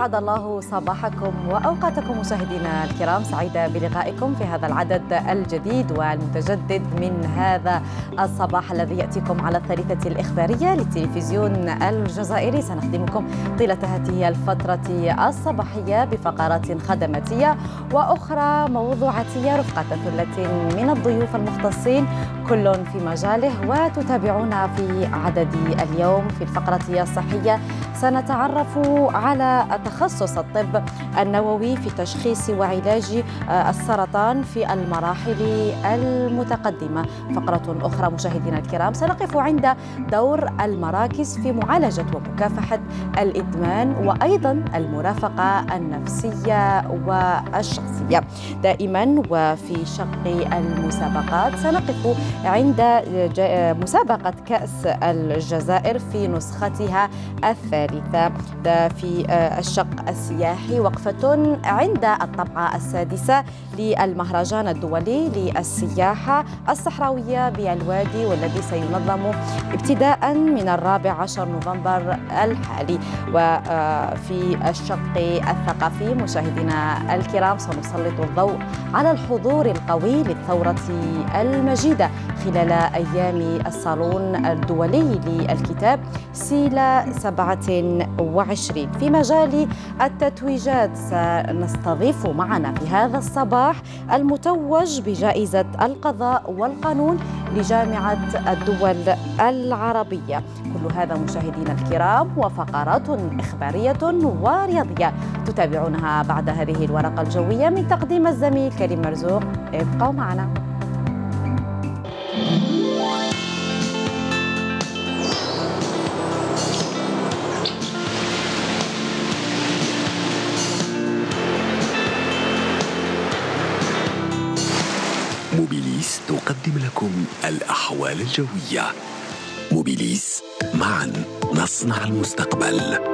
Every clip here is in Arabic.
أسعد الله صباحكم وأوقاتكم مشاهدينا الكرام سعيدة بلقائكم في هذا العدد الجديد والمتجدد من هذا الصباح الذي يأتيكم على الثالثة الإخبارية للتلفزيون الجزائري سنخدمكم طيلة هذه الفترة الصباحية بفقرات خدماتية وأخرى موضوعاتية رفقة ثلة من الضيوف المختصين كل في مجاله وتتابعونا في عدد اليوم في الفقرة الصحية سنتعرف على تخصص الطب النووي في تشخيص وعلاج آه، السرطان في المراحل المتقدمة فقرة أخرى مشاهدينا الكرام سنقف عند دور المراكز في معالجة ومكافحة الإدمان وأيضا المرافقة النفسية والشخصية دائما وفي شق المسابقات سنقف عند مسابقة كأس الجزائر في نسختها الثالثة في آه، الشق الشق السياحي وقفة عند الطبعة السادسة للمهرجان الدولي للسياحة الصحراوية بالوادي والذي سينظم ابتداء من الرابع عشر نوفمبر الحالي وفي الشق الثقافي مشاهدينا الكرام سنسلط الضوء على الحضور القوي للثورة المجيدة خلال أيام الصالون الدولي للكتاب سيلا 27 في مجال التتويجات سنستضيف معنا في هذا الصباح المتوج بجائزة القضاء والقانون لجامعة الدول العربية كل هذا مشاهدينا الكرام وفقرات إخبارية ورياضية تتابعونها بعد هذه الورقة الجوية من تقديم الزميل كريم مرزوق ابقوا معنا لكم الأحوال الجوية موبيليس معا نصنع المستقبل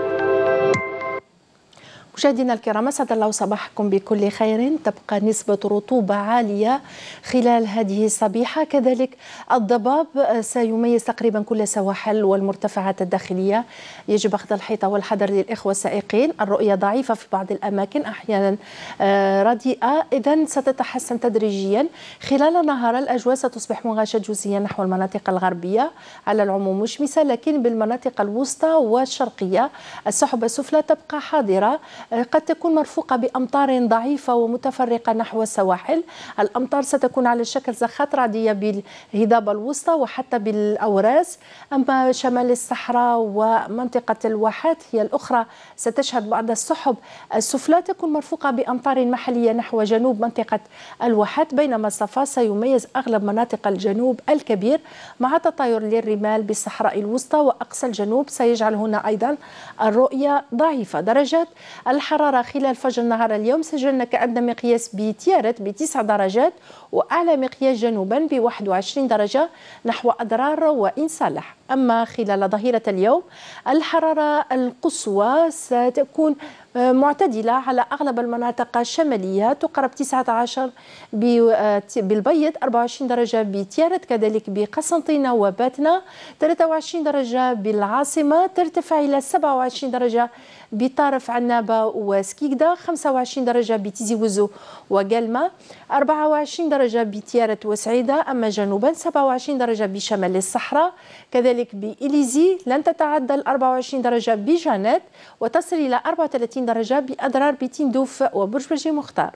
مشاهدينا الكرام اسعد الله صباحكم بكل خير تبقى نسبه رطوبه عاليه خلال هذه الصبيحه كذلك الضباب سيميز تقريبا كل سواحل والمرتفعات الداخليه يجب اخذ الحيطه والحذر للاخوه السائقين الرؤيه ضعيفه في بعض الاماكن احيانا آه، رديئه اذا ستتحسن تدريجيا خلال النهار الاجواء ستصبح منغشة جزئيا نحو المناطق الغربيه على العموم مشمسه لكن بالمناطق الوسطى والشرقيه السحب السفلى تبقى حاضره آه، قد تكون مرفوقة بأمطار ضعيفة ومتفرقة نحو السواحل الأمطار ستكون على شكل زخات رعدية بالهضاب الوسطى وحتى بالأوراس أما شمال الصحراء ومنطقة الواحات هي الأخرى ستشهد بعض السحب السفلى تكون مرفوقة بأمطار محلية نحو جنوب منطقة الواحات بينما الصفا سيميز أغلب مناطق الجنوب الكبير مع تطاير للرمال بالصحراء الوسطى وأقصى الجنوب سيجعل هنا أيضا الرؤية ضعيفة درجات الحرارة خلال فجر نهار اليوم سجلنا كأدنى مقياس بتيارت 9 درجات وأعلى مقياس جنوبا ب 21 درجة نحو أضرار وإن صالح أما خلال ظهيرة اليوم الحرارة القصوى ستكون معتدلة على أغلب المناطق الشمالية تقرب 19 بالبيض 24 درجة بتيارت كذلك بقسنطينة وباتنا 23 درجة بالعاصمة ترتفع إلى 27 درجة بطرف عنابة وسكيكدا 25 درجة بتيزي وزو وقلمة 24 درجة بتيارت وسعيدة أما جنوبا 27 درجة بشمال الصحراء كذلك بإليزي لن تتعدى ال 24 درجة بجانات وتصل إلى 34 درجة بأضرار بتندوف وبرج برجي مختار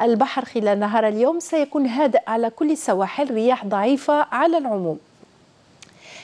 البحر خلال نهار اليوم سيكون هادئ على كل السواحل رياح ضعيفة على العموم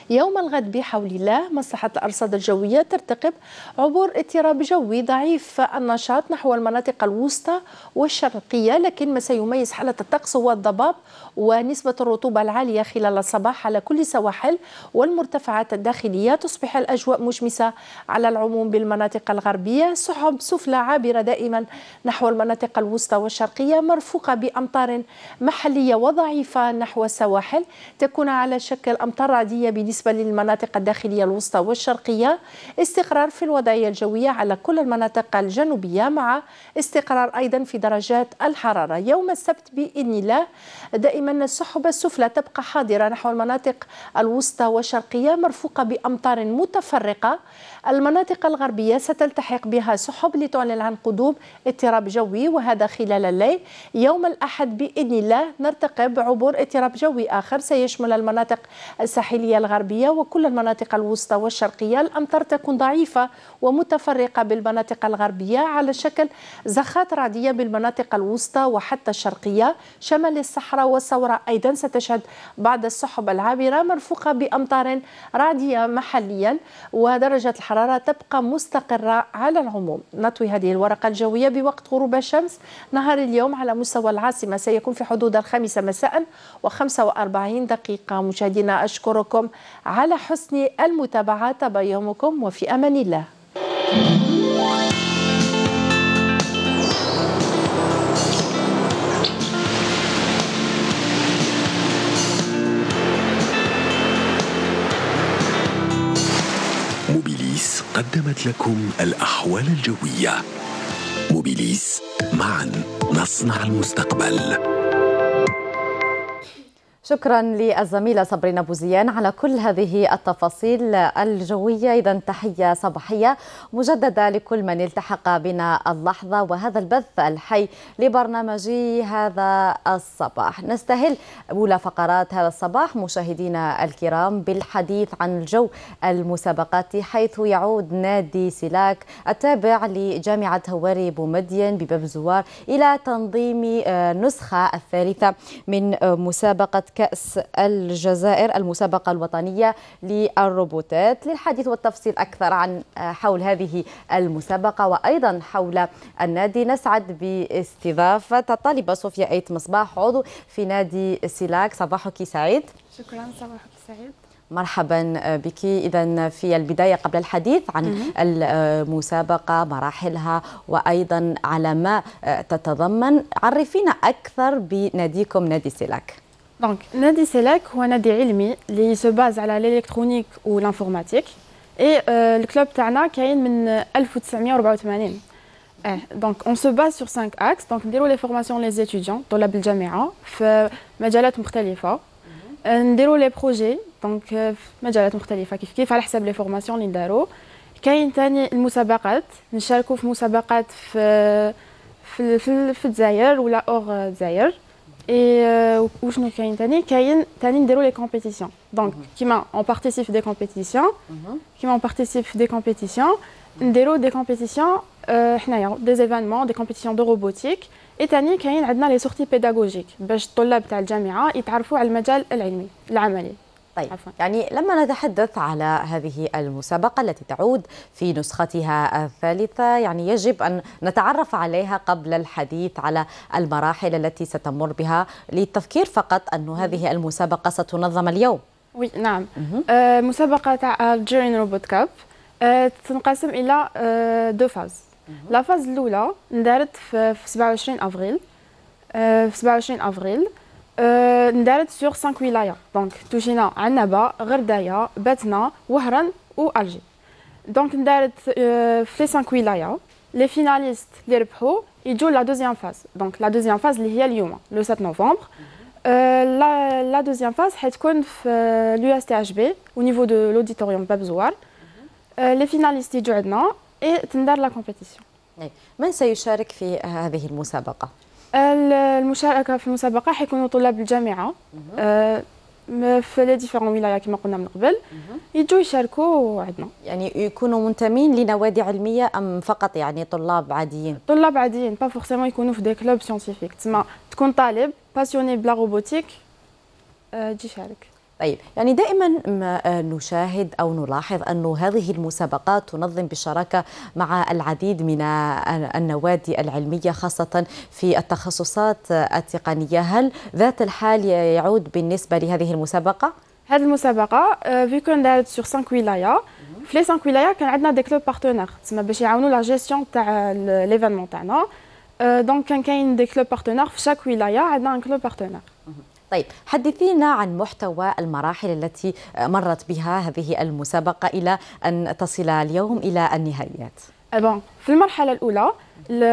يوم الغد بحول الله مصلحة الأرصاد الجوية ترتقب عبور اضطراب جوي ضعيف النشاط نحو المناطق الوسطى والشرقية لكن ما سيميز حالة الطقس هو الضباب ونسبة الرطوبة العالية خلال الصباح على كل سواحل والمرتفعات الداخلية تصبح الأجواء مشمسة على العموم بالمناطق الغربية سحب سفلى عابرة دائما نحو المناطق الوسطى والشرقية مرفوقة بأمطار محلية وضعيفة نحو السواحل تكون على شكل أمطار رعدية بالنسبة للمناطق الداخلية الوسطى والشرقية استقرار في الوضعية الجوية على كل المناطق الجنوبية مع استقرار أيضا في درجات الحرارة يوم السبت بإذن الله دائما دائما السحب السفلى تبقى حاضرة نحو المناطق الوسطى والشرقية مرفوقة بأمطار متفرقة المناطق الغربية ستلتحق بها سحب لتعلن عن قدوم اضطراب جوي وهذا خلال الليل يوم الأحد بإذن الله نرتقب عبور اضطراب جوي آخر سيشمل المناطق الساحلية الغربية وكل المناطق الوسطى والشرقية الأمطار تكون ضعيفة ومتفرقة بالمناطق الغربية على شكل زخات رعدية بالمناطق الوسطى وحتى الشرقية شمال الصحراء والثورة أيضا ستشهد بعض السحب العابرة مرفوقة بأمطار رعدية محليا ودرجة الحرارة الحرارة تبقى مستقرة على العموم نطوي هذه الورقة الجوية بوقت غروب الشمس نهار اليوم على مستوى العاصمة سيكون في حدود الخامسة مساء و45 دقيقة مشاهدينا أشكركم على حسن المتابعة طاب يومكم وفي أمان الله قدمت لكم الأحوال الجوية موبيليس معا نصنع المستقبل شكرا للزميلة صبرين بوزيان على كل هذه التفاصيل الجوية إذا تحية صباحية مجددة لكل من التحق بنا اللحظة وهذا البث الحي لبرنامجي هذا الصباح نستهل أولى فقرات هذا الصباح مشاهدينا الكرام بالحديث عن الجو المسابقات حيث يعود نادي سلاك التابع لجامعة هواري بومدين بباب زوار إلى تنظيم النسخة آه، الثالثة من مسابقة كأس الجزائر المسابقة الوطنية للروبوتات للحديث والتفصيل أكثر عن آه، حول هذه المسابقة وأيضا حول النادي نسعد باستضافة الطالبة صوفيا أيت مصباح عضو في نادي سيلاك صباحك سعيد شكرا صباحك سعيد مرحبا آه، بك اذا في البدايه قبل الحديث عن المسابقه مراحلها وايضا على ما آه، تتضمن عرفينا اكثر بناديكم نادي سيلاك Donc, Nadi Selek ou Nadi Ilmi, qui se base sur l'électronique ou l'informatique, et le club Tana qui a une mine eh, donc, on se base sur cinq axes. Donc, on les formations des étudiants dans la Biljamea, dans les Majalat Mukhtalifa. On déroule les projets, donc, dans les Majalat Mukhtalifa, qui font les formations les Daro. Il y a une Moussabakat, une Charkouf Moussabakat dans le Zahir ou la Or et euh, où je me suis année, Kayen Tanine déroule les compétitions. Donc, mhm. qui on participe des compétitions, mhm. qui m'a on participe des compétitions, déroule des compétitions, euh, des événements, des compétitions de robotique. Et Tanine Kayen a les sorties pédagogiques. باش الطلاب تاع الجامعة يتعرفوا على المجال le العملي. طيب عفوا. يعني لما نتحدث على هذه المسابقة التي تعود في نسختها الثالثة يعني يجب أن نتعرف عليها قبل الحديث على المراحل التي ستمر بها للتفكير فقط أن هذه المسابقة ستنظم اليوم وي نعم آه، مسابقة تاع الجيرين روبوت كاب تنقسم إلى آه، دو فاز لا فاز الأولى اندارت في 27 أفريل آه، في 27 أفريل Nous euh, avons sur cinq villes, donc nous avons joué à Annaba, Ghardaia, Batna, Wahran ou Alji. Donc nous avons sur les cinq villes. Les finalistes les ont ils jouent la deuxième phase, donc la deuxième phase qui est le 7 novembre. Euh, la deuxième phase va être euh, l'USTHB, au niveau de l'auditorium Bab Zouar. Les finalistes ils jouent maintenant et nous la compétition. Qui va participer à cette compétition المشاركه في المسابقه حيكونوا طلاب الجامعه آه، في لي ديفيرون ولايات كما قلنا من قبل يجوا يشاركوا عندنا يعني يكونوا منتمين لنوادي علميه ام فقط يعني طلاب عاديين طلاب عاديين با فورسيمون يكونوا في دي كلوب سيانتيفيك تسمى تكون طالب باسيوني بلا روبوتيك تجي شارك طيب يعني دائما ما آه، نشاهد او نلاحظ انه هذه المسابقات تنظم بالشراكه مع العديد من آه، النوادي العلميه خاصه في التخصصات آه، التقنيه هل ذات الحال يعود بالنسبه لهذه المسابقه هذه المسابقه كون دارت سور 5 ولايه في لي 5 ولايه كان عندنا دي كلوب بارتنير تسمى باش يعاونوا لا جيستيون تاع ليفينمون تاعنا دونك كان كاين دي كلوب بارتنير في شاك ولايه عندنا ان كلوب بارتنير طيب حدثينا عن محتوى المراحل التي مرت بها هذه المسابقة إلى أن تصل اليوم إلى النهائيات بون eh في المرحلة الأولى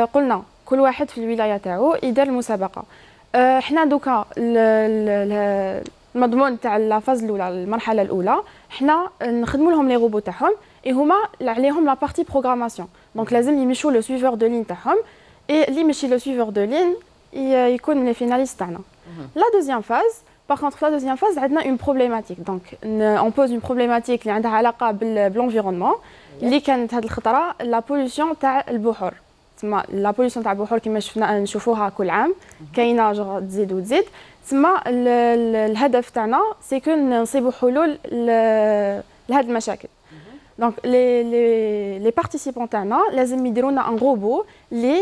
قلنا كل واحد في الولاية تاعو يدير المسابقة eh، حنا دوكا المضمون تاع الفاز الاولى المرحله الاولى حنا نخدموا لهم لي روبو تاعهم اي هما عليهم لا بارتي بروغراماسيون دونك لازم يمشوا لو سويفور دو لين تاعهم اي اللي يمشي لو سويفور دو لين يكون لي فيناليست تاعنا La deuxième phase, par contre, la deuxième phase, on a une problématique. Donc, on pose une problématique qui a un rapport avec l'environnement, qui كانت هذه الخطرة la pollution de البحور. تما لا بوليسيون تاع البحور كما شفنا نشوفوها كل عام كاينه تزيد وتزيد تما الهدف تاعنا سي كون نصيبو حلول لهاد المشاكل دونك لي لي لي بارتيسيبون تاعنا لازم يديروا لنا ان روبو لي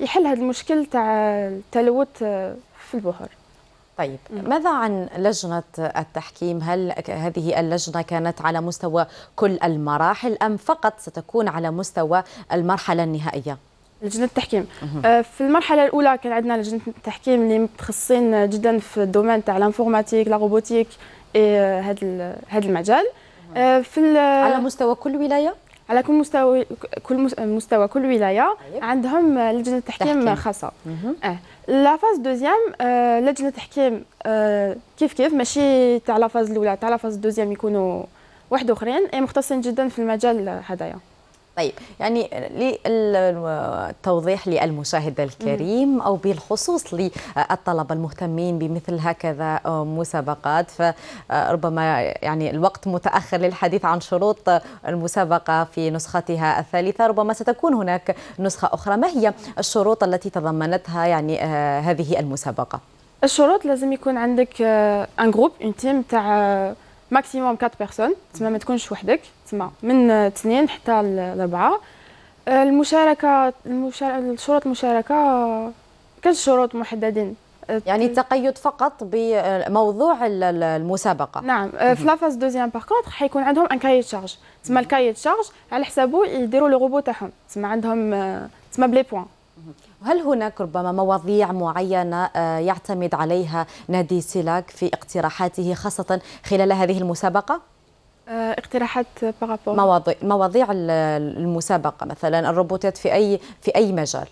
يحل هاد المشكل تاع التلوث في البحر طيب ماذا عن لجنة التحكيم هل هذه اللجنة كانت على مستوى كل المراحل أم فقط ستكون على مستوى المرحلة النهائية؟ لجنة التحكيم آه، في المرحلة الأولى كان عندنا لجنة التحكيم اللي متخصصين جدا في الدومين تاع الانفورماتيك لا روبوتيك هذا هذا المجال آه، في على مستوى كل ولاية على كل مستوى كل مستوى كل ولاية طيب. عندهم لجنة تحكيم, تحكيم. خاصة اه لا فاز دوزيام آه لجنه تحكيم آه كيف كيف ماشي تاع لا فاز الاولى تاع لا فاز دوزيام يكونوا واحد اخرين اي مختصين جدا في المجال هذايا طيب يعني للتوضيح للمشاهد الكريم او بالخصوص للطلبه المهتمين بمثل هكذا مسابقات فربما يعني الوقت متاخر للحديث عن شروط المسابقه في نسختها الثالثه ربما ستكون هناك نسخه اخرى ما هي الشروط التي تضمنتها يعني آه، هذه المسابقه الشروط لازم يكون عندك ان جروب ان تيم تاع ماكسيموم 4 بيرسون تسمى ما تكونش وحدك تما من اثنين حتى الاربعه المشاركه المشار... شروط المشاركه كان شروط محددين يعني التقيد فقط بموضوع المسابقه نعم أه، في لافاز دوزيام باغ حيكون عندهم ان كاي تشارج تسمى الكاي تشارج على حسابو يديروا لو روبو تاعهم تسمى عندهم أه، تسمى بلي بوان هل هناك ربما مواضيع معينة أه، يعتمد عليها نادي سيلاك في اقتراحاته خاصة خلال هذه المسابقة؟ آه، اقتراحات بارابور مواضيع مواضيع المسابقه مثلا الروبوتات في اي في اي مجال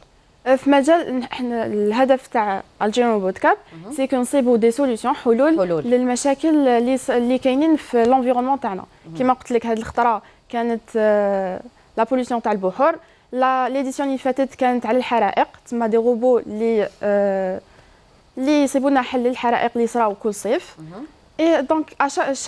آه، في مجال احنا الهدف تاع الجيرو بوت كاب سي كو دي سوليسيون حلول, حلول للمشاكل اللي اللي كاينين في لافيرونمون تاعنا كيما قلت لك هذه الخطره كانت لا آه، بوليسيون تاع البحور لا ليديسيون اللي فاتت كانت على الحرائق تما دي روبو اللي اللي يصيبونا حل للحرائق اللي صراو كل صيف إيه دونك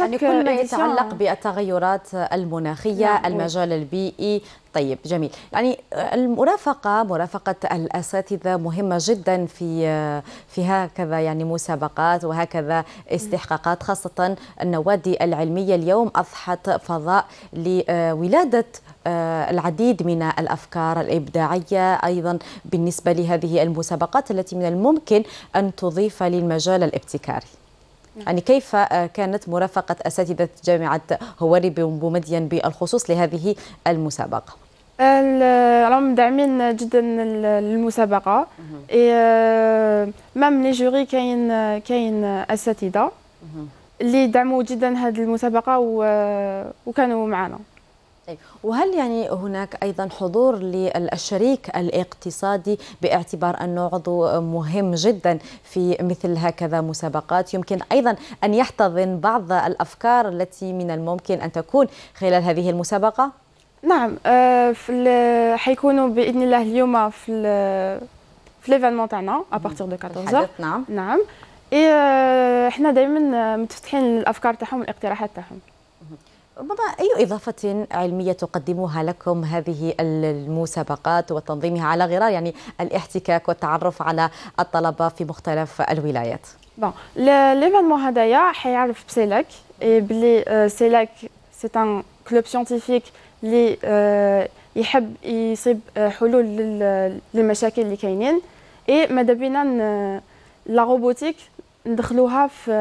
يعني كل ما يتعلق euh, بالتغيرات المناخيه نعم. المجال البيئي طيب جميل يعني آه، المرافقه مرافقه الاساتذه مهمه جدا في آه، في هكذا يعني مسابقات وهكذا استحقاقات خاصه النوادي العلميه اليوم اضحت فضاء لولاده آه، العديد من الافكار الابداعيه ايضا بالنسبه لهذه المسابقات التي من الممكن ان تضيف للمجال الابتكاري يعني كيف آه، كانت مرافقة أساتذة جامعة هواري بومدين بالخصوص لهذه المسابقة؟ راهم داعمين جدا المسابقة آه، مام لي جوري كاين كاين أساتذة اللي دعموا جدا هذه المسابقة آه، وكانوا معنا طيب وهل يعني هناك ايضا حضور للشريك الاقتصادي باعتبار انه عضو مهم جدا في مثل هكذا مسابقات يمكن ايضا ان يحتضن بعض الافكار التي من الممكن ان تكون خلال هذه المسابقه؟ نعم آه، في حيكونوا باذن الله اليوم في في ليفينمون تاعنا ابارتيغ دو 14 نعم نعم اي euh، احنا دائما متفتحين للافكار تاعهم والاقتراحات تاعهم ربما أي إضافة علمية تقدمها لكم هذه المسابقات وتنظيمها على غرار يعني الاحتكاك والتعرف على الطلبة في مختلف الولايات بون ليفينمون هذايا حيعرف بسيلاك بلي سيلاك سي ان كلوب سيانتيفيك اللي يحب يصيب آه، حلول للمشاكل اللي كاينين اي ماذا بينا لا روبوتيك ندخلوها في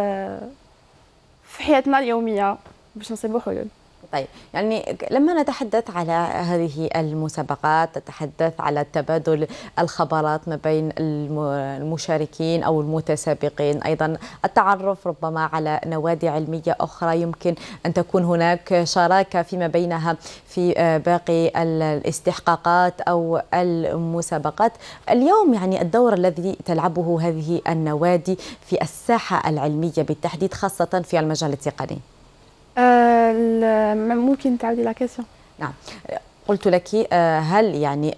في حياتنا اليوميه باش نصيبوا حلول طيب يعني لما نتحدث على هذه المسابقات نتحدث على تبادل الخبرات ما بين المشاركين او المتسابقين ايضا التعرف ربما على نوادي علميه اخرى يمكن ان تكون هناك شراكه فيما بينها في آه، باقي الاستحقاقات او المسابقات اليوم يعني الدور الذي تلعبه هذه النوادي في الساحه العلميه بالتحديد خاصه في المجال التقني آه، ممكن تعودي لا كيسيون نعم آه، قلت لك آه، هل يعني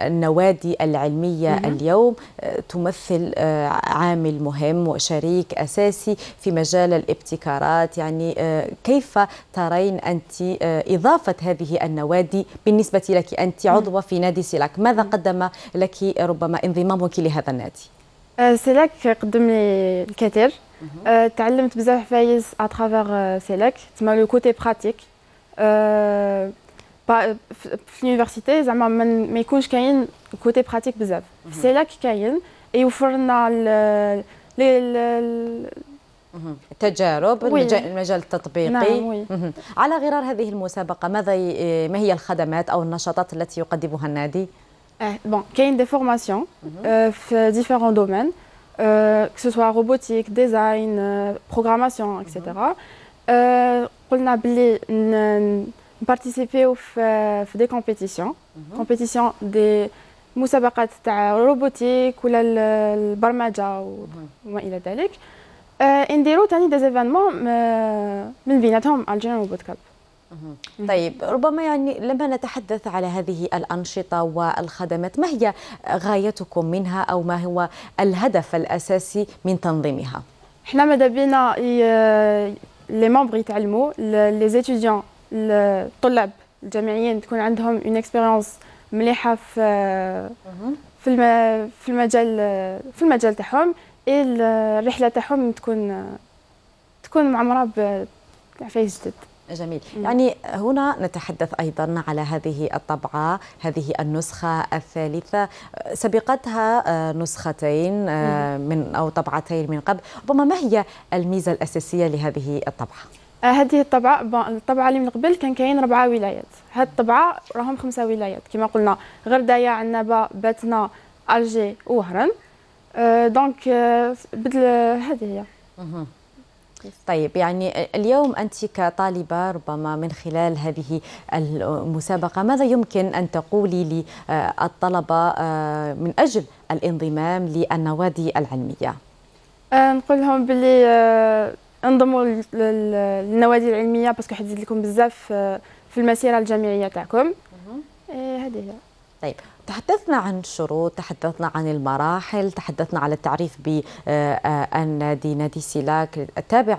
النوادي العلمية مم. اليوم تمثل عامل مهم وشريك أساسي في مجال الابتكارات يعني كيف ترين أنت إضافة هذه النوادي بالنسبة لك أنت عضوة في نادي سيلاك ماذا قدم لك ربما انضمامك لهذا النادي؟ سيلاك قدم لي الكثير تعلمت بزاف حوايج اترافيغ سيلاك euh, تسمى لو كوتي براتيك في لونيفرسيتي زعما ما يكونش كاين كوتي براتيك بزاف في mhm. سيلاك كاين يوفر لنا التجارب mhm. المجال التطبيقي نعم mhm. على غرار هذه المسابقه ماذا ما هي الخدمات او النشاطات التي يقدمها النادي Eh, bon, il y a des formations dans mhm. euh, différents domaines, euh, que ce soit robotique, design, euh, programmation, etc. Mhm. On a participé aux des compétitions, mhm. compétitions des moussabakat robotique ou la barmaja ou il y a hein, des événements, mais nous à Robot Cup. طيب ربما يعني لما نتحدث على هذه الأنشطة والخدمات ما هي غايتكم منها أو ما هو الهدف الأساسي من تنظيمها؟ احنا ماذا بينا لي ممبر يتعلموا لي زيتيديون الطلاب الجامعيين تكون عندهم اون اكسبيريونس مليحه في في في المجال في المجال تاعهم إيه الرحله تاعهم تكون تكون معمره بعفايس جدد جميل يعني هنا نتحدث أيضا على هذه الطبعة هذه النسخة الثالثة سبقتها آه، نسختين آه، من أو طبعتين من قبل ربما ما هي الميزة الأساسية لهذه الطبعة؟ آه، هذه الطبعة الطبعة اللي من قبل كان كاين ربعة ولايات هاد الطبعة راهم خمسة ولايات كما قلنا غردايا عنابة باتنا ألجي وهرن دونك بدل هذه هي طيب يعني اليوم أنت كطالبة ربما من خلال هذه المسابقة ماذا يمكن أن تقولي للطلبة آه، من أجل الانضمام للنوادي العلمية؟ آه، نقول لهم باللي آه، انضموا للنوادي العلمية باسكو حدد لكم بزاف في المسيرة الجامعية تاعكم إيه، هذه هي طيب تحدثنا عن الشروط تحدثنا عن المراحل تحدثنا على التعريف بالنادي آه، آه، نادي سيلاك التابع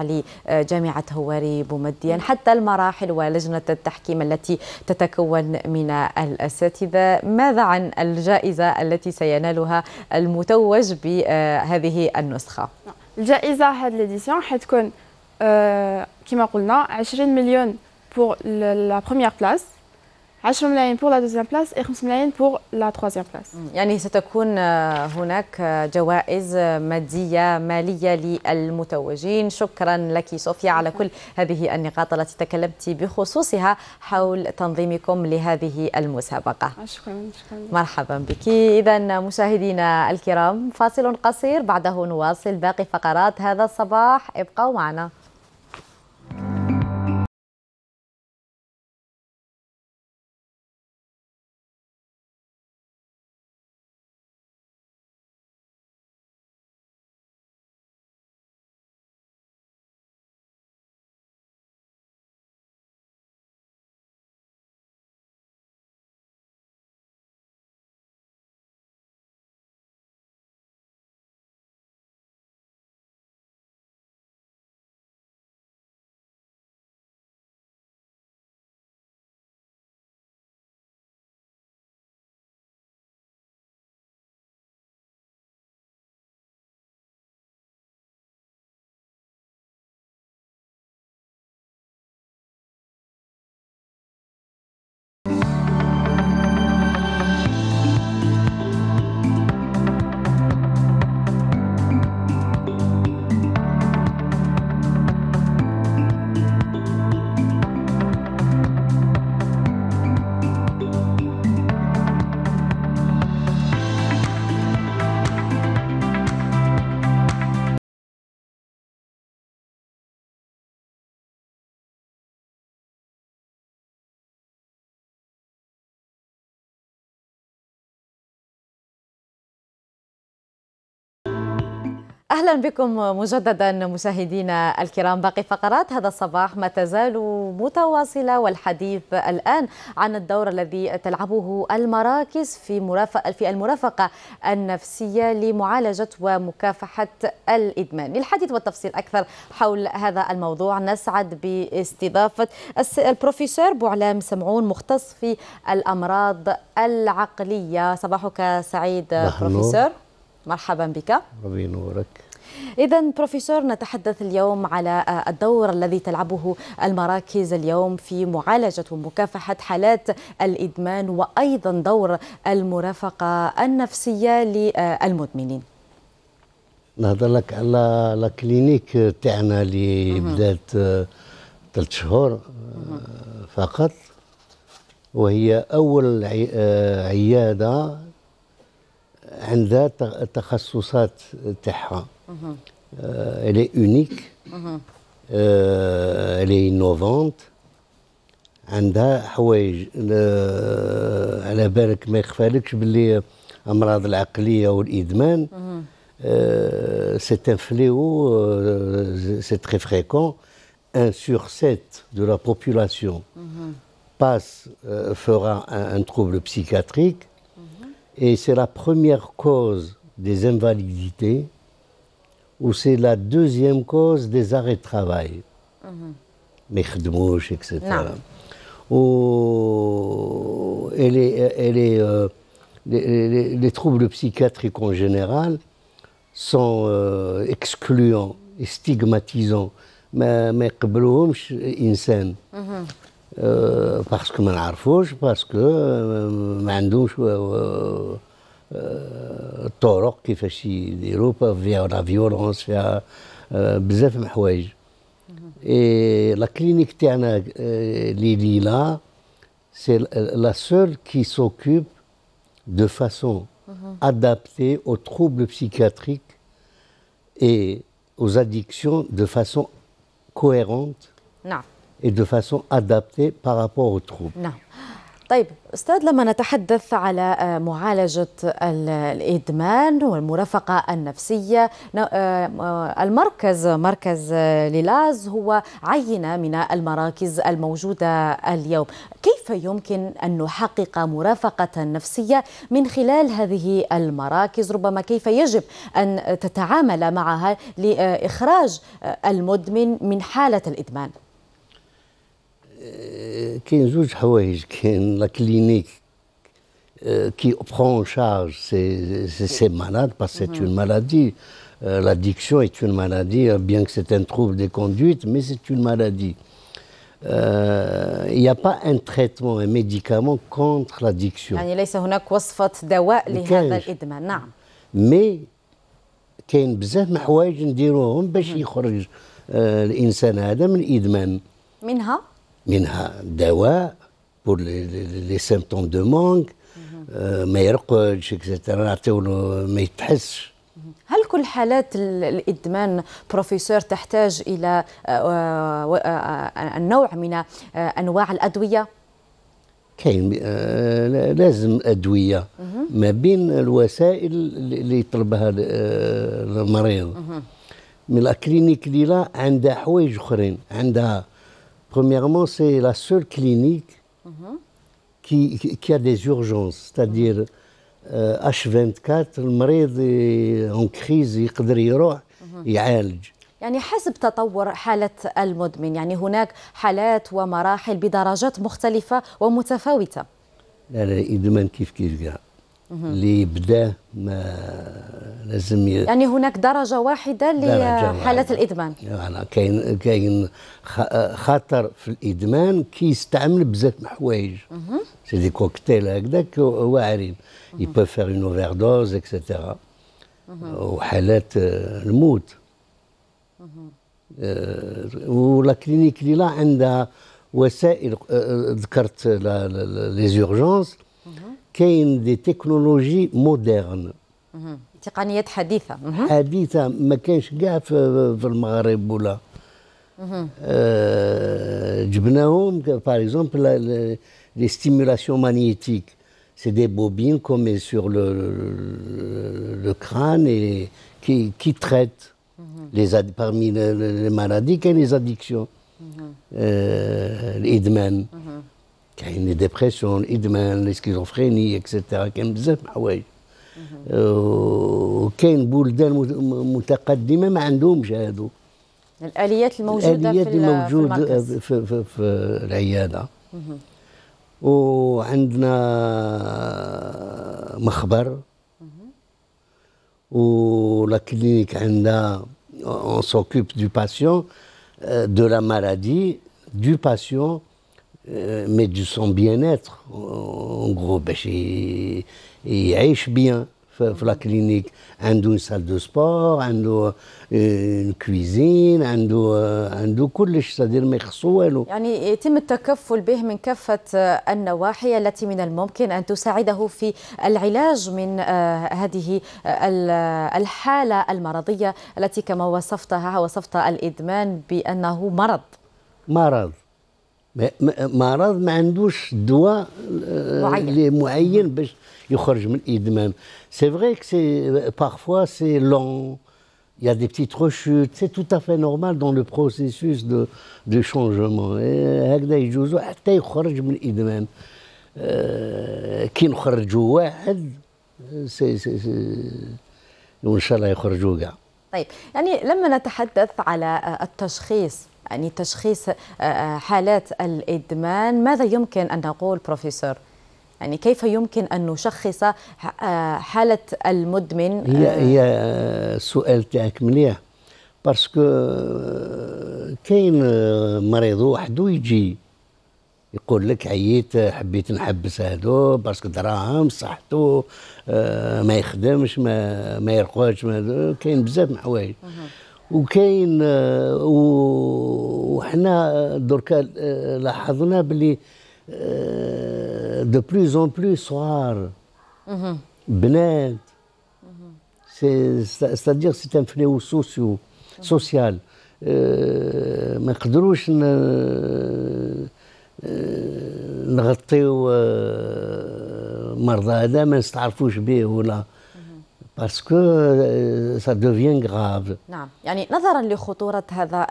لجامعة هواري بومدين حتى المراحل ولجنة التحكيم التي تتكون من الأساتذة ماذا عن الجائزة التي سينالها المتوج بهذه آه، النسخة الجائزة هذه ليديسيون حتكون كما قلنا 20 مليون pour la première place 10 ملايين بور لا دوزيام بلاس و 5 ملايين بور لا تروازيام بلاس يعني ستكون آه، هناك آه، جوائز آه، مادية مالية للمتوجين شكرا لك صوفيا على كل هذه النقاط التي تكلمت بخصوصها حول تنظيمكم لهذه المسابقة شكرا شكرا مرحبا بك إذا مشاهدينا الكرام فاصل قصير بعده نواصل باقي فقرات هذا الصباح ابقوا معنا أهلا بكم مجددا مشاهدينا الكرام باقي فقرات هذا الصباح ما تزال متواصلة والحديث الآن عن الدور الذي تلعبه المراكز في مرافق في المرافقة النفسية لمعالجة ومكافحة الإدمان للحديث والتفصيل أكثر حول هذا الموضوع نسعد باستضافة البروفيسور بوعلام سمعون مختص في الأمراض العقلية صباحك سعيد بروفيسور مرحبا بك ربي ينورك إذا بروفيسور نتحدث اليوم على آه، الدور الذي تلعبه المراكز اليوم في معالجة ومكافحة حالات الإدمان وأيضا دور المرافقة النفسية للمدمنين نهضر لك على الكلينيك تاعنا اللي بدات ثلاث آه، شهور آه، فقط وهي اول عياده elle est unique elle est innovante c'est un fléau, c'est très fréquent. Un sur sept de la population passe, euh, fera un trouble psychiatrique. Et c'est la première cause des invalidités ou c'est la deuxième cause des arrêts de travail. Les mhm. etc. Ou, et euh, les, les, troubles psychiatriques en général sont euh, excluants et stigmatisants. Mais, mais, insane. Mhm. Euh, parce que pas parce que malheureux, qui fait des via la violence via de euh, mhm. Et la clinique tiens euh, Lili, c'est la seule qui s'occupe de façon mhm. adaptée aux troubles psychiatriques et aux addictions de façon cohérente. et de façon adaptée par rapport aux troubles. Non. نعم. طيب استاذ لما نتحدث على آه، معالجه الادمان والمرافقه النفسيه آه، آه، المركز مركز ليلاز هو عينه من المراكز الموجوده اليوم كيف يمكن ان نحقق مرافقه نفسيه من خلال هذه المراكز ربما كيف يجب ان تتعامل معها لاخراج المدمن من حاله الادمان La clinique qui prend en charge ces, malades, parce que c'est mhm. une maladie. L'addiction est une maladie, hein، bien que c'est un trouble de conduite, mais c'est une maladie. Euh, il n'y a pas un traitement, un médicament contre l'addiction. Il de l'addiction. Mais كاين بزاف من الحوايج نديروهم باش يخرج الانسان هذا من الادمان l'addiction منها دواء بور لي سيمبتوم دو مونغ ما يرقدش نعطيو ما يتحسش هل كل حالات الادمان بروفيسور تحتاج الى آه، آه، آه، نوع من انواع الادويه كاين لازم ادويه ما بين الوسائل اللي يطلبها المريض من لا كلينيك ليلا عندها حوايج اخرين عندها Premièrement, c'est la seule clinique mm -hmm. qui, qui, a des urgences, c'est-à-dire euh, H24 le est en crise il peut يقدر يروح mhm. يعالج. يعني حسب تطور حالة المدمن يعني هناك حالات ومراحل بدرجات مختلفة ومتفاوتة لا لا إدمان كيف كيف كاع اللي بدا ما لازم ي... يعني هناك درجه واحده لحالات الادمان يعني كاين كاين خطر في الادمان كيستعمل بزاف من الحوايج سي دي كوكتيل هكذاك واعرين يبو فيغ اون دوز اكسيتيرا وحالات الموت آه، ولا كلينيك اللي لا عندها وسائل آه، آه، ذكرت لي زيرجونس qu'il y a des technologies modernes. Des technologies modernes. Mais il y a aussi des qui sont en train de se mettre en place. Par exemple, les stimulations magnétiques. c'est des bobines qu'on met sur le crâne et qui traitent parmi les maladies qu'il y a des addictions. Euh, l'addiction. كاين ديبرسيون ادمان سكيزوفريني اكسترا كاين بزاف حوايج وكاين بلدان متقدمه ما عندهمش هادو الاليات الموجوده الاليات في الموجوده في, في, في, في العياده وعندنا مخبر و لا كلينيك عندنا اون سوكوب دو باسيون دو لا مالادي دو باسيون ميت دو سون بيان اتر اون غرو باش يعيش بيان في لا كلينيك عنده اون سال دو سبور عنده اون كويزين عنده عنده كلش صدير ما يخصو والو يعني يتم التكفل به من كافه آه، النواحي التي من الممكن ان تساعده في العلاج من آه، هذه آه، الحاله المرضيه التي كما وصفتها وصفت الادمان بانه مرض مرض مرض ما عندوش دواء آه، معين معين باش يخرج من الادمان سي فري كو سي parfois c'est lent il y a des petites rechutes c'est tout à fait normal dans دو processus euh, هكذا يجوزوا حتى يخرج من الادمان آه، كي نخرجوا واحد سي سي وان شاء الله يخرجوا كاع طيب يعني لما نتحدث على آه، التشخيص يعني تشخيص آه، آه، حالات الإدمان ماذا يمكن أن نقول بروفيسور؟ يعني كيف يمكن أن نشخص آه، حالة المدمن هي هي السؤال تاعك مليح باسكو كاين مريض وحده يجي يقول لك عييت حبيت نحبس هادو باسكو دراهم صحته ما يخدمش ما ما يرقدش كاين بزاف من الحوايج وكاين آه، وحنا آه، دركا آه، لاحظنا بلي دو بلوز اون بلوز صغار بنات سي ستادير سي ان فليو سوسيو سوسيال ما نقدروش نغطيو مرضى هذا ما نستعرفوش به ولا باسكو سا دوفيان غراف نعم يعني نظرا لخطوره هذا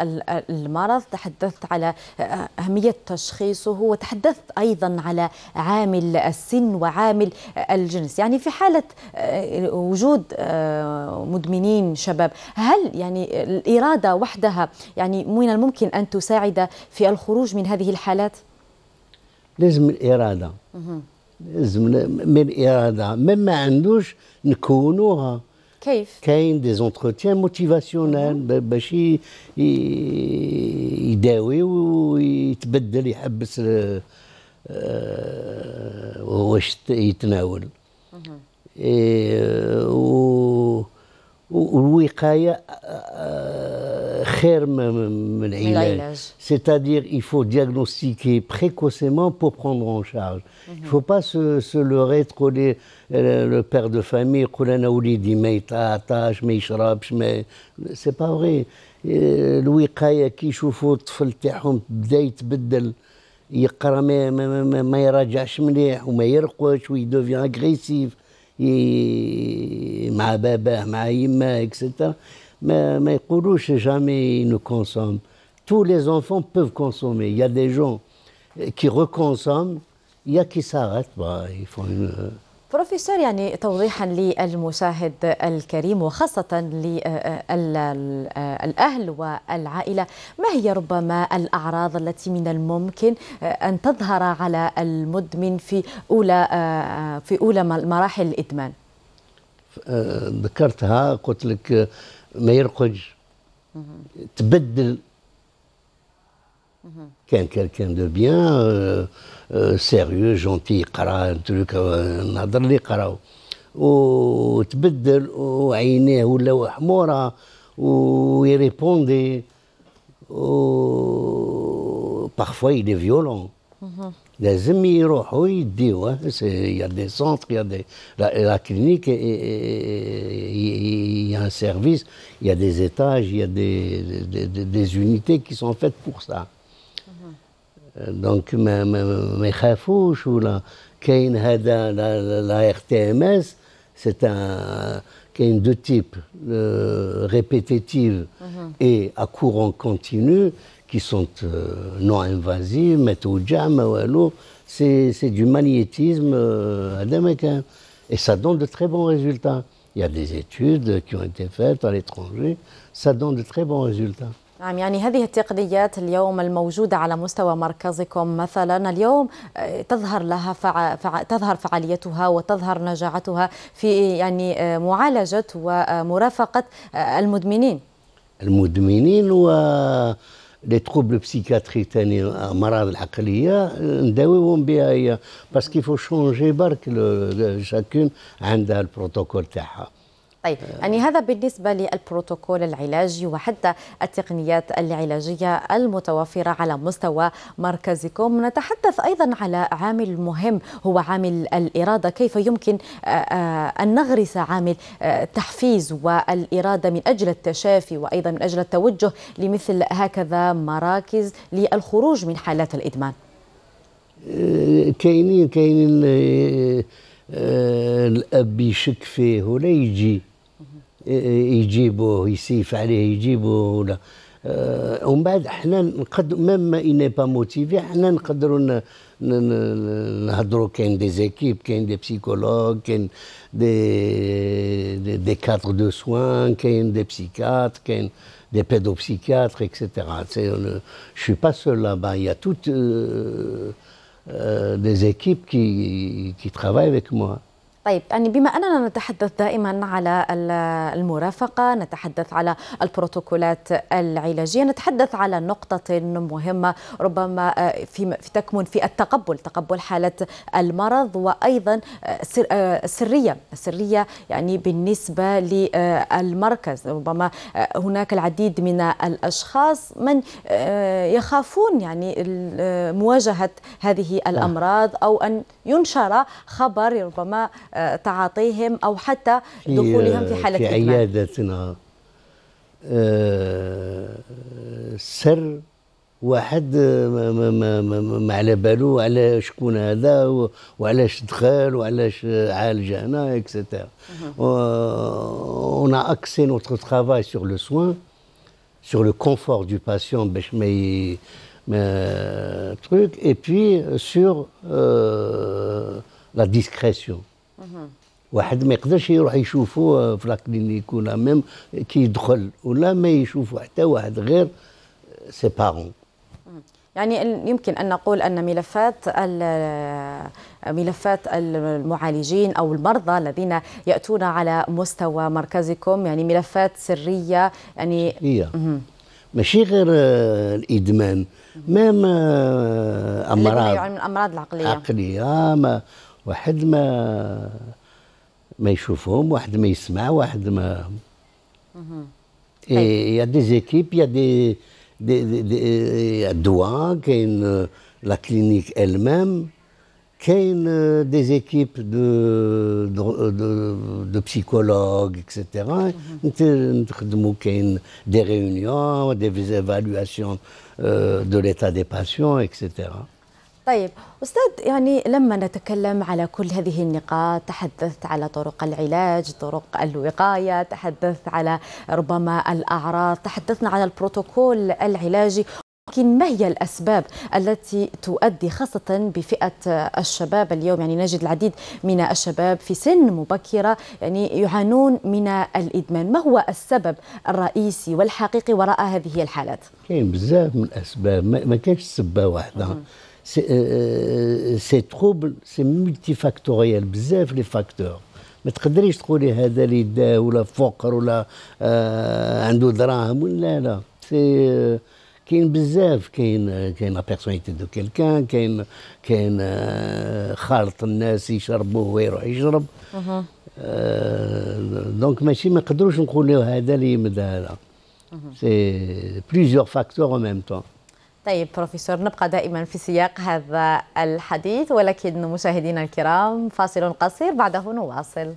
المرض تحدثت على آه، اهميه تشخيصه وتحدثت ايضا على عامل السن وعامل الجنس يعني في حاله آه، وجود آه، مدمنين شباب هل يعني الاراده وحدها يعني من الممكن ان تساعد في الخروج من هذه الحالات لازم الاراده من الاراده ما ما عندوش نكونوها كيف كاين دي زونتروتيان موتيفاسيونيل باش يداوي ويتبدل يحبس آه، آه، واش يتناول إيه، و الوقايه c'est-à-dire il faut diagnostiquer précocement pour prendre en charge mhm. il faut pas se euh, le leurrer le père de famille dit انا وليدي mais c'est pas vrai le كي يشوفوا الطفل تاعهم devient agressif Ma bébé, Ma imme, etc. Mais, mais Kourouche, jamais ils ne consomment. Tous les enfants peuvent consommer. Il y a des gens euh, qui reconsomment, il y a qui s'arrêtent, bah, ils font une... Euh, بروفيسور يعني توضيحا للمشاهد الكريم وخاصة للأهل والعائلة ما هي ربما الأعراض التي من الممكن أن تظهر على المدمن في أولى في أولى مراحل الإدمان ذكرتها قلت لك ما يرقج تبدل كان كان كان دو بيان Euh, sérieux, gentil, il un truc, euh, il Ou ou répond. Parfois, il est violent. Mhm. Il y a des centres, il y a La clinique, il y a un service, il y a des étages, il y a des unités qui sont faites pour ça donc mes cheffouch ou la la RTMS c'est un qu'est de deux types euh, mhm. et à courant continu qui sont euh, non invasives mais au jam ou l'eau c'est du magnétisme euh, des et ça donne de très bons résultats il y a des études qui ont été faites à l'étranger ça donne de très bons résultats نعم يعني هذه التقنيات اليوم الموجودة على مستوى مركزكم مثلا اليوم آه، تظهر لها فع... فع... تظهر فعاليتها وتظهر نجاعتها في يعني آه، معالجة ومرافقة آه، المدمنين المدمنين و لي تروبل بسيكاتري تاني الامراض العقليه نداويهم بها هي باسكو فو شونجي برك شاكون عندها البروتوكول تاعها طيب آه. يعني هذا بالنسبة للبروتوكول العلاجي وحتى التقنيات العلاجية المتوفرة على مستوى مركزكم نتحدث أيضا على عامل مهم هو عامل الإرادة كيف يمكن آه، آه، أن نغرس عامل التحفيز والإرادة من أجل التشافي وأيضا من أجل التوجه لمثل هكذا مراكز للخروج من حالات الإدمان كاينين كاينين الاب يشك فيه ولا يجي Ijibo, ici, Même n'est pas motivé, il y a des équipes, des psychologues, des cadres de soins, des psychiatres, des pédopsychiatres, etc. Je ne suis pas seul là-bas. Il y a toutes euh, euh, des équipes qui travaillent avec moi. طيب يعني بما أننا نتحدث دائما على المرافقة نتحدث على البروتوكولات العلاجية نتحدث على نقطة مهمة ربما آه، في تكمن في التقبل تقبل حالة المرض وأيضا السرية آه، آه، السرية يعني بالنسبة للمركز ربما هناك العديد من الأشخاص من يخافون يعني مواجهة هذه الأمراض أو أن ينشر خبر ربما تعاطيهم أو حتى دخولهم في حالة في إدمان. عيادتنا آه، سر واحد آه، ما, ما, ما, ما على بالو على شكون هذا وعلاش دخل وعلاش عالج هنا اكسيتيرا اون اكسي نوتر ترافاي سور لو سوان sur لو كونفور دو باسيون باش ما ما تروك اي بي euh, لا ديسكريسيون واحد ما يقدرش يروح يشوفو في لاكلينيك ولا ميم كيدخل ولا ما يشوفوا حتى واحد غير سي بارون يعني يمكن ان نقول ان ملفات ملفات المعالجين او المرضى الذين ياتون على مستوى مركزكم يعني ملفات سريه يعني هي ماشي غير آه، الادمان مم. ما آه، امراض يعني من الامراض العقليه عقليه ما il y a des équipes il y a des doigts, la clinique elle-même des équipes de de psychologues etc y a des réunions des évaluations euh، de l'état des patients etc طيب أستاذ يعني لما نتكلم على كل هذه النقاط تحدثت على طرق العلاج طرق الوقاية تحدثت على ربما الأعراض تحدثنا على البروتوكول العلاجي لكن ما هي الأسباب التي تؤدي خاصة بفئة الشباب اليوم يعني نجد العديد من الشباب في سن مبكرة يعني يعانون من الإدمان ما هو السبب الرئيسي والحقيقي وراء هذه الحالات؟ كاين بزاف من الأسباب ما كاينش سبة واحدة سي تروبل سي ملتيفاكتوريال بزاف لي فاكتور ما تقدريش تقولي هذا اللي داه ولا فقر ولا آه عنده دراهم ولا لا سي كاين بزاف كاين كاين لا دو كيلكان كاين كاين خالط الناس يشربوه ويروح يشرب دونك ماشي ما نقدروش نقولوا هذا اللي يمد هذا سي بليزيور فاكتور او ميم طون طيب بروفيسور نبقى دائما في سياق هذا الحديث ولكن مشاهدينا الكرام فاصل قصير بعده نواصل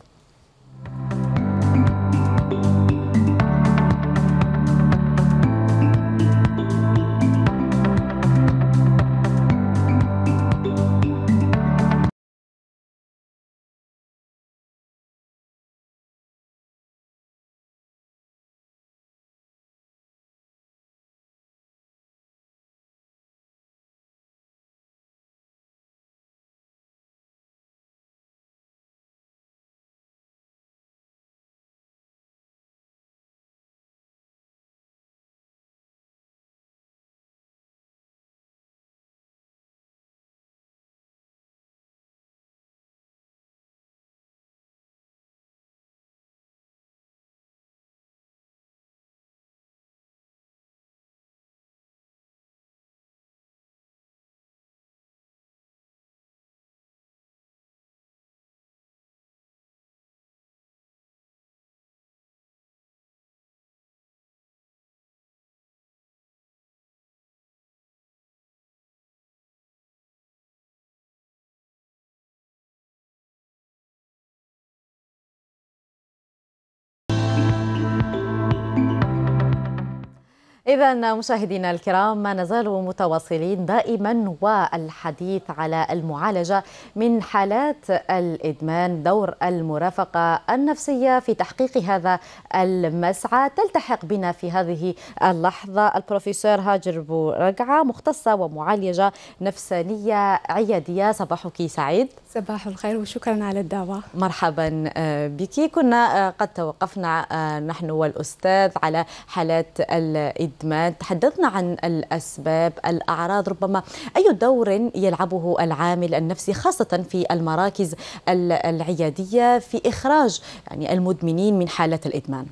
إذا مشاهدينا الكرام ما نزال متواصلين دائما والحديث على المعالجة من حالات الإدمان دور المرافقة النفسية في تحقيق هذا المسعى تلتحق بنا في هذه اللحظة البروفيسور هاجر بورقعة مختصة ومعالجة نفسانية عيادية صباحك سعيد صباح الخير وشكرا على الدعوة مرحبا آه، بك كنا آه، قد توقفنا آه، نحن والأستاذ على حالات الإدمان الإدمان تحدثنا عن الأسباب الأعراض ربما أي دور يلعبه العامل النفسي خاصة في المراكز العيادية في إخراج يعني المدمنين من حالة الإدمان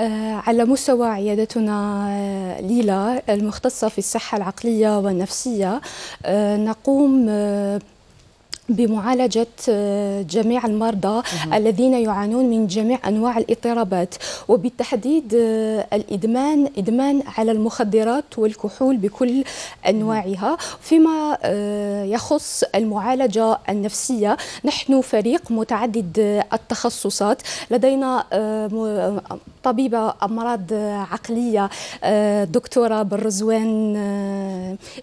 آه، على مستوى عيادتنا آه، ليلى المختصة في الصحة العقلية والنفسية آه، نقوم بمعالجة آه، جميع المرضى الذين يعانون من جميع أنواع الاضطرابات وبالتحديد آه، الإدمان إدمان على المخدرات والكحول بكل أنواعها فيما آه، يخص المعالجة النفسية نحن فريق متعدد التخصصات لدينا طبيبة أمراض عقلية دكتورة بالرزوان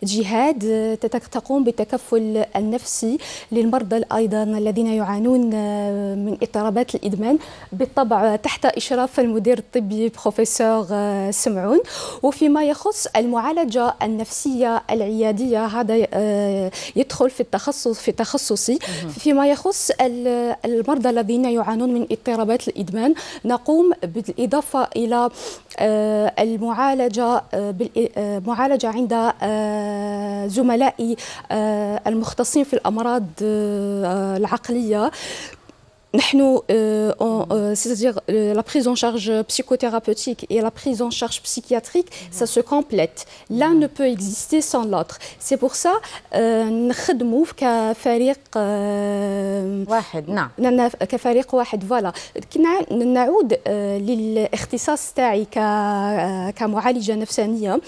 جهاد تقوم بالتكفل النفسي للمرضى أيضا الذين يعانون آه، من اضطرابات الإدمان بالطبع تحت إشراف المدير الطبي بروفيسور آه، سمعون وفيما يخص المعالجة النفسية العيادية هذا آه، يدخل في التخصص في تخصصي فيما يخص المرضى الذين يعانون من اضطرابات الإدمان نقوم بالإضافة إلى المعالجة معالجة عند زملائي المختصين في الأمراض العقليه نحن سيتادير لا بريز شارج بسيكوثيرابيوتيك اي لا بريز شارج بسيكياتريك سا سو كومبليت لا نو بو اكزيستي سان لوتر سي بور سا نخدمو كفريق euh، واحد نعم. نعم،, نعم كفريق واحد فوالا كنا نعود euh، للاختصاص تاعي euh، كمعالجه نفسانيه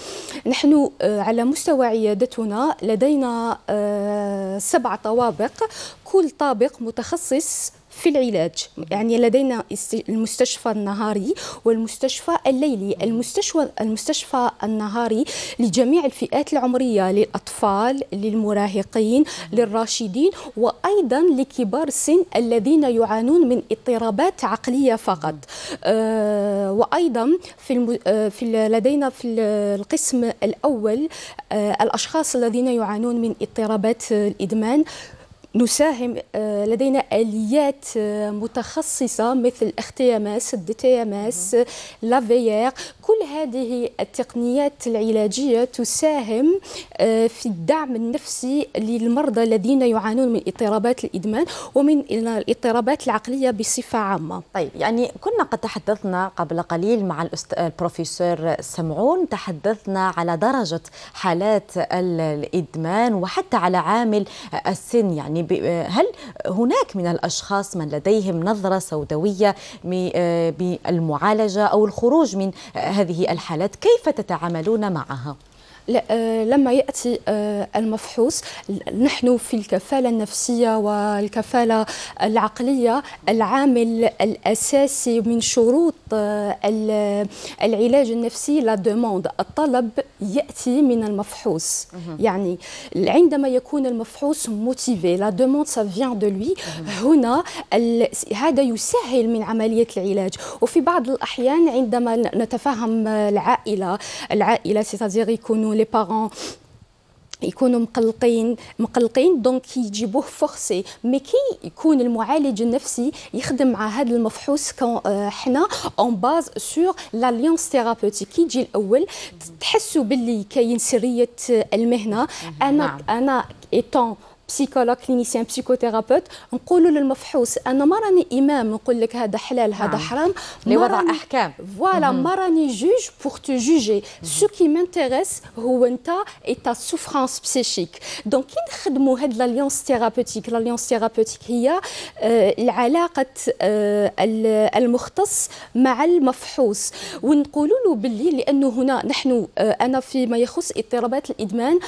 نحن على مستوى عيادتنا لدينا سبع طوابق كل طابق متخصص في العلاج يعني لدينا المستشفى النهاري والمستشفى الليلي المستشفى المستشفى النهاري لجميع الفئات العمريه للاطفال للمراهقين للراشدين وايضا لكبار السن الذين يعانون من اضطرابات عقليه فقط آه، وايضا في الم... آه، في لدينا في القسم الاول آه، الاشخاص الذين يعانون من اضطرابات الادمان نساهم آه، لدينا اليات آه، متخصصه مثل اخ تي ام اس دي تي ام اس لافيير كل هذه التقنيات العلاجيه تساهم آه، في الدعم النفسي للمرضى الذين يعانون من اضطرابات الادمان ومن الاضطرابات العقليه بصفه عامه. طيب يعني كنا قد تحدثنا قبل قليل مع البروفيسور سمعون تحدثنا على درجه حالات الادمان وحتى على عامل السن يعني يعني هل هناك من الأشخاص من لديهم نظرة سوداوية آه، بالمعالجة أو الخروج من هذه الحالات كيف تتعاملون معها؟ آه، لما ياتي آه، المفحوص نحن في الكفاله النفسيه والكفاله العقليه العامل الاساسي من شروط آه، العلاج النفسي لا دوموند الطلب ياتي من المفحوص يعني عندما يكون المفحوص موتيفي لا دوموند سا فيان دو لوي هنا هذا يسهل من عمليه العلاج وفي بعض الاحيان عندما نتفهم العائله العائله سيتادير يكونوا لي بارون يكونوا مقلقين مقلقين دونك يجيبوه فورسي مي كي يكون المعالج النفسي يخدم مع هذا المفحوص حنا اون باز سور لاليونس ثيرابوتيك كي يجي الاول تحسوا باللي كاين سريه المهنه انا انا ايتون بسيكولوج كلينيسيان بسيكوثيرابوت نقولوا للمفحوص انا ما راني امام نقول لك هذا حلال هذا نعم. حرام لوضع احكام فوالا ما راني جوج بور تو جوجي سو كي مانتيريس هو انت اي تا سوفرانس بسيشيك دونك كي نخدموا هاد لاليونس ثيرابوتيك لاليونس ثيرابوتيك هي آه، العلاقه آه، المختص مع المفحوص ونقولوا له باللي لانه هنا نحن آه، انا فيما يخص اضطرابات الادمان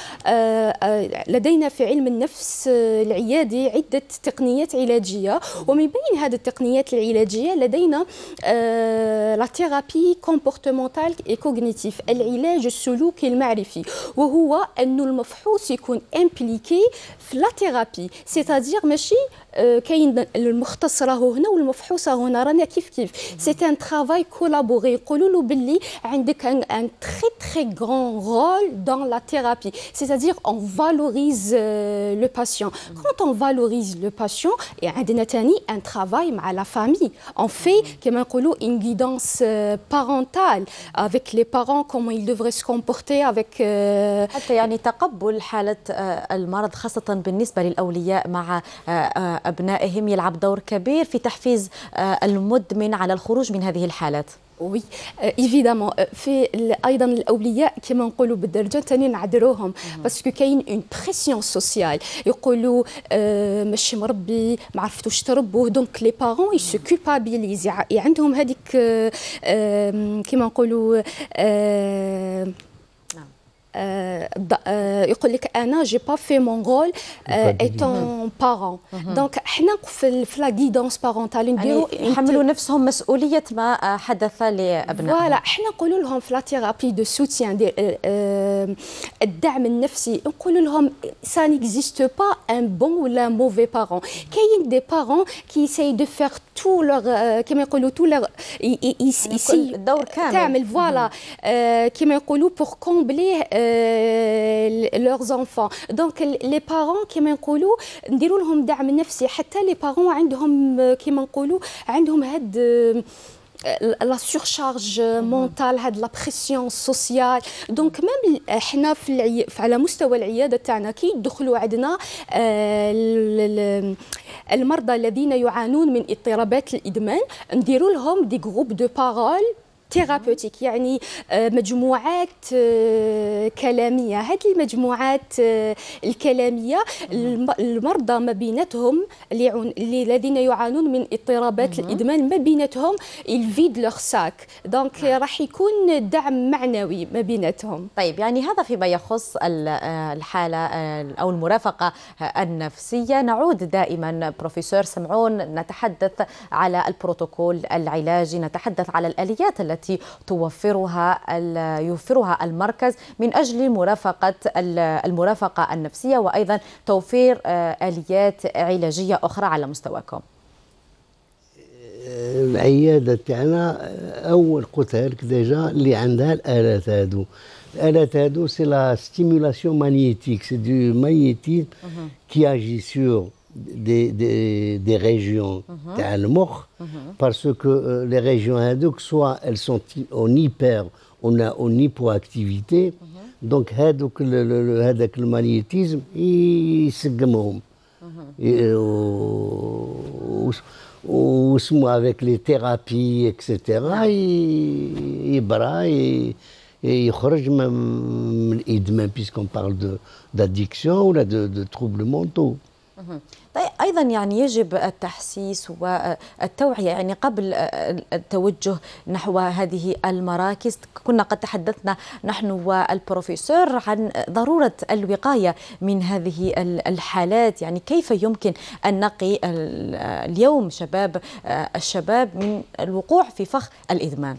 لدينا في علم النفس العيادي عدة تقنيات علاجية ومن بين هذه التقنيات العلاجية لدينا لا ثيرابي كومبورتمونتال كوغنيتيف العلاج السلوكي المعرفي وهو أن المفحوص يكون امبليكي La thérapie, c'est-à-dire que c'est un travail collaboré. C'est un travail collaboré. a un très grand rôle dans la thérapie. C'est-à-dire qu'on valorise le patient. Quand on valorise le patient, et y a un travail à la famille. On fait une guidance parentale avec les parents, comment ils devraient se comporter. avec de بالنسبة للأولياء مع آه، آه، أبنائهم يلعب دور كبير في تحفيز آه، المدمن على الخروج من هذه الحالات وي ايفيدامون euh, euh, في ايضا الاولياء كما نقولوا بالدرجه الثانيه نعذروهم باسكو كاين اون بريسيون سوسيال يقولوا مش ماشي مربي ما عرفتوش تربوه دونك لي بارون يسكوبابيليز عندهم هذيك كما نقولوا Euh, bah, euh, Je n'ai pas fait mon rôle euh, étant parent. Mhm. Donc, nous, dans la guidance parentale, Je la responsabilité de la thérapie de soutien, ça n'existe pas un bon ou un mauvais parent. Il des parents qui essaient de faire tout leur... tout leur... Ici, Voilà. pour combler... لوغز انفون دونك لي بارون كيما نقولوا نديروا لهم دعم نفسي حتى لي بارون عندهم كيما euh, نقولوا عندهم هاد لا سورشارج مونتال هاد لا بريسيون سوسيال دونك ميم حنا في العي... على مستوى العياده تاعنا كي يدخلوا عندنا آه، المرضى الذين يعانون من اضطرابات الادمان نديروا لهم دي جروب دو بارول ثيرابيوتيك يعني آه، مجموعات آه، كلاميه هذه المجموعات آه، الكلاميه المرضى ما بيناتهم الذين يعانون من اضطرابات الادمان ما بيناتهم الفيد لوغ ساك دونك راح يكون دعم معنوي ما بيناتهم طيب يعني هذا فيما يخص الحاله او المرافقه النفسيه نعود دائما بروفيسور سمعون نتحدث على البروتوكول العلاجي نتحدث على الاليات التي التي توفرها يوفرها المركز من أجل مرافقة المرافقة النفسية وأيضا توفير آه، آليات علاجية أخرى على مستواكم العيادة آه، تاعنا آه، أول قلت لك ديجا اللي عندها الآلات هادو الآلات هادو سي لا ستيمولاسيون مانيتيك سي دو مانيتيك كي أجي سور des, des, régions mm parce que euh, les régions hindoues, soit elles sont en hyper, on a en hypoactivité, mm donc le, le, le, se المagnétisme mhm. et euh, avec les thérapies etc Et même et même puisqu'on parle d'addiction ou de, de troubles mentaux طيب ايضا يعني يجب التحسيس والتوعيه يعني قبل التوجه نحو هذه المراكز كنا قد تحدثنا نحن والبروفيسور عن ضروره الوقايه من هذه الحالات يعني كيف يمكن ان نقي اليوم شباب الشباب من الوقوع في فخ الادمان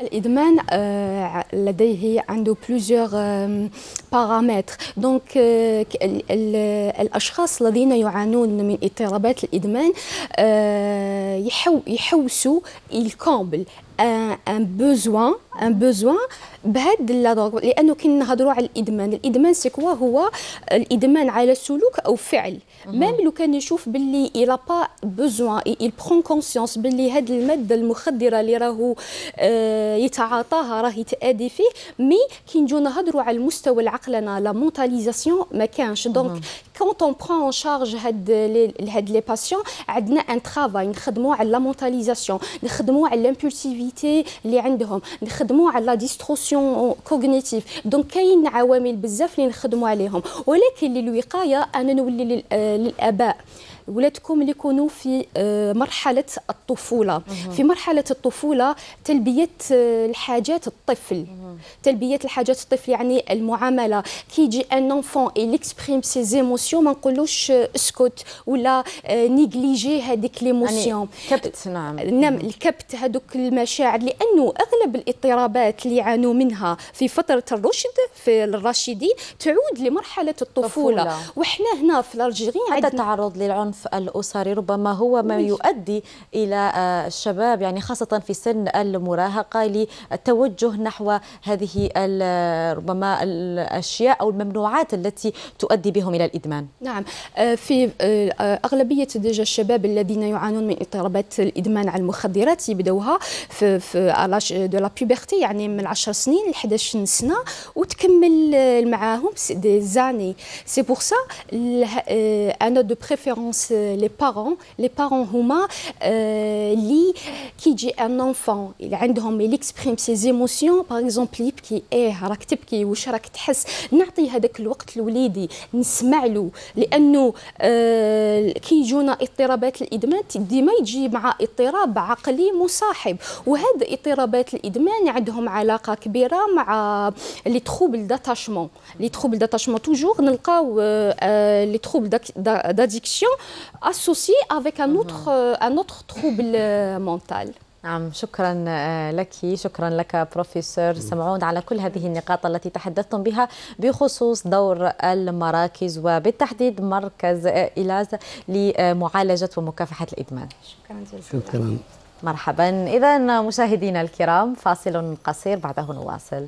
الادمان آه، لديه عنده بلوزيوغ بارامتر دونك الاشخاص الذين يعانون من اضطرابات الادمان آه، يحوسوا الكومبل ان بوزوان ان بوزوان بهاد لا لانه كي نهضروا على الادمان الادمان سي كوا هو الادمان على سلوك او فعل ميم لو كان يشوف باللي الا با بوزوان il برون كونسيونس باللي هاد الماده المخدره اللي راهو آه، يتعاطاها راهي تادي فيه مي كي نجيو نهضروا على المستوى العقلنا لا مونتاليزاسيون ما كانش دونك كونت اون برون ان شارج هاد هاد لي باسيون عندنا ان ترافاي نخدموا على لا مونتاليزاسيون نخدموا على لامبولسيفيتي اللي عندهم نخدموا نخدموا على لا ديستروسيون كوغنيتيف دونك كاين عوامل بزاف اللي نخدموا عليهم ولكن للوقايه انا نولي آه، للاباء ولادكم اللي يكونوا في آه، مرحله الطفوله في مرحله الطفوله تلبيه آه، الحاجات الطفل تلبيه الحاجات الطفل يعني المعامله كي يجي ان انفون اي ليكسبريم سي زيموسيون ما نقولوش آه، اسكت ولا نيغليجي هذيك ليموسيون يعني كبت نعم نعم الكبت هذوك المشاعر لانه اغلب الاضطرابات اللي يعانوا منها في فتره الرشد في الراشدين تعود لمرحله الطفوله طفولة. وحنا هنا في الارجيري عندنا تعرض للعنف العنف الأسري ربما هو ما يؤدي إلى آه، الشباب يعني خاصة في سن المراهقة للتوجه نحو هذه ربما الأشياء أو الممنوعات التي تؤدي بهم إلى الإدمان نعم آه، في آه، أغلبية دجا الشباب الذين يعانون من اضطرابات الإدمان على المخدرات يبداوها في, في دو لا بيبرتي يعني من 10 سنين ل 11 سنة وتكمل معاهم دي زاني سي بور سا انا دو بريفيرونس لي بارون لي بارون هما لي كي يجي ان انفون عندهم يليكسبريم سي زيموسيون باغ اكزومبل يبكي ايه راك تبكي واش راك تحس نعطي هذاك الوقت لوليدي نسمع له لانه كي يجونا اضطرابات الادمان ديما يجي مع اضطراب عقلي مصاحب وهاد اضطرابات الادمان عندهم علاقه كبيره مع لي تروبل داتاشمون لي تروبل داتاشمون توجور نلقاو لي تروبل داديكسيون associé avec un mhm. autre, euh, un autre trouble euh, mental. نعم شكرا آه، لك شكرا لك بروفيسور سمعون على كل هذه النقاط التي تحدثتم بها بخصوص دور المراكز وبالتحديد مركز آه، إلاز لمعالجة ومكافحة الإدمان شكرا جزيلا شكرا مرحبا إذا مشاهدينا الكرام فاصل قصير بعده نواصل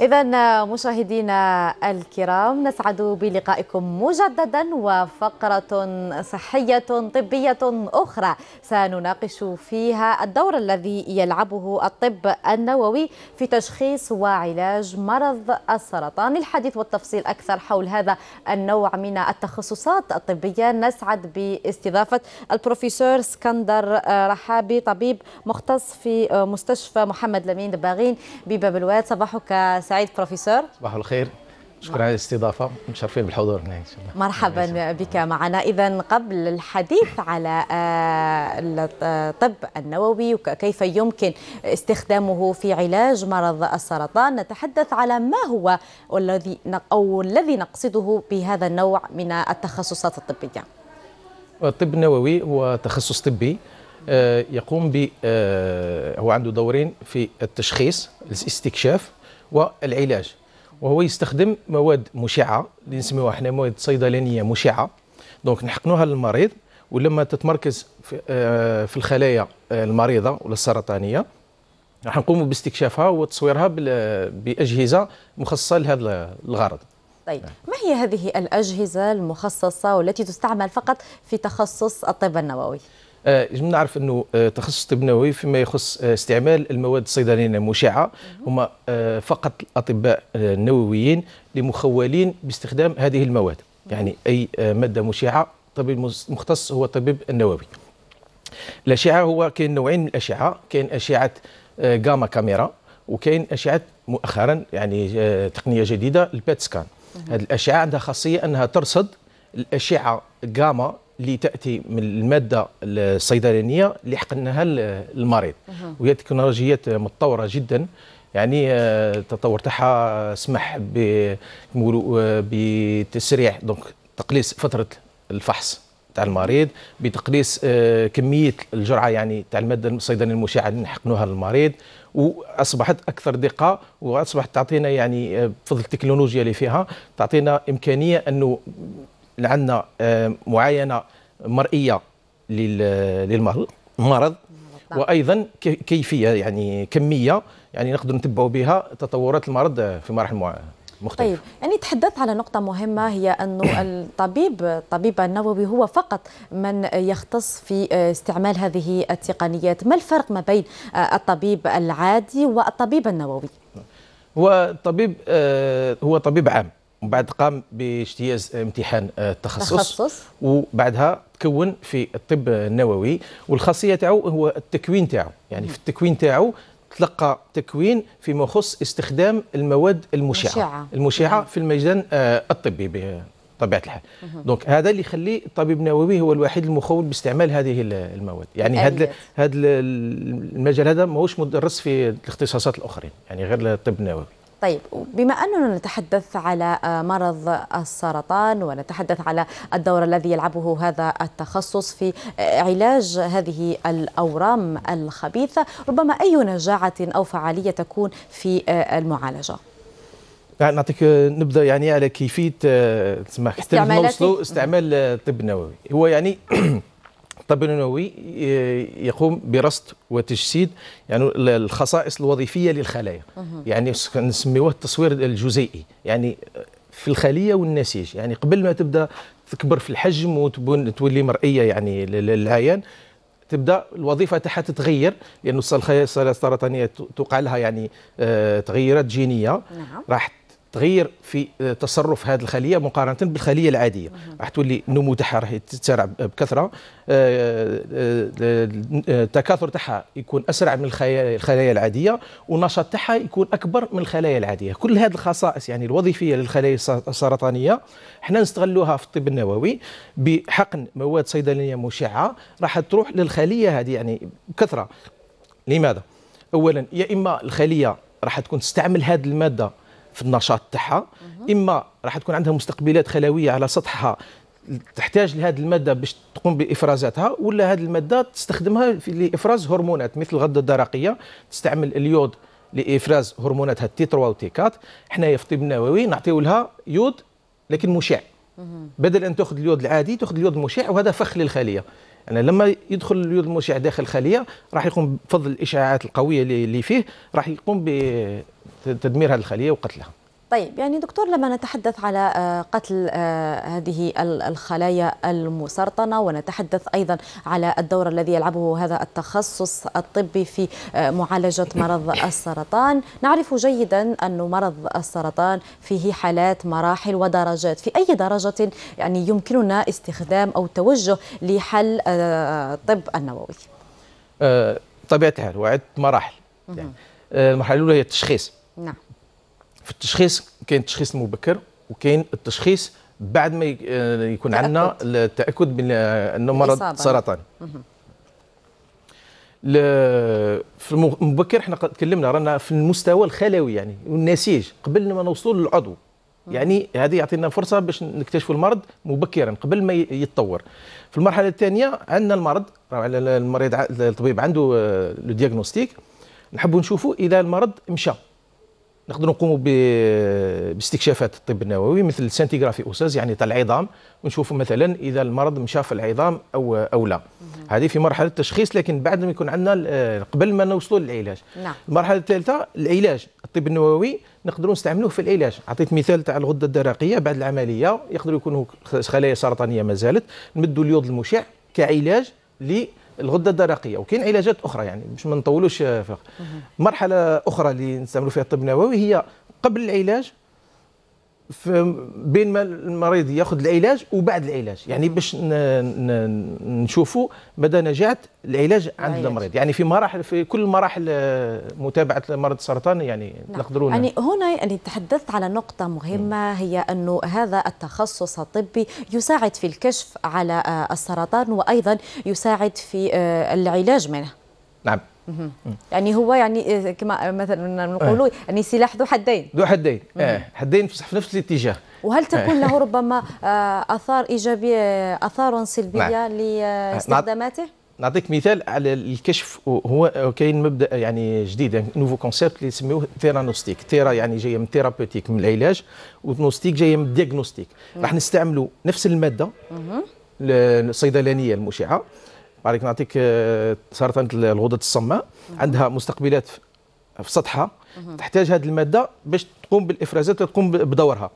إذا مشاهدينا الكرام نسعد بلقائكم مجددا وفقرة صحية طبية أخرى سنناقش فيها الدور الذي يلعبه الطب النووي في تشخيص وعلاج مرض السرطان الحديث والتفصيل أكثر حول هذا النوع من التخصصات الطبية نسعد باستضافة البروفيسور اسكندر آه، رحابي طبيب مختص في آه، مستشفى محمد لمين دباغين بباب الواد صباحك سعيد بروفيسور صباح الخير شكرا على الاستضافة متشرفين بالحضور هنا إن شاء الله مرحبا بك معنا إذا قبل الحديث على آه، الطب النووي وكيف يمكن استخدامه في علاج مرض السرطان نتحدث على ما هو والذي أو الذي نقصده بهذا النوع من التخصصات الطبية الطب النووي هو تخصص طبي آه، يقوم ب آه، هو عنده دورين في التشخيص الاستكشاف والعلاج وهو يستخدم مواد مشعه اللي نسميوها احنا مواد صيدلانيه مشعه دونك نحقنوها للمريض ولما تتمركز في, آه في الخلايا آه، المريضه ولا السرطانيه راح نقوموا باستكشافها وتصويرها باجهزه مخصصه لهذا الغرض طيب ما هي هذه الاجهزه المخصصه والتي تستعمل فقط في تخصص الطب النووي آه، يجب نعرف انه آه، تخصص الطب النووي فيما يخص آه، استعمال المواد الصيدليه المشعه هما فقط الاطباء النوويين لمخولين باستخدام هذه المواد يعني اي ماده مشعه الطبيب المختص هو الطبيب النووي الاشعه هو كاين نوعين من الاشعه كاين اشعه جاما كاميرا وكاين اشعه مؤخرا يعني تقنيه جديده البات سكان هذه الاشعه عندها خاصيه انها ترصد الاشعه جاما اللي تاتي من الماده الصيدلانيه اللي حقنها المريض وهي تكنولوجيات متطوره جدا يعني التطور آه، تاعها سمح ب آه، بتسريع دونك تقليص فتره الفحص تاع المريض بتقليص آه، كميه الجرعه يعني تاع الماده الصيدلانيه المشعه اللي نحقنوها للمريض واصبحت اكثر دقه واصبحت تعطينا يعني بفضل التكنولوجيا اللي فيها تعطينا امكانيه انه عندنا آه، معاينه مرئيه للمرض المرض وايضا كيفيه يعني كميه يعني نقدر نتبعوا بها تطورات المرض في مراحل معينه مختلف طيب يعني تحدثت على نقطة مهمة هي أنه الطبيب الطبيب النووي هو فقط من يختص في آه، استعمال هذه التقنيات ما الفرق ما بين آه، الطبيب العادي والطبيب النووي هو طبيب هو طبيب عام وبعد بعد قام باجتياز امتحان التخصص آه، تخصص. وبعدها تكون في الطب النووي والخاصيه تاعو هو التكوين تاعو يعني في التكوين تاعو تلقى تكوين فيما يخص استخدام المواد المشعه المشعه في الميدان آه، الطبي بطبيعه الحال دونك هذا اللي يخلي الطبيب النووي هو الوحيد المخول باستعمال هذه المواد يعني هذا هذا المجال هذا ماهوش مدرس في الاختصاصات الاخرين يعني غير الطب النووي طيب بما أننا نتحدث على آه، مرض السرطان ونتحدث على الدور الذي يلعبه هذا التخصص في آه، علاج هذه الأورام الخبيثة ربما أي نجاعة أو فعالية تكون في آه، المعالجة يعني نعطيك نبدا يعني على كيفيه تسمى استعمال الطب النووي هو يعني الطب النووي يقوم برصد وتجسيد يعني الخصائص الوظيفيه للخلايا يعني نسميوه التصوير الجزيئي يعني في الخليه والنسيج يعني قبل ما تبدا تكبر في الحجم وتولي مرئيه يعني للعيان تبدا الوظيفه تاعها تتغير لانه الخلايا السرطانيه توقع لها يعني آه، تغيرات جينيه نعم. راح تغير في آه، تصرف هذه الخليه مقارنه بالخليه العاديه راح تولي النمو تاعها راح يتسارع بكثره آه، آه، التكاثر تاعها يكون اسرع من الخلايا العاديه والنشاط تاعها يكون اكبر من الخلايا العاديه كل هذه الخصائص يعني الوظيفيه للخلايا السرطانيه احنا نستغلوها في الطب النووي بحقن مواد صيدليه مشعه راح تروح للخليه هذه يعني بكثره لماذا اولا يا اما الخليه راح تكون تستعمل هذه الماده في النشاط تاعها اما راح تكون عندها مستقبلات خلويه على سطحها تحتاج لهذه الماده باش تقوم بافرازاتها ولا هذه الماده تستخدمها لافراز هرمونات مثل الغده الدرقيه تستعمل اليود لافراز هرموناتها تي 3 وتي 4 حنايا في الطب النووي نعطيو لها يود لكن مشع بدل ان تاخذ اليود العادي تاخذ اليود المشع وهذا فخ للخليه يعني لما يدخل اليود المشع داخل الخليه راح يقوم بفضل الاشعاعات القويه اللي فيه راح يقوم بتدمير هذه الخليه وقتلها طيب يعني دكتور لما نتحدث على آه، قتل آه، هذه الخلايا المسرطنه ونتحدث ايضا على الدور الذي يلعبه هذا التخصص الطبي في آه، معالجه مرض السرطان، نعرف جيدا ان مرض السرطان فيه حالات مراحل ودرجات، في اي درجه يعني يمكننا استخدام او التوجه لحل الطب النووي؟ طبيعة الحال وعدة مراحل يعني المرحله الاولى هي التشخيص نعم في التشخيص كاين التشخيص المبكر وكاين التشخيص بعد ما آه، يكون عندنا التاكد من انه مرض سرطاني في المبكر احنا تكلمنا رانا في المستوى الخلوي يعني والنسيج قبل ما نوصلوا للعضو يعني هذه يعطينا فرصه باش نكتشفوا المرض مبكرا قبل ما يتطور في المرحله الثانيه عندنا المرض المريض الطبيب عنده آه، لو ديغنوستيك نحبوا نشوفوا اذا المرض مشى نقدروا نقوموا باستكشافات الطب النووي مثل السنتيغرافي اوساز يعني تاع العظام ونشوفوا مثلا اذا المرض مشى في العظام او او لا هذه في مرحله التشخيص لكن بعد ما يكون عندنا آه، قبل ما نوصلوا للعلاج نعم. المرحله الثالثه العلاج الطب النووي نقدروا نستعملوه في العلاج عطيت مثال تاع الغده الدرقيه بعد العمليه يقدروا يكونوا خلايا سرطانيه ما زالت نمدوا اليود المشع كعلاج الغده الدرقيه وكاين علاجات اخرى يعني باش ما نطولوش مرحله اخرى اللي نستعملوا فيها الطب النووي هي قبل العلاج بين ما المريض ياخذ العلاج وبعد العلاج يعني باش نشوفوا مدى نجاعه العلاج عند العلاج. المريض يعني في مراحل في كل مراحل آه، متابعه مرض السرطان يعني نعم. نقدروا يعني هنا يعني تحدثت على نقطه مهمه هي انه هذا التخصص الطبي يساعد في الكشف على آه، السرطان وايضا يساعد في آه، العلاج منه نعم يعني هو يعني إيه، كما مثلا نقولوا آه. يعني سلاح ذو حدين ذو حدين اه حدين في نفس الاتجاه وهل تكون إيه. له ربما آه، اثار ايجابيه اثار سلبيه نعم. لاستخداماته؟ نعطيك مثال على الكشف هو كاين مبدا يعني جديد نوفو يعني كونسيبت اللي يسميوه ثيرانوستيك ثيرا يعني جايه من ثيرابوتيك من العلاج ونوستيك جايه من ديغنوستيك راح نستعملوا نفس الماده الصيدلانيه المشعه عليك نعطيك سرطان آه، الغدد الصماء عندها مستقبلات في سطحها تحتاج هذه المادة باش تقوم بالإفرازات تقوم بدورها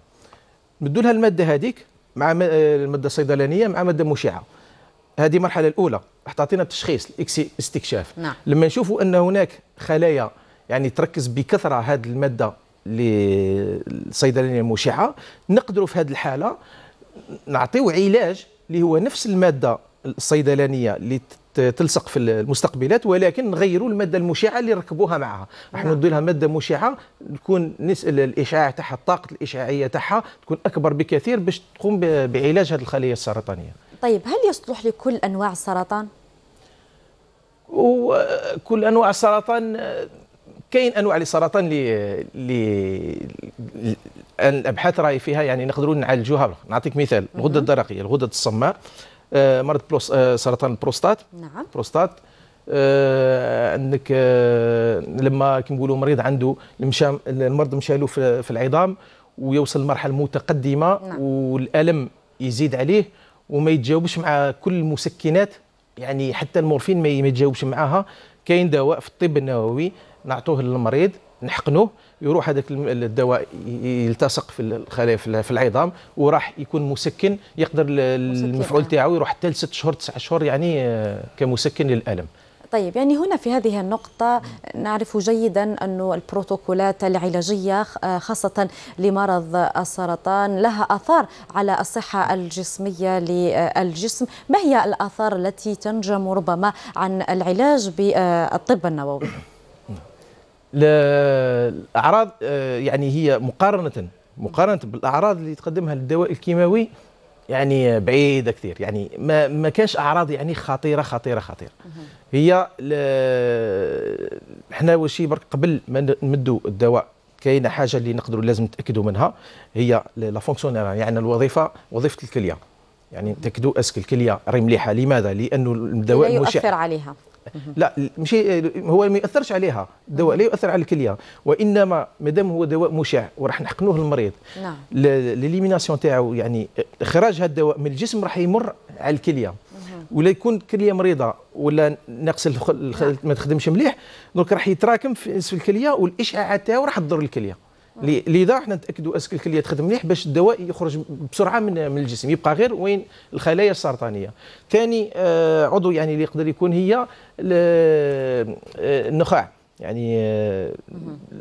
مدوا لها المادة هذيك مع آه، المادة الصيدلانية مع مادة مشعة هذه المرحلة الأولى راح تعطينا التشخيص الاستكشاف نعم. لما نشوفوا أن هناك خلايا يعني تركز بكثرة هذه المادة للصيدلانية المشعة نقدروا في هذه الحالة نعطيو علاج اللي هو نفس المادة الصيدلانيه اللي تلصق في المستقبلات ولكن نغيروا الماده المشعه اللي ركبوها معها راح ندير نعم. لها ماده مشعه تكون نسال الاشعاع تاعها الطاقه الاشعاعيه تاعها تكون اكبر بكثير باش تقوم بعلاج هذه الخليه السرطانيه طيب هل يصلح لكل انواع السرطان وكل انواع السرطان كاين انواع السرطان اللي اللي الابحاث راهي فيها يعني نقدروا نعالجوها نعطيك مثال الغده الدرقيه الغده الصماء آه، مرض بلوس آه، سرطان البروستات نعم بروستات عندك آه، لما كي نقولوا مريض عنده المشا المرض مشى في العظام ويوصل لمرحله متقدمه نعم. والالم يزيد عليه وما يتجاوبش مع كل المسكنات يعني حتى المورفين ما يتجاوبش معاها كاين دواء في الطب النووي نعطوه للمريض نحقنوه يروح هذاك الدواء يلتصق في الخلايا في العظام وراح يكون مسكن يقدر المفعول آه. تاعو يروح حتى لست شهور تسع شهور يعني آه، كمسكن للالم طيب يعني هنا في هذه النقطة نعرف جيدا أن البروتوكولات العلاجية آه، خاصة لمرض السرطان لها آثار على الصحة الجسمية للجسم ما هي الآثار التي تنجم ربما عن العلاج بالطب النووي؟ الاعراض آه، يعني هي مقارنه مقارنه بالاعراض اللي تقدمها للدواء الكيماوي يعني بعيده كثير يعني ما ما كانش اعراض يعني خطيره خطيره خطيره هي احنا وشي برك قبل ما نمدوا الدواء كاينه حاجه اللي نقدروا لازم نتاكدوا منها هي لا فونكسيون يعني, يعني الوظيفه وظيفه الكليه يعني نتاكدوا اسك الكليه راهي مليحه لماذا لانه الدواء لا يؤثر عليها لا ماشي هو ما ياثرش عليها الدواء لا يؤثر على الكليه وانما مادام هو دواء مشع وراح نحقنوه للمريض نعم ليليميناسيون تاعو يعني اخراج هذا الدواء من الجسم راح يمر على الكليه ولا يكون الكليه مريضه ولا ناقص الخل... نعم. ما تخدمش مليح دونك راح يتراكم في الكليه والاشعاعات تاعو راح تضر الكليه لذا احنا نتاكدوا اسك الكليه تخدم مليح باش الدواء يخرج بسرعه من من الجسم يبقى غير وين الخلايا السرطانيه ثاني آه، عضو يعني اللي يقدر يكون هي آه، النخاع يعني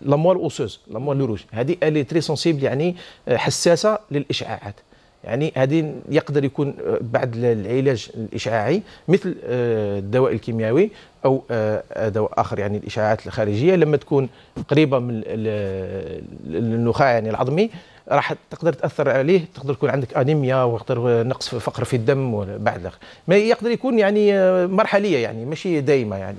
لاموال اوسوز لاموال لوروج هذه الي تري سونسيبل يعني آه، حساسه للاشعاعات يعني هذه يقدر يكون آه، بعد العلاج الاشعاعي مثل آه، الدواء الكيميائي او آه، دواء اخر يعني الاشعاعات الخارجيه لما تكون قريبه من النخاع يعني العظمي راح تقدر تاثر عليه تقدر تكون عندك انيميا ويقدر نقص في فقر في الدم وبعد ما يقدر يكون يعني مرحليه يعني ماشي دائمه يعني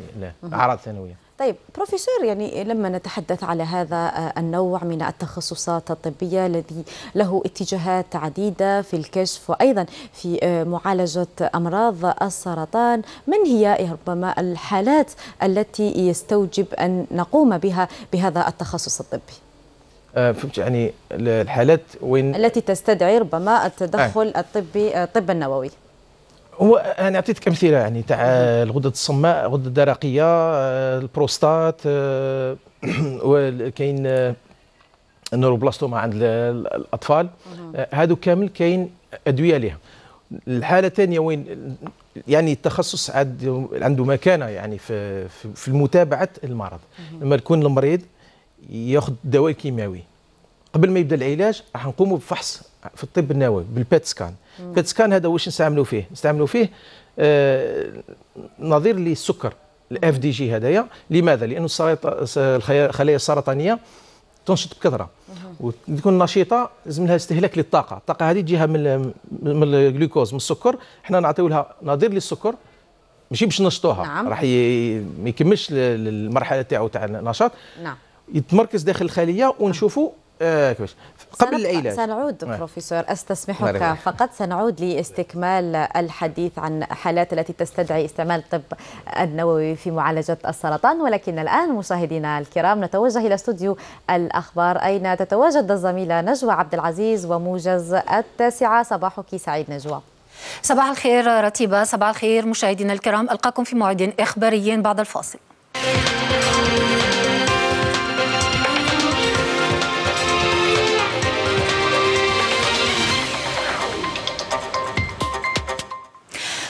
اعراض ثانويه طيب بروفيسور يعني لما نتحدث على هذا آه، النوع من التخصصات الطبية الذي له اتجاهات عديدة في الكشف وأيضا في آه، معالجة أمراض السرطان من هي ربما الحالات التي يستوجب أن نقوم بها بهذا التخصص الطبي؟ آه، فهمت يعني الحالات وين التي تستدعي ربما التدخل آه. الطبي الطب النووي هو انا عطيتك امثله يعني تاع الغده الصماء الغده الدرقيه آه، البروستات آه، وكاين آه، النوروبلاستوما عند الاطفال هادو كامل كاين ادويه لهم الحاله الثانيه وين يعني التخصص عنده عنده مكانه يعني في في متابعه المرض لما يكون المريض ياخذ دواء كيماوي قبل ما يبدا العلاج راح نقوموا بفحص في الطب النووي بالبات سكان كتسكان هذا واش نستعملوا فيه نستعملوا فيه آه، نظير للسكر الاف دي جي هذايا لماذا لانه الخلايا السرطانيه تنشط بكثره وتكون نشيطه لازم لها استهلاك للطاقه الطاقه هذه تجيها من من الجلوكوز من السكر حنا نعطيو لها نظير للسكر ماشي باش نشطوها نعم. راح ما يكملش المرحله تاعو تاع النشاط نعم يتمركز داخل الخليه ونشوفوا آه كيفاش قبل العلاج سنعود نعم. بروفيسور أستسمحك نعم، نعم. فقط سنعود لاستكمال الحديث عن حالات التي تستدعي استعمال الطب النووي في معالجة السرطان ولكن الآن مشاهدينا الكرام نتوجه إلى استوديو الأخبار أين تتواجد الزميلة نجوى عبد العزيز وموجز التاسعة صباحك سعيد نجوى صباح الخير رتيبة صباح الخير مشاهدينا الكرام ألقاكم في موعد إخباري بعد الفاصل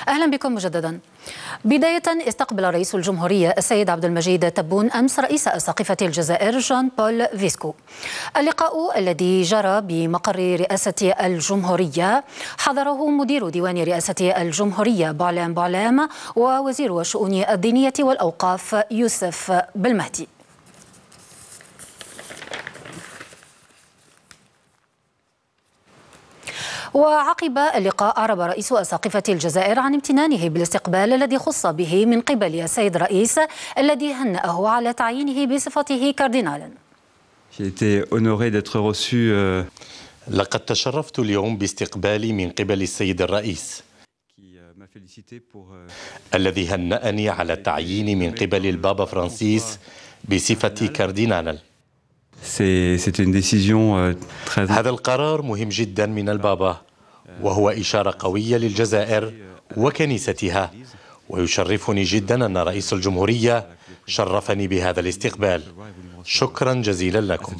أهلا بكم مجددا بداية استقبل رئيس الجمهورية السيد عبد المجيد تبون أمس رئيس أساقفة الجزائر جان بول فيسكو اللقاء الذي جرى بمقر رئاسة الجمهورية حضره مدير ديوان رئاسة الجمهورية بعلام بعلام ووزير الشؤون الدينية والأوقاف يوسف بالمهدي وعقب اللقاء أعرب رئيس أساقفة الجزائر عن امتنانه بالاستقبال الذي خص به من قبل السيد الرئيس الذي هنأه على تعيينه بصفته كاردينالا euh, لقد تشرفت اليوم باستقبالي من قبل السيد الرئيس euh, euh, الذي هنأني على التعيين من قبل البابا فرانسيس بصفتي كاردينالا Euh, هذا القرار مهم جدا من البابا وهو إشارة قوية للجزائر وكنيستها ويشرفني جدا أن رئيس الجمهورية شرفني بهذا الاستقبال شكرا جزيلا لكم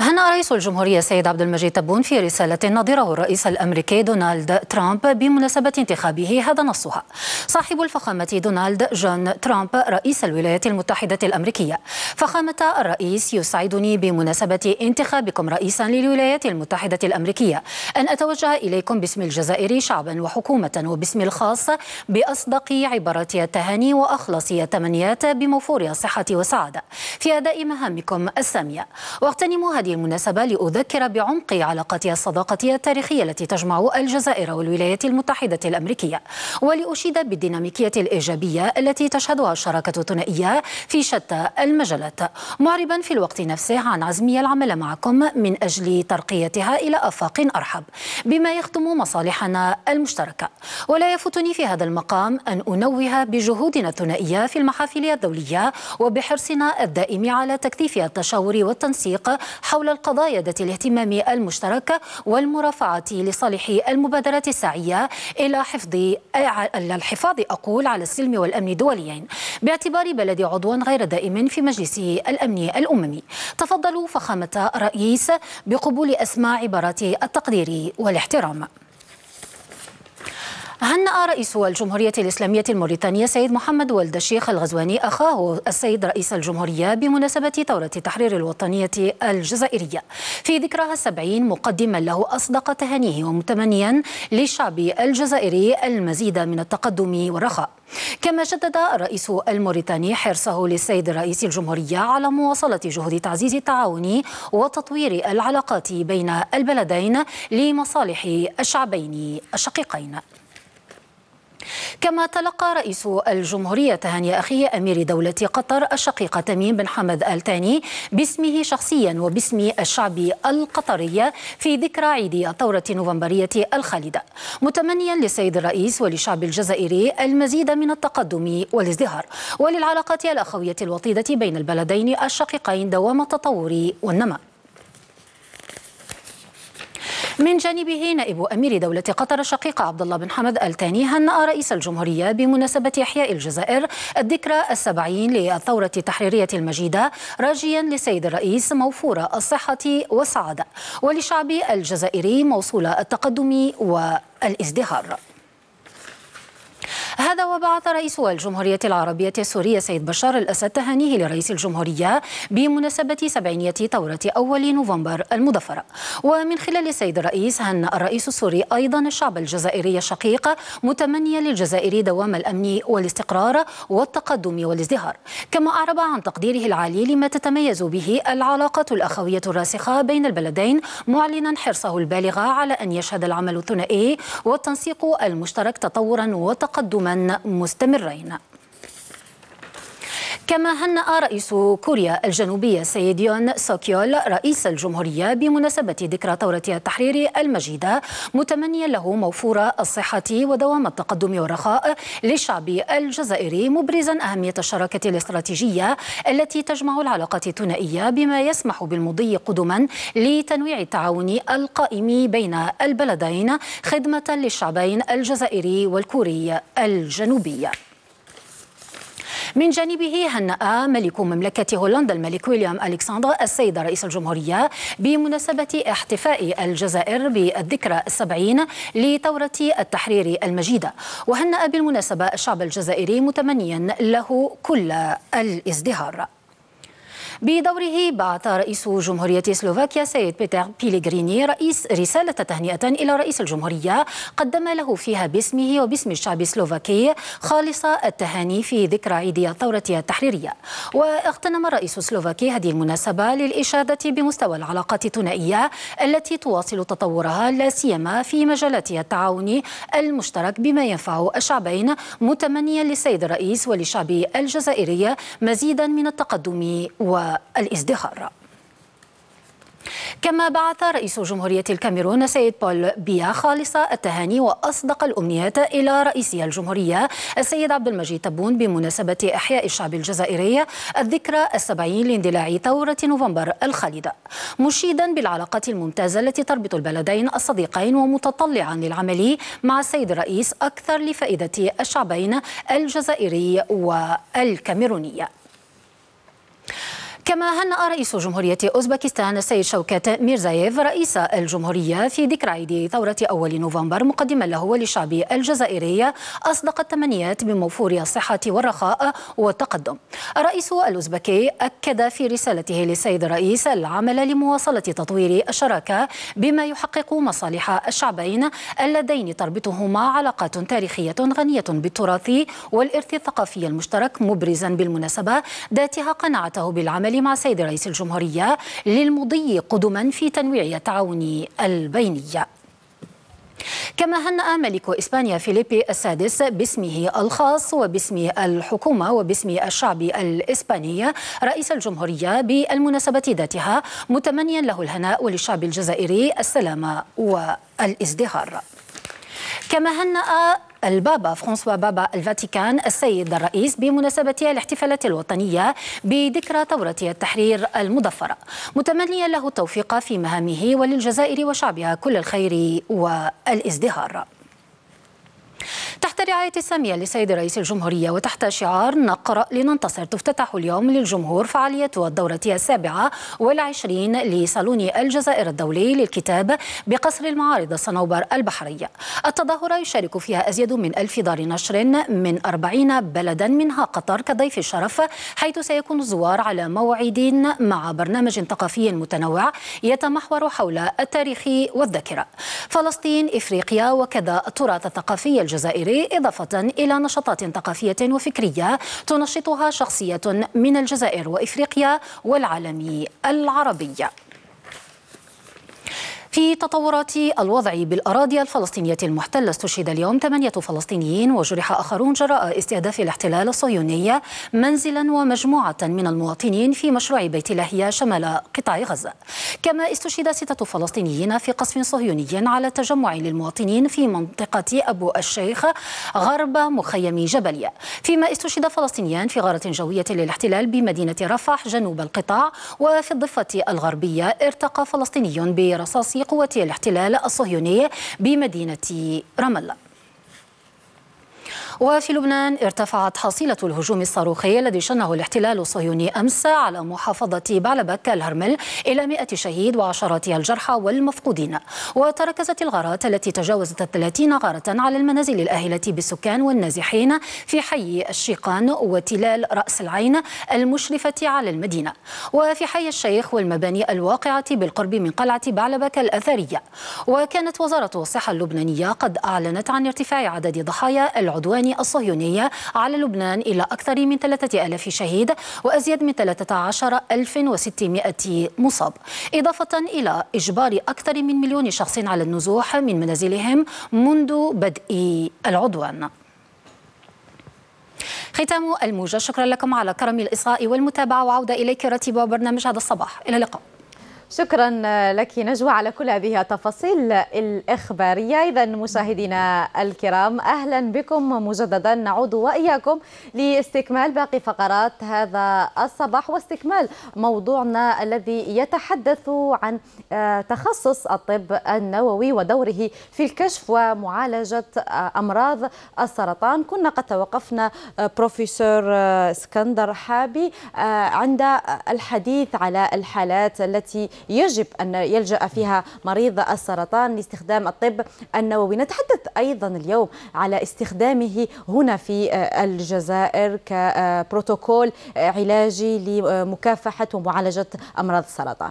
هنا رئيس الجمهورية السيد عبد المجيد تبون في رسالة نظره الرئيس الأمريكي دونالد ترامب بمناسبة انتخابه هذا نصها صاحب الفخامة دونالد جون ترامب رئيس الولايات المتحدة الأمريكية فخامة الرئيس يسعدني بمناسبة انتخابكم رئيسا للولايات المتحدة الأمريكية أن أتوجه إليكم باسم الجزائر شعبا وحكومة وباسم الخاص بأصدق عبارات التهاني وأخلص التمنيات بموفور الصحة والسعادة في أداء مهامكم السامية واغتنموا هذه المناسبة لأذكر بعمق علاقتها الصداقة التاريخية التي تجمع الجزائر والولايات المتحدة الأمريكية ولأشيد بالديناميكية الإيجابية التي تشهدها الشراكة الثنائية في شتى المجالات معربا في الوقت نفسه عن عزمي العمل معكم من أجل ترقيتها إلى أفاق أرحب بما يخدم مصالحنا المشتركة ولا يفوتني في هذا المقام أن أنوه بجهودنا الثنائية في المحافل الدولية وبحرصنا الدائم على تكثيف التشاور والتنسيق حول حول القضايا ذات الاهتمام المشترك والمرافعة لصالح المبادرات السعية إلى حفظ الحفاظ أقول على السلم والأمن دوليين باعتبار بلد عضوا غير دائم في مجلس الأمن الأممي تفضلوا فخامة الرئيس بقبول اسماء عبارات التقدير والاحترام هنأ رئيس الجمهورية الإسلامية الموريتانية سيد محمد ولد الشيخ الغزواني أخاه السيد رئيس الجمهورية بمناسبة ثورة التحرير الوطنية الجزائرية في ذكرها السبعين مقدما له أصدق تهانيه ومتمنيا للشعب الجزائري المزيد من التقدم والرخاء كما شدد الرئيس الموريتاني حرصه للسيد رئيس الجمهورية على مواصلة جهود تعزيز التعاون وتطوير العلاقات بين البلدين لمصالح الشعبين الشقيقين كما تلقى رئيس الجمهورية تهاني أخي أمير دولة قطر الشقيق تميم بن حمد آل ثاني باسمه شخصيا وباسم الشعب القطري في ذكرى عيد الثورة النوفمبرية الخالدة متمنيا للسيد الرئيس وللشعب الجزائري المزيد من التقدم والازدهار وللعلاقات الأخوية الوطيدة بين البلدين الشقيقين دوام التطور والنمو من جانبه نائب أمير دولة قطر الشقيقة عبد الله بن حمد التاني هنأ رئيس الجمهورية بمناسبة إحياء الجزائر الذكرى السبعين للثورة التحريرية المجيدة راجيا للسيد الرئيس موفور الصحة والسعادة وللشعب الجزائري موصول التقدم والازدهار هذا وبعث رئيس الجمهورية العربية السورية سيد بشار الأسد تهانيه لرئيس الجمهورية بمناسبة سبعينية ثورة أول نوفمبر المظفرة ومن خلال السيد الرئيس هنأ الرئيس السوري أيضا الشعب الجزائري الشقيق متمنيا للجزائر دوام الأمن والاستقرار والتقدم والازدهار كما أعرب عن تقديره العالي لما تتميز به العلاقة الأخوية الراسخة بين البلدين معلنا حرصه البالغ على أن يشهد العمل الثنائي والتنسيق المشترك تطورا وتقدما تقدما مستمرين كما هنأ رئيس كوريا الجنوبية يون سوكيول رئيس الجمهورية بمناسبة ذكرى ثورة التحرير المجيدة متمنيا له موفور الصحة ودوام التقدم والرخاء للشعب الجزائري مبرزا أهمية الشراكة الاستراتيجية التي تجمع العلاقات الثنائية بما يسمح بالمضي قدما لتنويع التعاون القائم بين البلدين خدمة للشعبين الجزائري والكوري الجنوبي من جانبه هنأ ملك مملكة هولندا الملك ويليام ألكسندر السيد رئيس الجمهورية بمناسبة احتفاء الجزائر بالذكرى السبعين لثورة التحرير المجيدة وهنأ بالمناسبة الشعب الجزائري متمنيا له كل الازدهار بدوره بعث رئيس جمهورية سلوفاكيا سيد بيتر بيليغريني رئيس رسالة تهنئة إلى رئيس الجمهورية قدم له فيها باسمه وباسم الشعب السلوفاكي خالص التهاني في ذكرى عيد الثورة التحريرية واغتنم الرئيس السلوفاكي هذه المناسبة للإشادة بمستوى العلاقات الثنائية التي تواصل تطورها لا سيما في مجالات التعاون المشترك بما ينفع الشعبين متمنيا للسيد الرئيس وللشعب الجزائري مزيدا من التقدم و والازدهار كما بعث رئيس جمهورية الكاميرون سيد بول بيا خالص التهاني وأصدق الأمنيات إلى رئيس الجمهورية السيد عبد المجيد تبون بمناسبة إحياء الشعب الجزائري الذكرى السبعين لاندلاع ثورة نوفمبر الخالدة مشيدا بالعلاقات الممتازة التي تربط البلدين الصديقين ومتطلعا للعمل مع السيد الرئيس أكثر لفائدة الشعبين الجزائري والكاميرونية كما هنأ رئيس جمهورية أوزبكستان السيد شوكات ميرزايف رئيس الجمهورية في ذكرى عيد ثورة أول نوفمبر مقدما له وللشعب الجزائري أصدق التمنيات بموفور الصحة والرخاء والتقدم الرئيس الأوزبكي أكد في رسالته للسيد الرئيس العمل لمواصلة تطوير الشراكة بما يحقق مصالح الشعبين اللذين تربطهما علاقات تاريخية غنية بالتراث والإرث الثقافي المشترك مبرزا بالمناسبة ذاتها قناعته بالعمل مع سيد رئيس الجمهورية للمضي قدما في تنويع التعاون البيني كما هنأ ملك إسبانيا فيليبي السادس باسمه الخاص وباسم الحكومة وباسم الشعب الإسباني رئيس الجمهورية بالمناسبة ذاتها متمنيا له الهناء وللشعب الجزائري السلام والازدهار كما هنأ البابا فرانسوا بابا الفاتيكان السيد الرئيس بمناسبة الاحتفالات الوطنية بذكرى ثورة التحرير المضفرة متمنيا له التوفيق في مهامه وللجزائر وشعبها كل الخير والازدهار تحت رعاية السامية لسيد رئيس الجمهورية وتحت شعار نقرأ لننتصر تفتتح اليوم للجمهور فعالية الدورة السابعة والعشرين لصالون الجزائر الدولي للكتاب بقصر المعارض الصنوبر البحرية التظاهرة يشارك فيها أزيد من ألف دار نشر من أربعين بلدا منها قطر كضيف الشرف حيث سيكون الزوار على موعد مع برنامج ثقافي متنوع يتمحور حول التاريخ والذاكرة فلسطين إفريقيا وكذا التراث الثقافي الجزائري إضافة إلى نشاطات ثقافية وفكرية تنشطها شخصية من الجزائر وإفريقيا والعالم العربي في تطورات الوضع بالأراضي الفلسطينية المحتلة استشهد اليوم ثمانية فلسطينيين وجرح آخرون جراء استهداف الاحتلال الصهيوني منزلا ومجموعة من المواطنين في مشروع بيت لاهيا شمال قطاع غزة كما استشهد ستة فلسطينيين في قصف صهيوني على تجمع للمواطنين في منطقة أبو الشيخ غرب مخيم جبلية فيما استشهد فلسطينيان في غارة جوية للاحتلال بمدينة رفح جنوب القطاع وفي الضفة الغربية ارتقى فلسطيني برصاص قوات الاحتلال الصهيوني بمدينة رام الله وفي لبنان ارتفعت حصيلة الهجوم الصاروخي الذي شنه الاحتلال الصهيوني أمس على محافظة بعلبك الهرمل إلى 100 شهيد وعشرات الجرحى والمفقودين وتركزت الغارات التي تجاوزت 30 غارة على المنازل الآهلة بالسكان والنازحين في حي الشيقان وتلال رأس العين المشرفة على المدينة وفي حي الشيخ والمباني الواقعة بالقرب من قلعة بعلبك الأثرية وكانت وزارة الصحة اللبنانية قد أعلنت عن ارتفاع عدد ضحايا العدوان الوطني الصهيوني على لبنان إلى أكثر من 3000 شهيد وأزيد من 13600 مصاب إضافة إلى إجبار أكثر من مليون شخص على النزوح من منازلهم منذ بدء العدوان ختام الموجة شكرا لكم على كرم الإصغاء والمتابعة وعودة إليك رتيبة برنامج هذا الصباح إلى اللقاء شكرا لك نجوى على كل هذه التفاصيل الإخبارية إذا مشاهدينا الكرام أهلا بكم مجددا نعود وإياكم لاستكمال باقي فقرات هذا الصباح واستكمال موضوعنا الذي يتحدث عن آه، تخصص الطب النووي ودوره في الكشف ومعالجة آه، أمراض السرطان كنا قد توقفنا آه، بروفيسور اسكندر حابي عند الحديث على الحالات التي يجب أن يلجأ فيها مريض السرطان لاستخدام الطب النووي نتحدث أيضا اليوم على استخدامه هنا في آه، الجزائر كبروتوكول آه، علاجي لمكافحة ومعالجة أمراض السرطان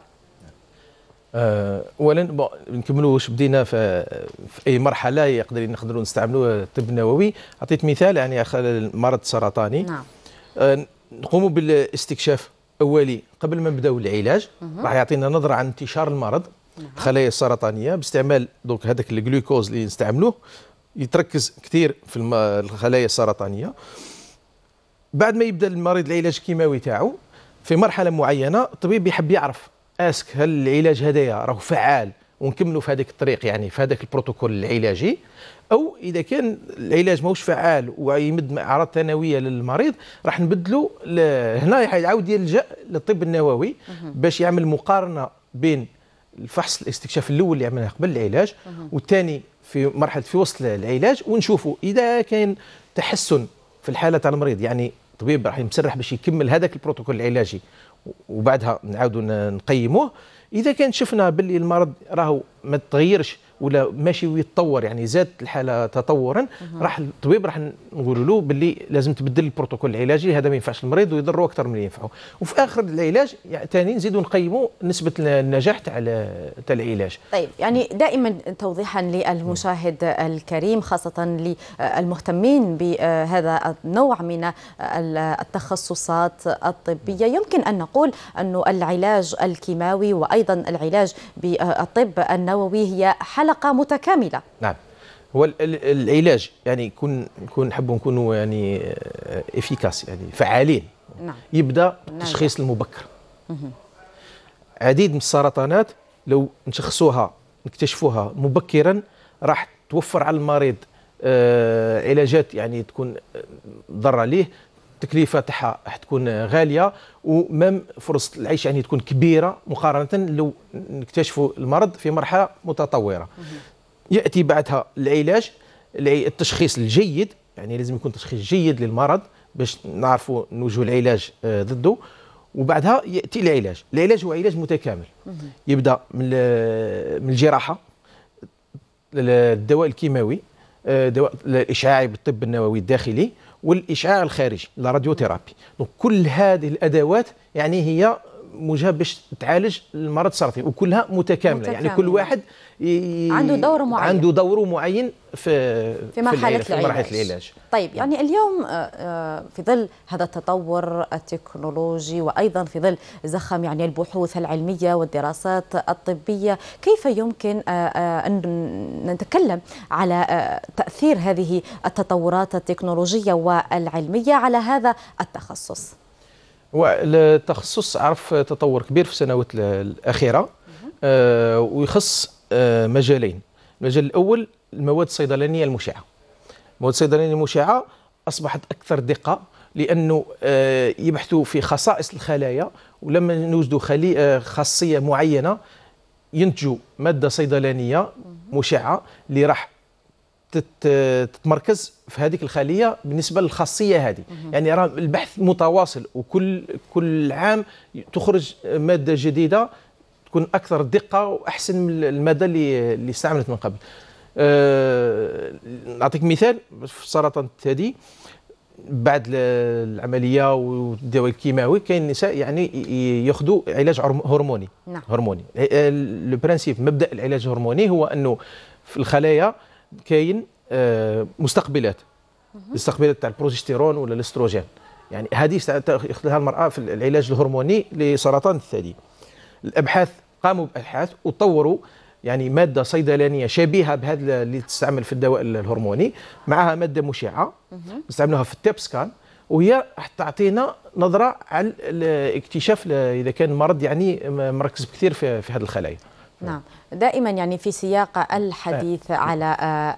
أه، اولا نكملوا واش بدينا في, في اي مرحله يقدر نقدروا نستعملوا الطب النووي عطيت مثال يعني مرض سرطاني نعم نقوموا بالاستكشاف اولي قبل ما نبداو العلاج راح يعطينا نظره عن انتشار المرض الخلايا نعم. السرطانيه باستعمال دوك هذاك الجلوكوز اللي نستعملوه يتركز كثير في الخلايا السرطانيه بعد ما يبدا المريض العلاج الكيماوي تاعو في مرحله معينه الطبيب يحب يعرف اسك هل العلاج هذايا راهو فعال ونكملوا في هذاك الطريق يعني في هذاك البروتوكول العلاجي او اذا كان العلاج ماهوش فعال ويمد اعراض ثانويه للمريض راح نبدلو هنا يعاود يلجا للطب النووي باش يعمل مقارنه بين الفحص الاستكشاف الاول اللي عملناه قبل العلاج والثاني في مرحله في وسط العلاج ونشوفوا اذا كان تحسن في الحاله تاع المريض يعني الطبيب راح يمسرح باش يكمل هذاك البروتوكول العلاجي وبعدها نعاودوا نقيموه اذا كان شفنا باللي المرض راهو ما تغيرش ولا ماشي ويتطور يعني زاد الحاله تطورا راح الطبيب راح نقول له باللي لازم تبدل البروتوكول العلاجي هذا ما ينفعش المريض ويضره اكثر من ينفعه وفي اخر العلاج يعني ثاني نزيدوا نقيموا نسبه النجاح تاع تاع العلاج طيب يعني دائما توضيحا للمشاهد الكريم خاصه للمهتمين بهذا النوع من التخصصات الطبيه يمكن ان نقول انه العلاج الكيماوي وايضا العلاج بالطب النووي هي حل حلقة متكاملة نعم هو العلاج يعني كون كون نحبوا نكونوا يعني آه، افيكاس يعني فعالين نعم. يبدا بالتشخيص نعم. المبكر مه. عديد من السرطانات لو نشخصوها نكتشفوها مبكرا راح توفر على المريض آه علاجات يعني تكون آه، ضاره ليه التكلفه تاعها راح تكون غاليه ومام فرصه العيش يعني تكون كبيره مقارنه لو نكتشفوا المرض في مرحله متطوره ياتي بعدها العلاج التشخيص الجيد يعني لازم يكون تشخيص جيد للمرض باش نعرفوا نوجه العلاج آه، ضده وبعدها ياتي العلاج العلاج هو علاج متكامل يبدا من من الجراحه الدواء الكيماوي آه، دواء الاشعاعي بالطب النووي الداخلي والإشعاع الخارجي لا راديوثيرابي دونك كل هذه الأدوات يعني هي موجهه باش تعالج المرض السرطاني وكلها متكامله متكامله يعني كل واحد ي... عنده دور معين عنده دور معين في في مرحله في العلاج. مرحله العلاج طيب يعني اليوم آه، آه، في ظل هذا التطور التكنولوجي وايضا في ظل زخم يعني البحوث العلميه والدراسات الطبيه كيف يمكن آه، ان نتكلم على تاثير هذه التطورات التكنولوجيه والعلميه على هذا التخصص هو التخصص عرف تطور كبير في السنوات الاخيره آه ويخص آه مجالين المجال الاول المواد الصيدلانيه المشعه المواد الصيدلانيه المشعه اصبحت اكثر دقه لانه آه يبحثوا في خصائص الخلايا ولما نوجدوا خلي آه، خاصيه معينه ينتجوا ماده صيدلانيه مشعه اللي راح تتمركز في هذيك الخليه بالنسبه للخاصيه هذه يعني راه البحث متواصل وكل كل عام تخرج ماده جديده تكون اكثر دقه واحسن من الماده اللي اللي استعملت من قبل أه نعطيك مثال في سرطان الثدي بعد العمليه والدواء الكيماوي كاين النساء يعني ياخذوا علاج هرموني نعم. هرموني البرانسيب مبدا العلاج الهرموني هو انه في الخلايا كاين آه، مستقبلات مستقبلات تاع البروجستيرون ولا الاستروجين يعني هذه تاخذها المراه في العلاج الهرموني لسرطان الثدي الابحاث قاموا بابحاث وطوروا يعني ماده صيدلانيه شبيهه بهذا اللي تستعمل في الدواء الهرموني معها ماده مشعه استعملوها في التيب سكان وهي تعطينا نظره على اكتشاف اذا كان المرض يعني مركز كثير في هذه الخلايا نعم. نعم دائما يعني في سياق الحديث على آه،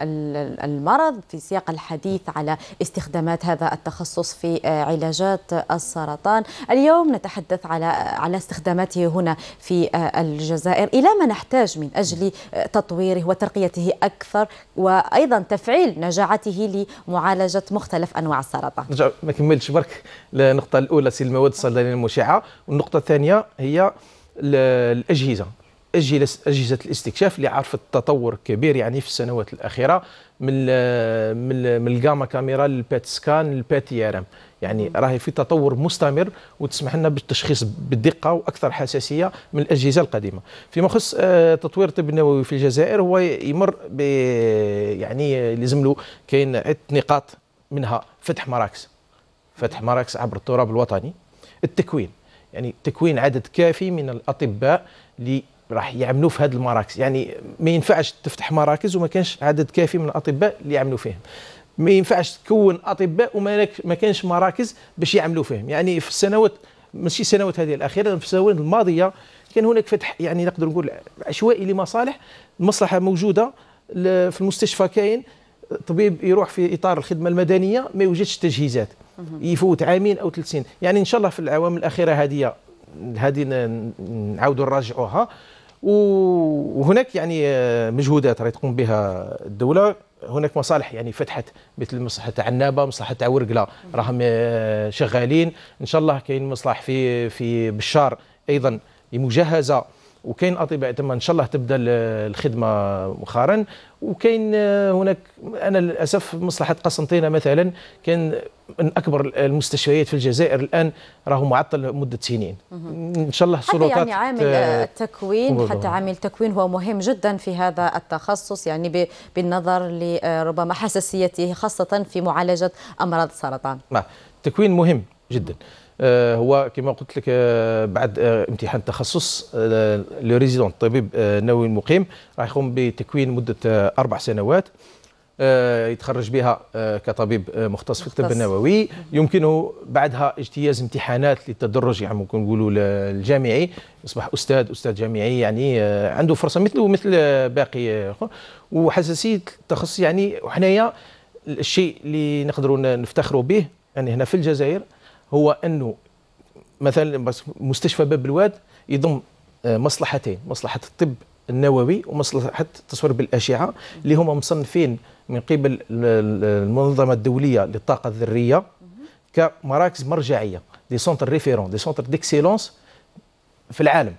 المرض في سياق الحديث على استخدامات هذا التخصص في آه، علاجات السرطان اليوم نتحدث على آه، على استخداماته هنا في الجزائر الى ما نحتاج من اجل تطويره وترقيته اكثر وايضا تفعيل نجاعته لمعالجه مختلف انواع السرطان نرجع ما كملتش برك النقطه الاولى سي المواد الصيدليه المشعه والنقطه الثانيه هي الاجهزه أجهزة الاستكشاف اللي عرفت تطور كبير يعني في السنوات الأخيرة من من من الجاما كاميرا للبات سكان للبات يارم يعني راهي في تطور مستمر وتسمح لنا بالتشخيص بالدقة وأكثر حساسية من الأجهزة القديمة فيما يخص آه، تطوير الطب النووي في الجزائر هو يمر ب يعني لازم له كاين عدة نقاط منها فتح مراكز فتح مراكز عبر التراب الوطني التكوين يعني تكوين عدد كافي من الأطباء راح يعملوا في هذه المراكز يعني ما ينفعش تفتح مراكز وما كانش عدد كافي من الاطباء اللي يعملوا فيهم ما ينفعش تكون اطباء وما ما كانش مراكز باش يعملوا فيهم يعني في السنوات ماشي السنوات هذه الاخيره في السنوات الماضيه كان هناك فتح يعني نقدر نقول عشوائي لمصالح المصلحه موجوده في المستشفى كاين طبيب يروح في اطار الخدمه المدنيه ما يوجدش تجهيزات يفوت عامين او ثلاث سنين يعني ان شاء الله في الاعوام الاخيره هذه هذه نعاودوا نراجعوها وهناك يعني آه، مجهودات راهي تقوم بها الدوله هناك مصالح يعني فتحت مثل مصلحه تاع عنابه مصلحه تاع ورقله راهم آه، شغالين ان شاء الله كاين مصلح في في بشار ايضا مجهزه وكاين اطباء تما ان شاء الله تبدا الخدمه مؤخرا وكاين آه، هناك انا للاسف مصلحه قسنطينه مثلا كان من اكبر المستشفيات في الجزائر الان راهو معطل مده سنين ان شاء الله السلطات يعني عامل التكوين آه، حتى عامل التكوين هو مهم جدا في هذا التخصص يعني بالنظر لربما آه، حساسيته خاصه في معالجه امراض السرطان التكوين نعم. مهم جدا آه، هو كما قلت لك آه، بعد آه، امتحان التخصص لو ريزيدون الطبيب النووي المقيم راح يقوم بتكوين مده اربع سنوات يتخرج بها كطبيب مختص في الطب النووي يمكنه بعدها اجتياز امتحانات للتدرج يعني ممكن نقولوا الجامعي يصبح استاذ استاذ جامعي يعني عنده فرصه مثله مثل باقي وحساسيه التخصص يعني وحنايا الشيء اللي نقدروا نفتخروا به يعني هنا في الجزائر هو انه مثلا مستشفى باب الواد يضم آه، مصلحتين مصلحه الطب النووي ومصلحه التصوير بالاشعه اللي هما مصنفين من قبل المنظمه الدوليه للطاقه الذريه كمراكز مرجعيه دي سونتر ريفيرون دي سونتر ديكسيلونس في العالم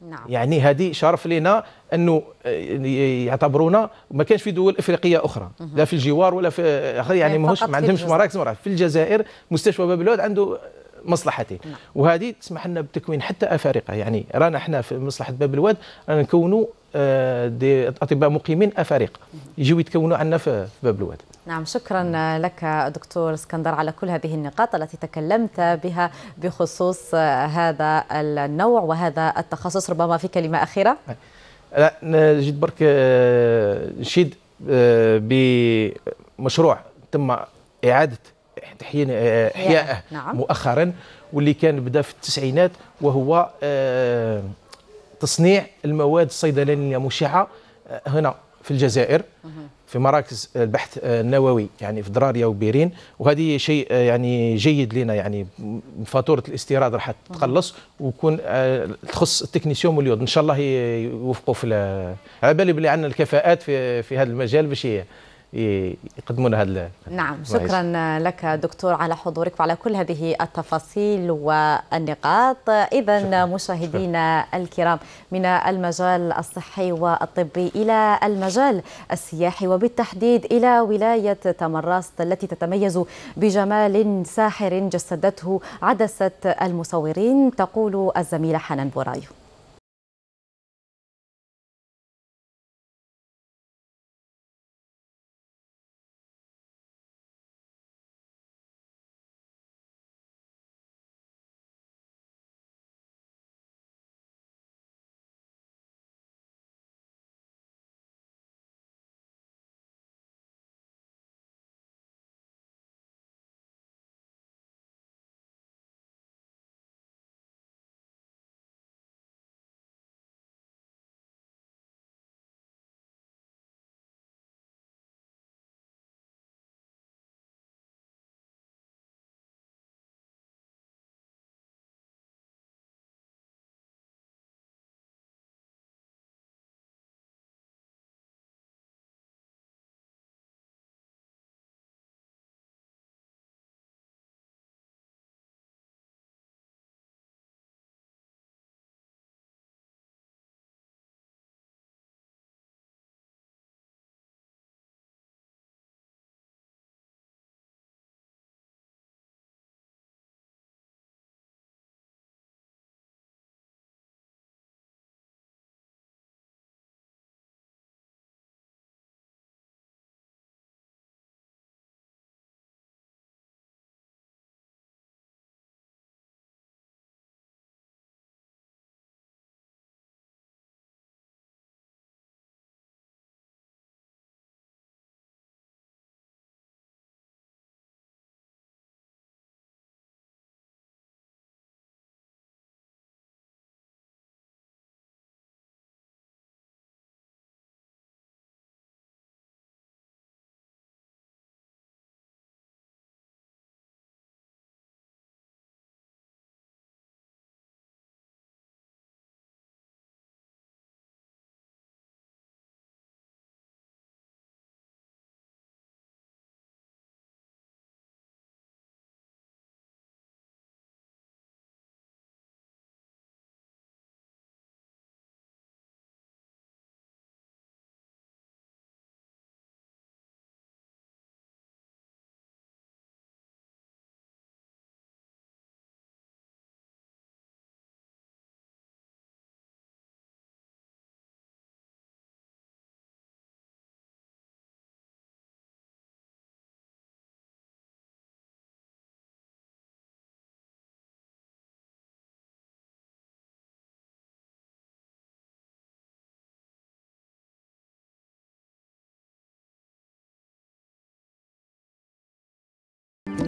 نعم. يعني هذه شرف لنا انه آه، يعني يعتبرونا ما كانش في دول افريقيه اخرى لا في الجوار ولا في يعني ماهوش ما عندهمش مراكز مراكز في الجزائر مستشفى باب الولد عنده مصلحتين نعم. وهذه تسمح لنا بتكوين حتى افارقه يعني رانا احنا في مصلحه باب الواد رانا نكونوا آه، دي اطباء مقيمين افارقه يجيو يتكونوا عندنا في باب الواد نعم شكرا لك دكتور اسكندر على كل هذه النقاط التي تكلمت بها بخصوص هذا النوع وهذا التخصص ربما في كلمه اخيره لا جيت برك آه، نشيد آه، بمشروع تم اعاده تحيين احيائه نعم. مؤخرا واللي كان بدا في التسعينات وهو تصنيع المواد الصيدلانيه المشعه آه، هنا في الجزائر في مراكز البحث آه، النووي يعني في دراريا وبيرين وهذه شيء آه، يعني جيد لنا يعني فاتوره الاستيراد راح تقلص ويكون تخص التكنيسيوم واليود ان شاء الله يوفقوا في على بالي بلي عندنا الكفاءات في في هذا المجال باش يقدموا لنا هذا نعم شكرا لك دكتور على حضورك وعلى كل هذه التفاصيل والنقاط اذا مشاهدينا الكرام من المجال الصحي والطبي الى المجال السياحي وبالتحديد الى ولايه تمراست التي تتميز بجمال ساحر جسدته عدسه المصورين تقول الزميله حنان بورايو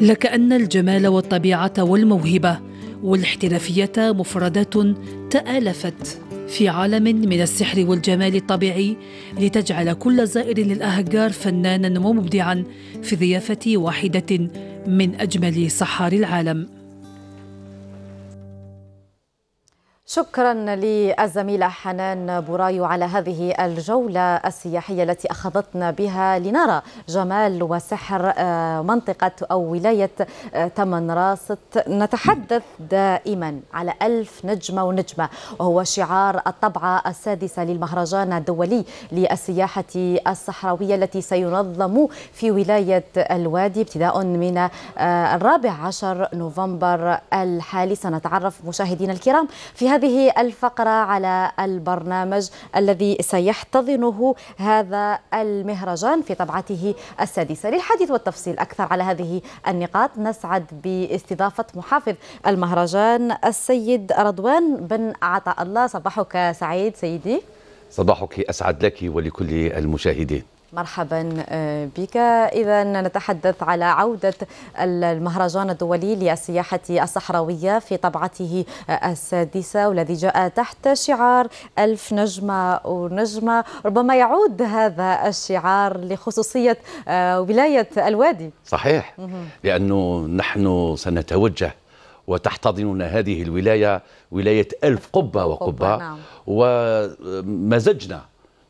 لكأن الجمال والطبيعة والموهبة والاحترافية مفردات تآلفت في عالم من السحر والجمال الطبيعي لتجعل كل زائر للأهجار فنانا ومبدعا في ضيافة واحدة من أجمل صحار العالم شكرا للزميلة حنان بورايو على هذه الجولة السياحية التي أخذتنا بها لنرى جمال وسحر آه، منطقة أو ولاية آه، تمن راست نتحدث دائما على ألف نجمة ونجمة وهو شعار الطبعة السادسة للمهرجان الدولي للسياحة الصحراوية التي سينظم في ولاية الوادي ابتداء من آه، الرابع عشر نوفمبر الحالي سنتعرف مشاهدينا الكرام في هذه الفقرة على البرنامج الذي سيحتضنه هذا المهرجان في طبعته السادسة للحديث والتفصيل أكثر على هذه النقاط نسعد باستضافة محافظ المهرجان السيد رضوان بن عطاء الله صباحك سعيد سيدي صباحك أسعد لك ولكل المشاهدين مرحبا آه، بك إذا نتحدث على عودة المهرجان الدولي للسياحة الصحراوية في طبعته السادسة والذي جاء تحت شعار ألف نجمة ونجمة ربما يعود هذا الشعار لخصوصية آه، ولاية الوادي صحيح لأنه نحن سنتوجه وتحتضننا هذه الولاية ولاية ألف قبة وقبة قبة نعم. ومزجنا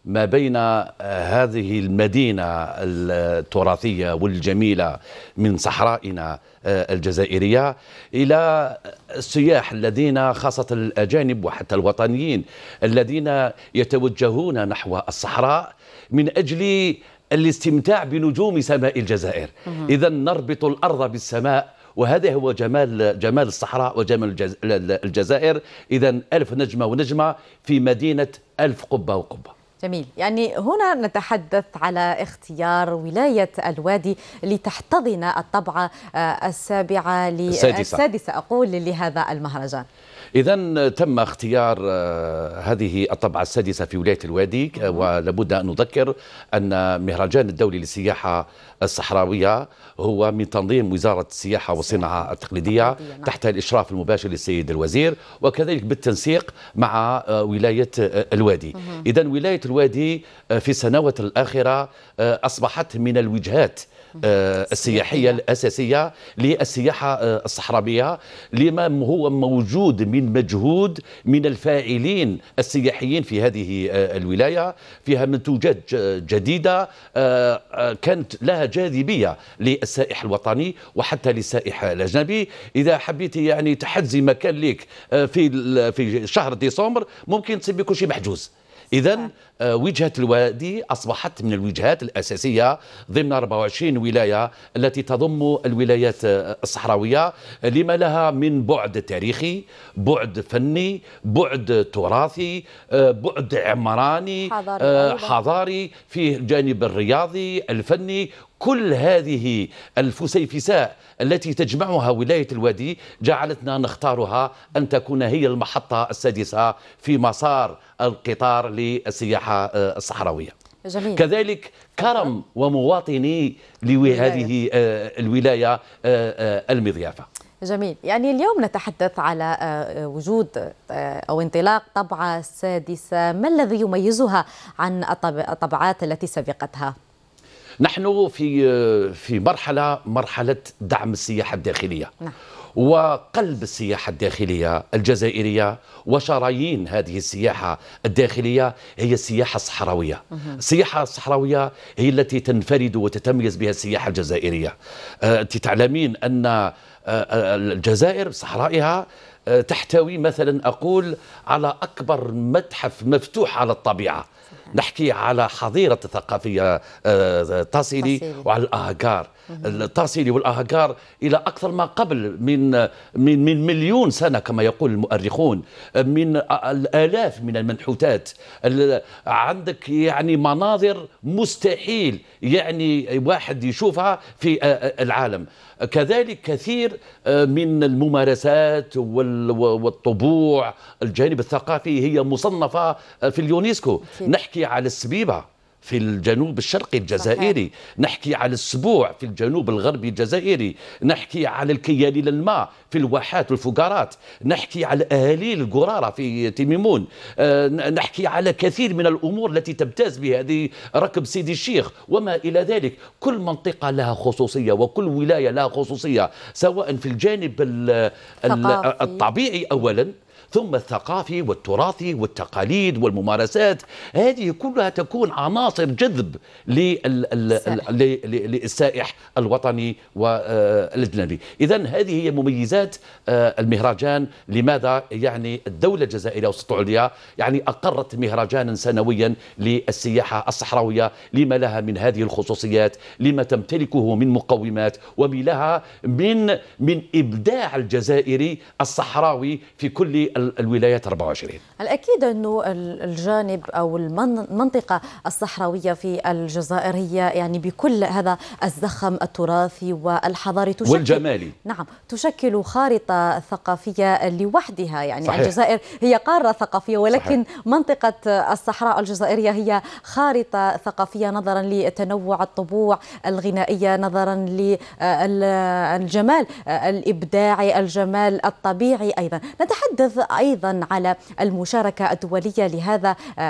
ما بين آه، هذه المدينة التراثية والجميلة من صحرائنا آه، الجزائرية إلى السياح الذين خاصة الأجانب وحتى الوطنيين الذين يتوجهون نحو الصحراء من أجل الاستمتاع بنجوم سماء الجزائر إذا نربط الأرض بالسماء وهذا هو جمال جمال الصحراء وجمال الجزائر إذا ألف نجمة ونجمة في مدينة ألف قبة وقبة جميل يعني هنا نتحدث على اختيار ولاية الوادي لتحتضن الطبعة آه، السابعة السادسة. أقول لهذا المهرجان إذا تم اختيار آه، هذه الطبعة السادسة في ولاية الوادي ولابد أن نذكر أن مهرجان الدولي للسياحة الصحراوية هو من تنظيم وزارة السياحة والصناعة التقليدية نعم. تحت الإشراف المباشر للسيد الوزير وكذلك بالتنسيق مع آه، آه، ولاية الوادي إذا ولاية الوادي في السنوات الأخيرة أصبحت من الوجهات آه، السياحية الأساسية للسياحة آه، الصحراوية لما هو موجود من مجهود من الفاعلين السياحيين في هذه آه، الولاية فيها منتوجات جديدة كانت لها جاذبية للسائح الوطني وحتى للسائح الأجنبي إذا حبيت يعني تحجزي مكان لك في في شهر ديسمبر ممكن تصيب كل شيء محجوز اذا آه، وجهة الوادي أصبحت من الوجهات الأساسية ضمن 24 ولاية التي تضم الولايات الصحراوية لما لها من بعد تاريخي بعد فني بعد تراثي آه، بعد عمراني آه، حضاري, حضاري فيه الجانب الرياضي الفني كل هذه الفسيفساء التي تجمعها ولاية الوادي جعلتنا نختارها أن تكون هي المحطة السادسة في مسار القطار للسياحة الساحه آه، الصحراويه جميل. كذلك كرم ومواطني لهذه آه، الولايه آه، المضيافه جميل يعني اليوم نتحدث على وجود أو انطلاق طبعة سادسة ما الذي يميزها عن الطبعات التي سبقتها؟ نحن في في مرحلة مرحلة دعم السياحة الداخلية نعم. وقلب السياحة الداخلية الجزائرية وشرايين هذه السياحة الداخلية هي السياحة الصحراوية السياحة الصحراوية هي التي تنفرد وتتميز بها السياحة الجزائرية آه، أنت تعلمين أن آه، آه، الجزائر بصحرائها تحتوي مثلا أقول على أكبر متحف مفتوح على الطبيعة نحكي على حظيرة الثقافية تاسيلي وعلى الأهجار التاصيلي والاهجار الى اكثر ما قبل من من من مليون سنه كما يقول المؤرخون من الالاف من المنحوتات عندك يعني مناظر مستحيل يعني واحد يشوفها في العالم كذلك كثير آه، من الممارسات والطبوع الجانب الثقافي هي مصنفه في اليونسكو نحكي على السبيبه في الجنوب الشرقي الجزائري صحيح. نحكي على السبوع في الجنوب الغربي الجزائري نحكي على الكيالي الماء في الواحات والفقارات نحكي على أهالي القرارة في تيميمون آه، نحكي على كثير من الأمور التي تمتاز بهذه ركب سيدي الشيخ وما إلى ذلك كل منطقة لها خصوصية وكل ولاية لها خصوصية سواء في الجانب الطبيعي أولا ثم الثقافي والتراثي والتقاليد والممارسات هذه كلها تكون عناصر جذب للسائح الوطني والاجنبي اذا هذه هي مميزات آه، المهرجان لماذا يعني الدوله الجزائريه والسلطه عليا يعني اقرت مهرجانا سنويا للسياحه الصحراويه لما لها من هذه الخصوصيات لما تمتلكه من مقومات وبلها لها من من ابداع الجزائري الصحراوي في كل الولايات 24 الأكيد أنه الجانب أو المنطقة الصحراوية في الجزائر هي يعني بكل هذا الزخم التراثي والحضاري تشكل والجمالي نعم تشكل خارطة ثقافية لوحدها يعني صحيح. الجزائر هي قارة ثقافية ولكن صحيح. منطقة الصحراء الجزائرية هي خارطة ثقافية نظرا لتنوع الطبوع الغنائية نظرا للجمال الإبداعي الجمال الطبيعي أيضا نتحدث أيضا على المشاركة الدولية لهذا آه،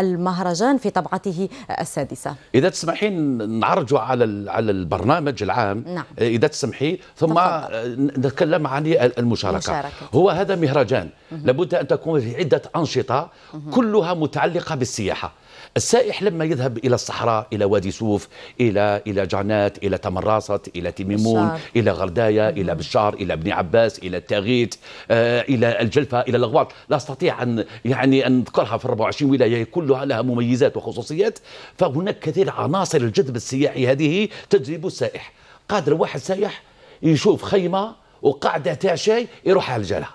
المهرجان في طبعته آه، السادسة إذا تسمحين نعرج على على البرنامج العام نعم. آه، إذا تسمحي ثم طبعا. نتكلم عن المشاركة المشاركة. هو هذا مهرجان مه. لابد أن تكون في عدة أنشطة مه. كلها متعلقة بالسياحة السائح لما يذهب إلى الصحراء إلى وادي سوف إلى إلى جعنات إلى تمراست إلى تيميمون بشار. إلى غردايا إلى بشار إلى ابن عباس إلى التاغيت آه إلى الجلفة إلى الغواط لا أستطيع أن يعني أن أذكرها في 24 ولاية كلها لها مميزات وخصوصيات فهناك كثير عناصر الجذب السياحي هذه تجذب السائح قادر واحد سايح يشوف خيمة وقاعدة تاع شاي يروح على الجلة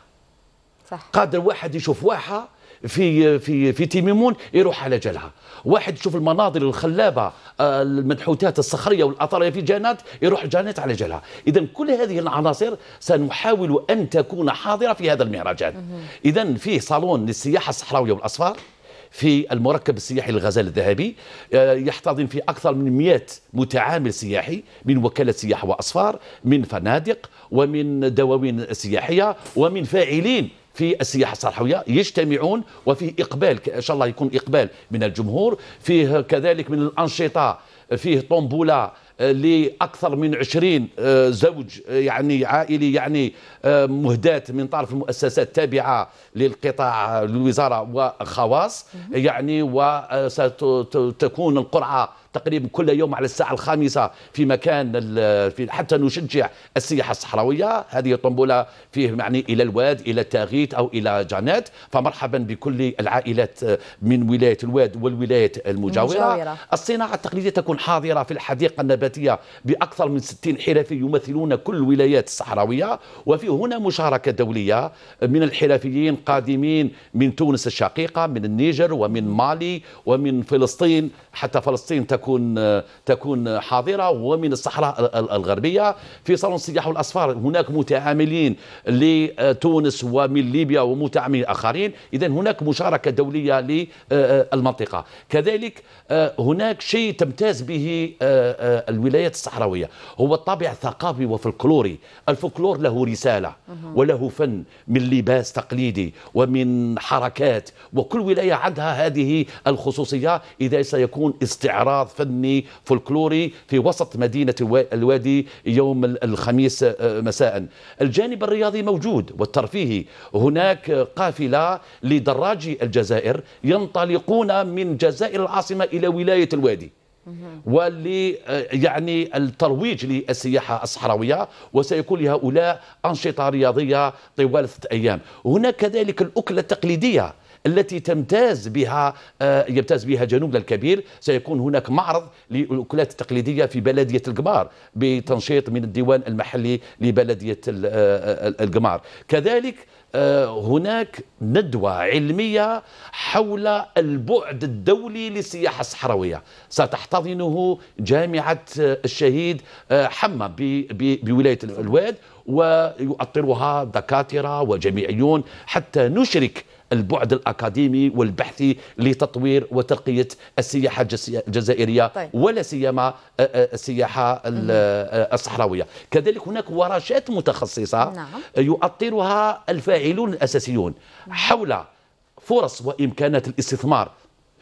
صح. قادر واحد يشوف واحة في في في تيميمون يروح على جلها واحد يشوف المناظر الخلابه آه، المنحوتات الصخريه والاثريه في جانات يروح جانات على جلها اذا كل هذه العناصر سنحاول ان تكون حاضره في هذا المهرجان اذا فيه صالون للسياحه الصحراويه والاصفار في المركب السياحي للغزال الذهبي آه، يحتضن فيه أكثر من 100 متعامل سياحي من وكالة سياحة وأصفار من فنادق ومن دواوين سياحية ومن فاعلين في السياحه الصحراويه يجتمعون وفيه اقبال ان شاء الله يكون اقبال من الجمهور فيه كذلك من الانشطه فيه طنبوله آه، لأكثر من عشرين آه، زوج آه، يعني عائلي يعني مهدات من طرف المؤسسات التابعة للقطاع الوزارة وخواص يعني وستكون القرعة تقريبا كل يوم على الساعه الخامسه في مكان في حتى نشجع السياحه الصحراويه هذه الطنبوله فيه يعني الى الواد الى تاغيت او الى جانات فمرحبا بكل العائلات آه، من ولايه الواد والولايات المجاوره, المجاورة. الصناعه التقليديه تكون حاضره في الحديقه النباتيه باكثر من 60 حرفي يمثلون كل الولايات الصحراويه وفي هنا مشاركه دوليه من الحرفيين قادمين من تونس الشقيقه من النيجر ومن مالي ومن فلسطين حتى فلسطين تكون تكون تكون حاضره ومن الصحراء الغربيه في صالون السياح والاسفار هناك متعاملين لتونس ومن ليبيا ومتعاملين اخرين اذا هناك مشاركه دوليه للمنطقه كذلك آه، هناك شيء تمتاز به آه، آه، الولايات الصحراويه هو الطابع الثقافي وفلكلوري الفلكلور له رساله وله فن من لباس تقليدي ومن حركات وكل ولايه عندها هذه الخصوصيه اذا سيكون استعراض فني فولكلوري في وسط مدينة الوادي يوم الخميس آه، مساء الجانب الرياضي موجود والترفيهي هناك قافلة لدراجي الجزائر ينطلقون من جزائر العاصمة إلى ولاية الوادي واللي آه، يعني الترويج للسياحة الصحراوية وسيكون لهؤلاء أنشطة رياضية طوال ست أيام هناك كذلك الأكلة التقليدية التي تمتاز بها آه، يمتاز بها جنوبنا الكبير سيكون هناك معرض للأكلات التقليدية في بلدية القمار بتنشيط من الديوان المحلي لبلدية القمار آه، آه، كذلك هناك ندوة علمية حول البعد الدولي للسياحة الصحراوية ستحتضنه جامعة الشهيد حمى بولاية الواد ويؤطرها دكاترة وجامعيون حتى نشرك البعد الأكاديمي والبحثي لتطوير وترقية السياحة الجزائرية طيب. ولا سيما آه، آه، السياحة آه، الصحراوية كذلك هناك ورشات متخصصة نعم. يؤطرها الفاعلون الأساسيون نعم. حول فرص وإمكانات الاستثمار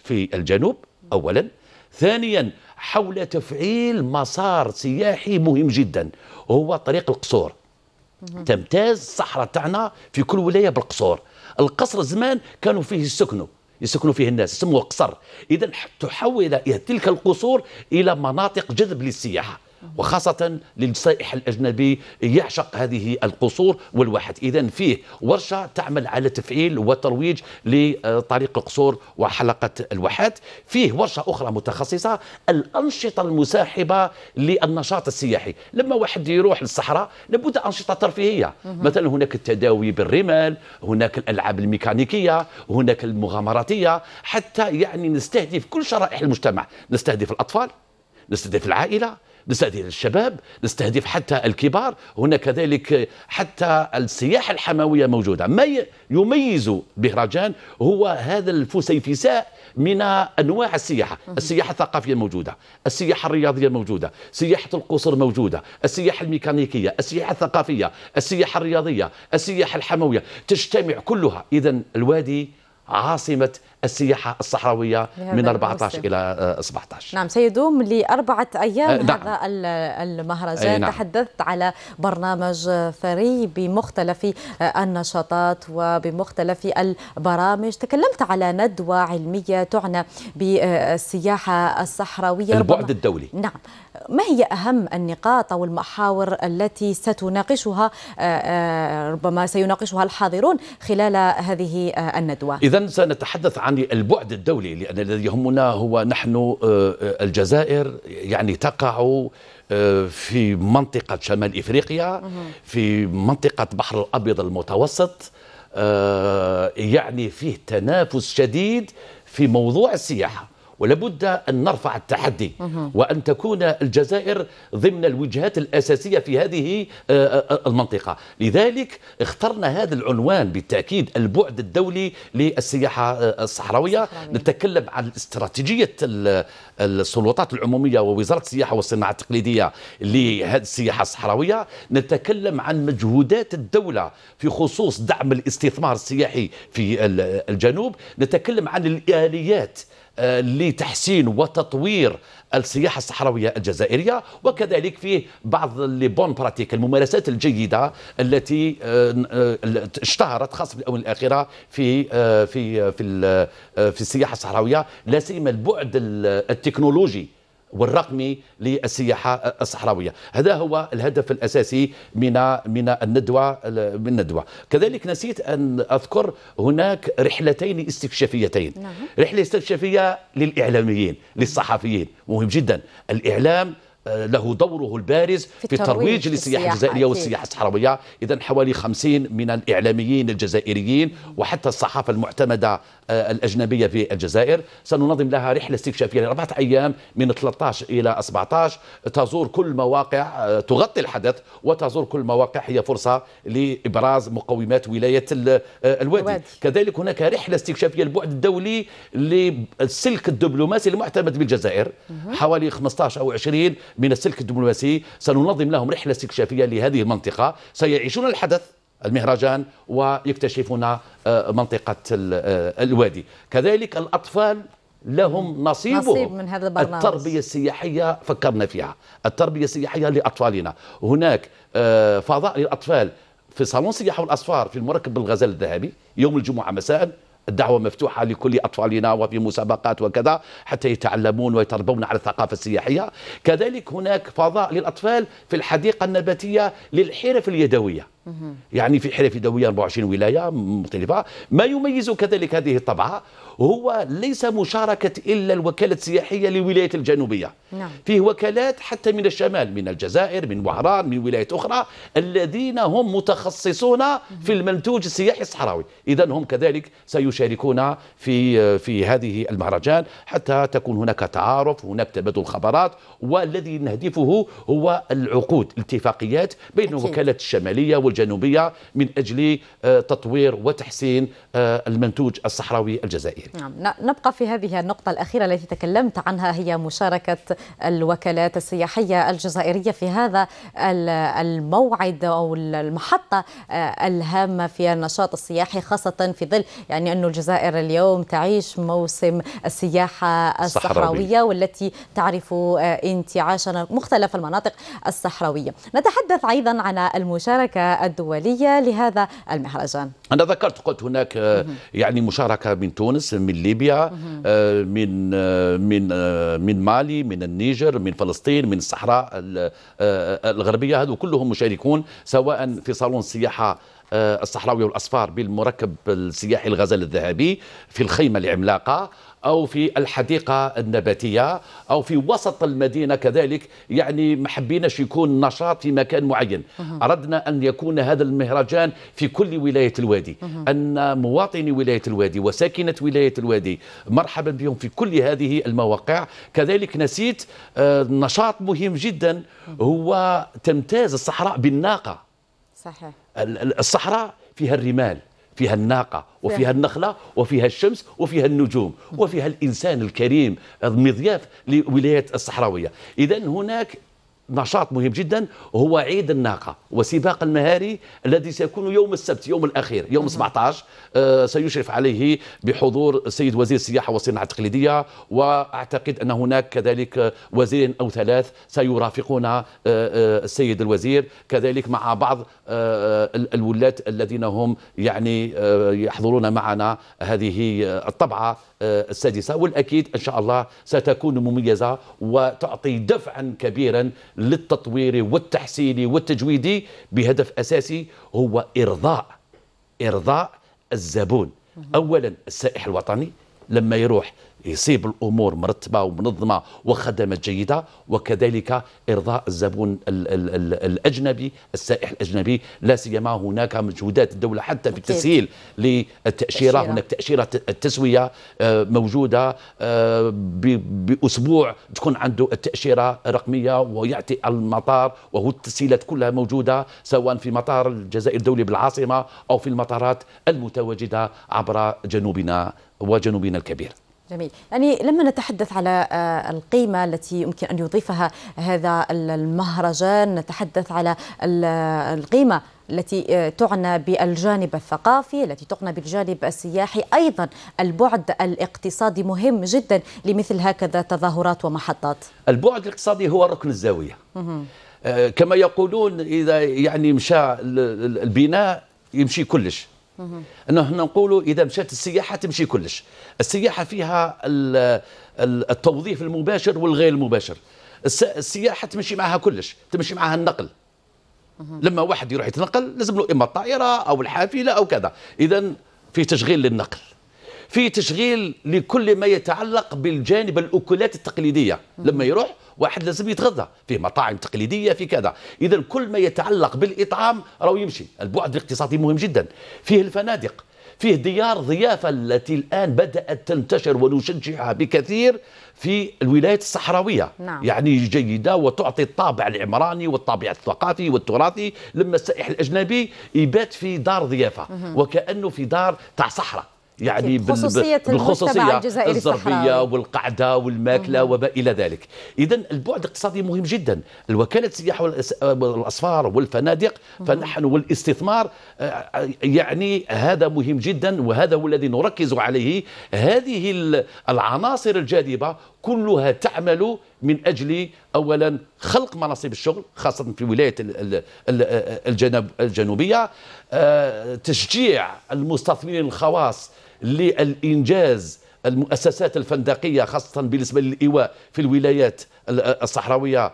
في الجنوب أولا ثانيا حول تفعيل مسار سياحي مهم جدا هو طريق القصور تمتاز الصحراء تاعنا في كل ولايه بالقصور القصر زمان كانوا فيه يسكنوا يسكنوا فيه الناس يسموه قصر إذا تحول تلك القصور إلى مناطق جذب للسياحة وخاصة للسائح الأجنبي يعشق هذه القصور والواحات إذا فيه ورشة تعمل على تفعيل وترويج لطريق القصور وحلقة الواحات فيه ورشة أخرى متخصصة الأنشطة المساحبة للنشاط السياحي لما واحد يروح للصحراء لابد أنشطة ترفيهية مثلا هناك التداوي بالرمال هناك الألعاب الميكانيكية هناك المغامراتية حتى يعني نستهدف كل شرائح المجتمع نستهدف الأطفال نستهدف العائلة نستهدف الشباب نستهدف حتى الكبار هنا كذلك حتى السياحة الحموية موجودة ما يميز بهرجان هو هذا الفسيفساء من أنواع السياحة السياحة الثقافية موجودة السياحة الرياضية موجودة سياحة القصر موجودة السياحة الميكانيكية السياحة الثقافية السياحة الرياضية السياحة الحموية تجتمع كلها إذا الوادي عاصمة السياحه الصحراويه من 14 الموسم. الى 17 آه، نعم سيدوم لاربعه ايام آه، نعم. هذا المهرجان نعم. تحدثت على برنامج ثري بمختلف النشاطات وبمختلف البرامج تكلمت على ندوه علميه تعنى بالسياحه الصحراويه البعد الدولي نعم ما هي اهم النقاط او المحاور التي ستناقشها آه، ربما سيناقشها الحاضرون خلال هذه الندوه اذا سنتحدث عن يعني البعد الدولي لأن الذي يهمنا هو نحن آه، آه، الجزائر يعني تقع آه، في منطقة شمال إفريقيا في منطقة بحر الأبيض المتوسط يعني فيه تنافس شديد في موضوع السياحة ولابد أن نرفع التحدي وأن تكون الجزائر ضمن الوجهات الأساسية في هذه آه، آه، المنطقة لذلك اخترنا هذا العنوان بالتأكيد البعد الدولي للسياحة آه، الصحراوية نتكلم عن استراتيجية السلطات العمومية ووزارة السياحة والصناعة التقليدية لهذه السياحة الصحراوية نتكلم عن مجهودات الدولة في خصوص دعم الاستثمار السياحي في الجنوب نتكلم عن الآليات لتحسين وتطوير السياحة الصحراوية الجزائرية وكذلك فيه بعض البون براتيك الممارسات الجيدة التي آه، آه، اشتهرت خاصة في الآونة الأخيرة في آه، في في في السياحة الصحراوية لا سيما البعد التكنولوجي والرقمي للسياحه الصحراويه هذا هو الهدف الاساسي من من الندوه من الندوه كذلك نسيت ان اذكر هناك رحلتين استكشافيتين نعم. رحله استكشافيه للاعلاميين للصحفيين مهم جدا الاعلام له دوره البارز في, في للسياحه الجزائريه والسياحه الصحراويه اذا حوالي 50 من الاعلاميين الجزائريين وحتى الصحافه المعتمده آه، الاجنبيه في الجزائر سننظم لها رحله استكشافيه لاربعه ايام من 13 الى 17 تزور كل مواقع آه، تغطي الحدث وتزور كل مواقع هي فرصه لابراز مقومات ولايه آه، الوادي الوادي. كذلك هناك رحله استكشافيه البعد الدولي للسلك الدبلوماسي المعتمد بالجزائر حوالي 15 او 20 من السلك الدبلوماسي سننظم لهم رحلة استكشافية لهذه المنطقة سيعيشون الحدث المهرجان ويكتشفون آه، منطقة آه، الوادي كذلك الأطفال لهم نصيب من هذا البرنامج التربية السياحية فكرنا فيها التربية السياحية لأطفالنا هناك آه، فضاء للأطفال في صالون السياحة والأسفار في المركب بالغزال الذهبي يوم الجمعة مساء الدعوة مفتوحة لكل أطفالنا وفي مسابقات وكذا حتى يتعلمون ويتربون على الثقافة السياحية كذلك هناك فضاء للأطفال في الحديقة النباتية للحرف اليدوية يعني في حلف دولية 24 ولاية مختلفة ما يميز كذلك هذه الطبعة هو ليس مشاركة إلا الوكالة السياحية للولايات الجنوبية نعم. فيه وكالات حتى من الشمال من الجزائر من وعران من ولايات أخرى الذين هم متخصصون في المنتوج السياحي الصحراوي إذا هم كذلك سيشاركون في في هذه المهرجان حتى تكون هناك تعارف هناك تبادل خبرات والذي نهدفه هو العقود الاتفاقيات بين الوكالة الشمالية الجنوبية من أجل آه، تطوير وتحسين آه، المنتوج الصحراوي الجزائري نعم. نبقى في هذه النقطة الأخيرة التي تكلمت عنها هي مشاركة الوكالات السياحية الجزائرية في هذا الموعد أو المحطة آه، الهامة في النشاط السياحي خاصة في ظل يعني أن الجزائر اليوم تعيش موسم السياحة الصحراوية والتي تعرف انتعاش مختلف المناطق الصحراوية نتحدث أيضا عن المشاركة الدولية لهذا المهرجان أنا ذكرت قلت هناك آه، يعني مشاركة من تونس من ليبيا آه، من آه، من من مالي من النيجر من فلسطين من الصحراء الغربية هذو كلهم مشاركون سواء في صالون السياحة الصحراوية والأصفار بالمركب السياحي الغزال الذهبي في الخيمة العملاقة أو في الحديقة النباتية أو في وسط المدينة كذلك يعني ما حبيناش يكون نشاط في مكان معين أردنا أن يكون هذا المهرجان في كل ولاية الوادي أن مواطني ولاية الوادي وساكنة ولاية الوادي مرحبا بهم في كل هذه المواقع كذلك نسيت آه، نشاط مهم جدا هو تمتاز الصحراء بالناقة صحيح الصحراء فيها الرمال فيها الناقة وفيها النخلة وفيها الشمس وفيها النجوم وفيها الإنسان الكريم مضياف لولاية الصحراوية إذا هناك نشاط مهم جدا هو عيد الناقة وسباق المهاري الذي سيكون يوم السبت يوم الأخير يوم 17 آه، سيشرف عليه بحضور السيد وزير السياحة والصناعة التقليدية وأعتقد أن هناك كذلك وزير أو ثلاث سيرافقون آه، آه، السيد الوزير كذلك مع بعض الولاة الذين هم يعني يحضرون معنا هذه الطبعة السادسة والأكيد إن شاء الله ستكون مميزة وتعطي دفعا كبيرا للتطوير والتحسين والتجويدي بهدف أساسي هو إرضاء إرضاء الزبون أولا السائح الوطني لما يروح يصيب الامور مرتبه ومنظمه وخدمات جيده وكذلك ارضاء الزبون الـ الـ الـ الاجنبي السائح الاجنبي لا سيما هناك مجهودات الدوله حتى في التسهيل للتاشيره هناك تاشيره التسويه آه، موجوده آه، باسبوع تكون عنده التاشيره رقميه وياتي المطار وهو التسهيلات كلها موجوده سواء في مطار الجزائر الدولي بالعاصمه او في المطارات المتواجده عبر جنوبنا وجنوبنا الكبير جميل يعني لما نتحدث على آه، القيمة التي يمكن أن يضيفها هذا المهرجان نتحدث على القيمة التي آه، تعنى بالجانب الثقافي التي تعنى بالجانب السياحي أيضا البعد الاقتصادي مهم جدا لمثل هكذا تظاهرات ومحطات البعد الاقتصادي هو ركن الزاوية آه، كما يقولون إذا يعني مشى البناء يمشي كلش انه نقولوا اذا مشات السياحه تمشي كلش السياحه فيها التوظيف المباشر والغير المباشر السياحه تمشي معها كلش تمشي معها النقل لما واحد يروح يتنقل لازم له اما الطائره او الحافله او كذا اذا في تشغيل للنقل في تشغيل لكل ما يتعلق بالجانب الاكلات التقليديه لما يروح واحد لازم يتغذى في مطاعم تقليديه في كذا اذا كل ما يتعلق بالاطعام راهو يمشي البعد الاقتصادي مهم جدا فيه الفنادق فيه ديار ضيافه التي الان بدات تنتشر ونشجعها بكثير في الولايات الصحراويه نعم. يعني جيده وتعطي الطابع العمراني والطابع الثقافي والتراثي لما السائح الاجنبي يبات في دار ضيافه مهم. وكانه في دار تاع صحراء يعني بالخصوصية, بالخصوصية الظرفية والقعدة والماكلة وما إلى ذلك إذا البعد الاقتصادي مهم جدا الوكالة السياحة والأسفار والفنادق فنحن والاستثمار آه، يعني هذا مهم جدا وهذا هو الذي نركز عليه هذه العناصر الجاذبة كلها تعمل من أجل أولا خلق مناصب الشغل خاصة في ولاية الجنوبية آه، تشجيع المستثمرين الخواص للإنجاز المؤسسات الفندقية خاصة بالنسبة للإيواء في الولايات الصحراوية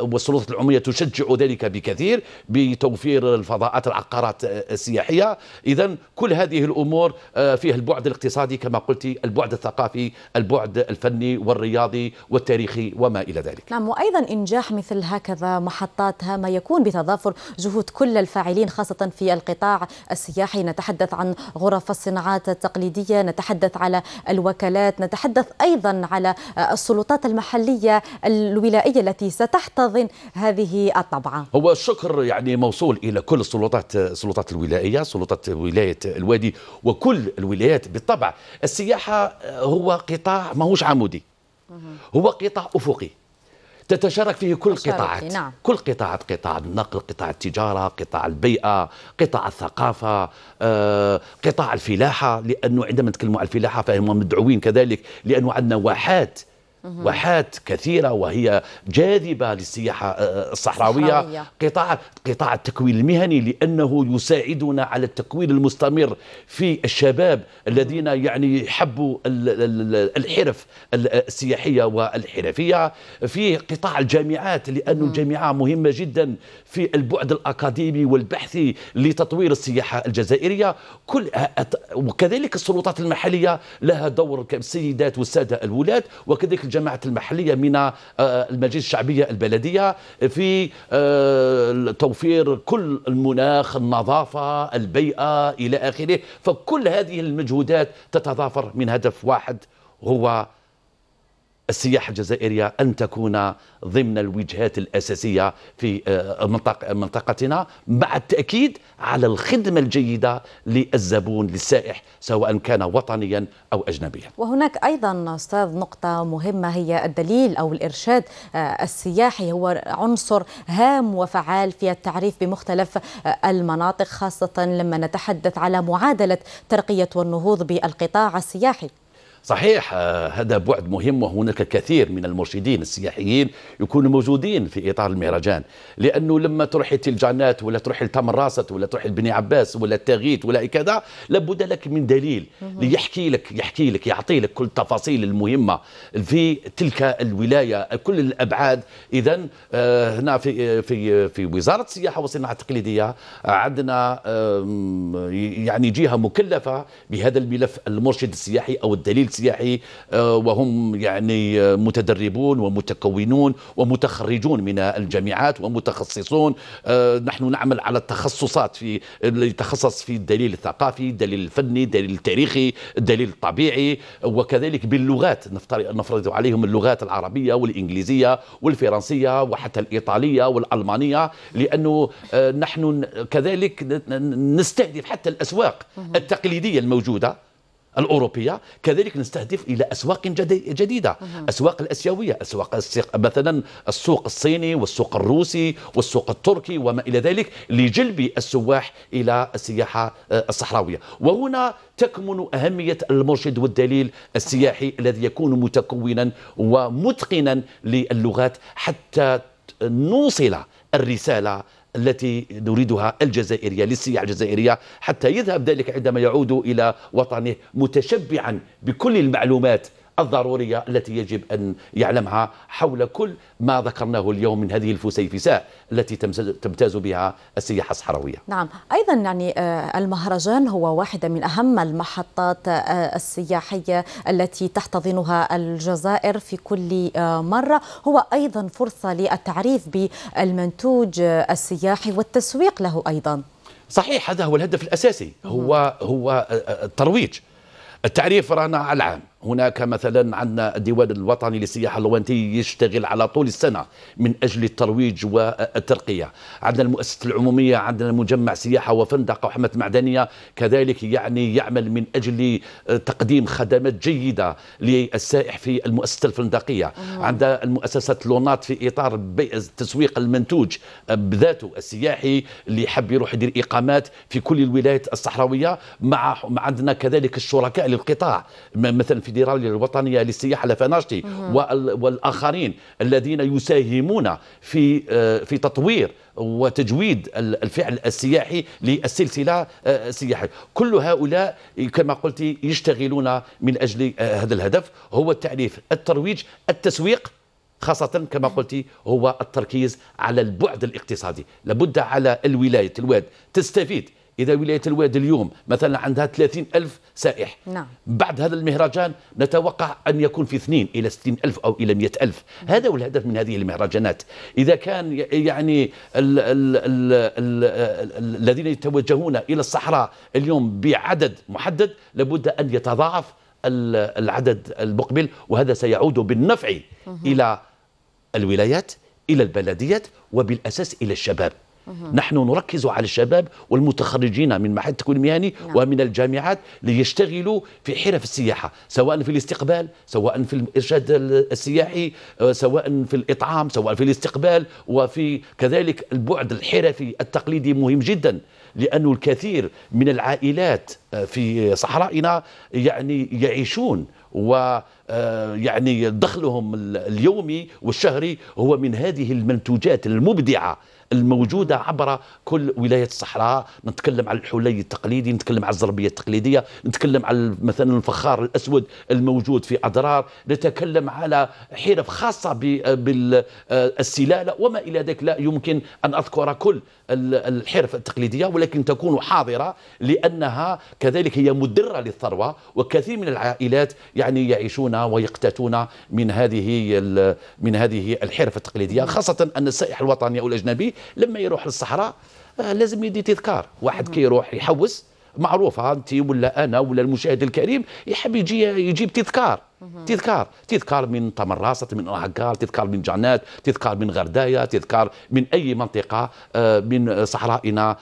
والسلطة العمومية تشجع ذلك بكثير بتوفير الفضاءات العقارات السياحية إذا كل هذه الأمور آه، فيها البعد الاقتصادي كما قلت البعد الثقافي البعد الفني والرياضي والتاريخي وما إلى ذلك نعم وأيضا إنجاح مثل هكذا محطات ما يكون بتضافر جهود كل الفاعلين خاصة في القطاع السياحي نتحدث عن غرف الصناعات التقليدية نتحدث على الوكالات نتحدث أيضا على السلطات المحلية الولائية التي ستحتضن هذه الطبعة هو الشكر يعني موصول إلى كل السلطات السلطات الولائية سلطات ولاية الوادي وكل الولايات بالطبع السياحة هو قطاع ماهوش عمودي هو قطاع أفقي تتشارك فيه كل قطاعات نعم. كل قطاعات قطاع النقل قطاع التجارة قطاع البيئة قطاع الثقافة آه، قطاع الفلاحة لأنه عندما نتكلم عن الفلاحة فهم مدعوين كذلك لأنه عندنا واحات واحات كثيرة وهي جاذبة للسياحة آه، آه، الصحراوية قطاع قطاع التكوين المهني لأنه يساعدنا على التكوين المستمر في الشباب الذين يعني يحبوا الحرف آه، السياحية والحرفية في قطاع الجامعات لأن الجامعة مهمة جدا في البعد الأكاديمي والبحثي لتطوير السياحة الجزائرية كل وكذلك السلطات المحلية لها دور كالسيدات والسادة الولاة وكذلك الجامعة المحلية من آه، المجلس الشعبية البلدية في آه، توفير كل المناخ النظافة البيئة إلى آخره فكل هذه المجهودات تتضافر من هدف واحد هو السياحة الجزائرية أن تكون ضمن الوجهات الأساسية في آه، منطق منطقتنا مع التأكيد على الخدمة الجيدة للزبون للسائح سواء كان وطنيا أو أجنبيا وهناك أيضا أستاذ نقطة مهمة هي الدليل أو الإرشاد آه، السياحي هو عنصر هام وفعال في التعريف بمختلف آه، المناطق خاصة لما نتحدث على معادلة ترقية والنهوض بالقطاع السياحي صحيح آه، هذا بعد مهم وهناك كثير من المرشدين السياحيين يكونوا موجودين في إطار المهرجان لأنه لما تروحي تلجانات ولا تروحي لتمراست ولا تروحي لبني عباس ولا التاغيت ولا كذا لابد لك من دليل ليحكي لك يحكي لك يعطي لك كل التفاصيل المهمة في تلك الولاية كل الأبعاد إذا آه، هنا في آه، في في وزارة السياحة والصناعة التقليدية عندنا يعني جهة مكلفة بهذا الملف المرشد السياحي أو الدليل سياحي آه، وهم يعني آه، متدربون ومتكونون ومتخرجون من الجامعات ومتخصصون آه، نحن نعمل على التخصصات في التخصص يتخصص في الدليل الثقافي الدليل الفني الدليل التاريخي الدليل الطبيعي وكذلك باللغات نفرض عليهم اللغات العربية والإنجليزية والفرنسية وحتى الإيطالية والألمانية لأنه نحن كذلك نستهدف حتى الأسواق التقليدية الموجودة الأوروبية كذلك نستهدف إلى أسواق جديدة أسواق الأسيوية أسواق مثلا السوق الصيني والسوق الروسي والسوق التركي وما إلى ذلك لجلب السواح إلى السياحة آه، الصحراوية وهنا تكمن أهمية المرشد والدليل السياحي الذي يكون متكونا ومتقنا للغات حتى نوصل الرسالة التي نريدها الجزائرية للسياح الجزائرية حتى يذهب ذلك عندما يعود إلى وطنه متشبعا بكل المعلومات الضرورية التي يجب أن يعلمها حول كل ما ذكرناه اليوم من هذه الفسيفساء التي تمتاز بها السياحة الصحراوية نعم أيضا يعني آه، المهرجان هو واحدة من أهم المحطات آه، السياحية التي تحتضنها الجزائر في كل آه، مرة هو أيضا فرصة للتعريف بالمنتوج السياحي والتسويق له أيضا صحيح هذا هو الهدف الأساسي هو هو الترويج التعريف رانا على العام هناك مثلا عندنا الديوان الوطني للسياحه اللوانتي يشتغل على طول السنه من اجل الترويج والترقيه عندنا المؤسسه العموميه عندنا مجمع سياحه وفندق وحمله معدنيه كذلك يعني يعمل من اجل تقديم خدمات جيده للسائح في المؤسسه الفندقيه عندنا المؤسسه لونات في اطار التسويق المنتوج بذاته السياحي اللي حب يروح يدير اقامات في كل الولايات الصحراويه مع عندنا كذلك الشركاء للقطاع مثلا في الفيدرالية الوطنية للسياحة لفناشتي والآخرين الذين يساهمون في آه، في تطوير وتجويد الفعل السياحي للسلسلة آه، السياحية كل هؤلاء كما قلت يشتغلون من أجل آه، هذا الهدف هو التعريف الترويج التسويق خاصة كما قلت هو التركيز على البعد الاقتصادي لابد على الولاية الواد تستفيد إذا ولاية الواد اليوم مثلا عندها 30 ألف سائح نعم. بعد هذا المهرجان نتوقع أن يكون في اثنين إلى 60 ألف أو إلى 100 ألف هذا هو الهدف من هذه المهرجانات إذا كان يعني الـ الـ الـ الـ الذين يتوجهون إلى الصحراء اليوم بعدد محدد لابد أن يتضاعف العدد المقبل وهذا سيعود بالنفع مه. إلى الولايات إلى البلديات وبالأساس إلى الشباب نحن نركز على الشباب والمتخرجين من معهد التكوين المهني نعم. ومن الجامعات ليشتغلوا في حرف السياحه سواء في الاستقبال سواء في الارشاد السياحي آه، سواء في الاطعام سواء في الاستقبال وفي كذلك البعد الحرفي التقليدي مهم جدا لانه الكثير من العائلات آه، في صحرائنا يعني يعيشون و آه، يعني دخلهم اليومي والشهري هو من هذه المنتوجات المبدعه الموجودة عبر كل ولاية الصحراء نتكلم على الحلي التقليدي نتكلم على الزربية التقليدية نتكلم على مثلا الفخار الأسود الموجود في أضرار نتكلم على حرف خاصة بالسلالة وما إلى ذلك لا يمكن أن أذكر كل الحرف التقليدية ولكن تكون حاضرة لأنها كذلك هي مدرة للثروة وكثير من العائلات يعني يعيشون ويقتاتون من هذه من هذه الحرف التقليدية خاصة أن السائح الوطني أو الأجنبي لما يروح للصحراء آه، لازم يدي تذكار واحد كي يروح يحوس معروف انت ولا انا ولا المشاهد الكريم يحب يجي يجيب تذكار تذكار تذكار من تمراسة من عقال تذكار من جعنات تذكار من غرداية تذكار من أي منطقة آه، من صحرائنا آه،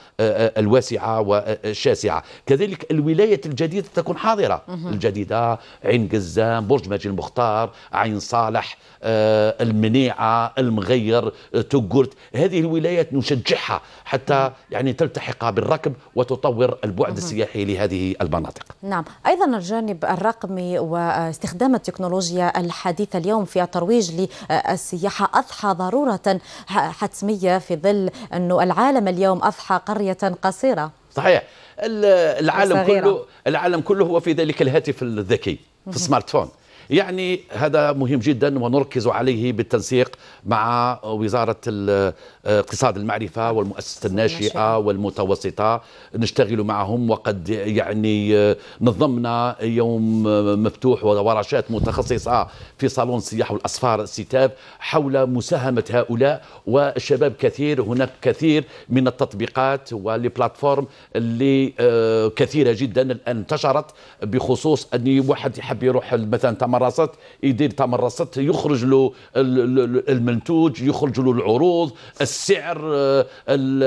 آه، الواسعة والشاسعة كذلك الولاية الجديدة تكون حاضرة الجديدة عين قزام برج ماجي المختار عين صالح المنيعة المغير تقرت هذه الولايات نشجعها حتى يعني تلتحق بالركب وتطور البعد السياحي لهذه المناطق نعم أيضا الجانب الرقمي واستخدام استخدام التكنولوجيا الحديثة اليوم في الترويج للسياحة أضحى ضرورة حتمية في ظل أن العالم اليوم أضحى قرية قصيرة صحيح العالم كله العالم كله هو في ذلك الهاتف الذكي في السمارت فون يعني هذا مهم جدا ونركز عليه بالتنسيق مع وزارة الاقتصاد المعرفة والمؤسسة الناشئة والمتوسطة نشتغل معهم وقد يعني نظمنا يوم مفتوح وورشات متخصصة في صالون السياح والأسفار الستاب حول مساهمة هؤلاء والشباب كثير هناك كثير من التطبيقات والبلاتفورم اللي آه، كثيرة جدا الآن انتشرت بخصوص أن واحد يحب يروح مثلا تمر تمرست يدير تمرست يخرج له المنتوج يخرج له العروض السعر آه، ال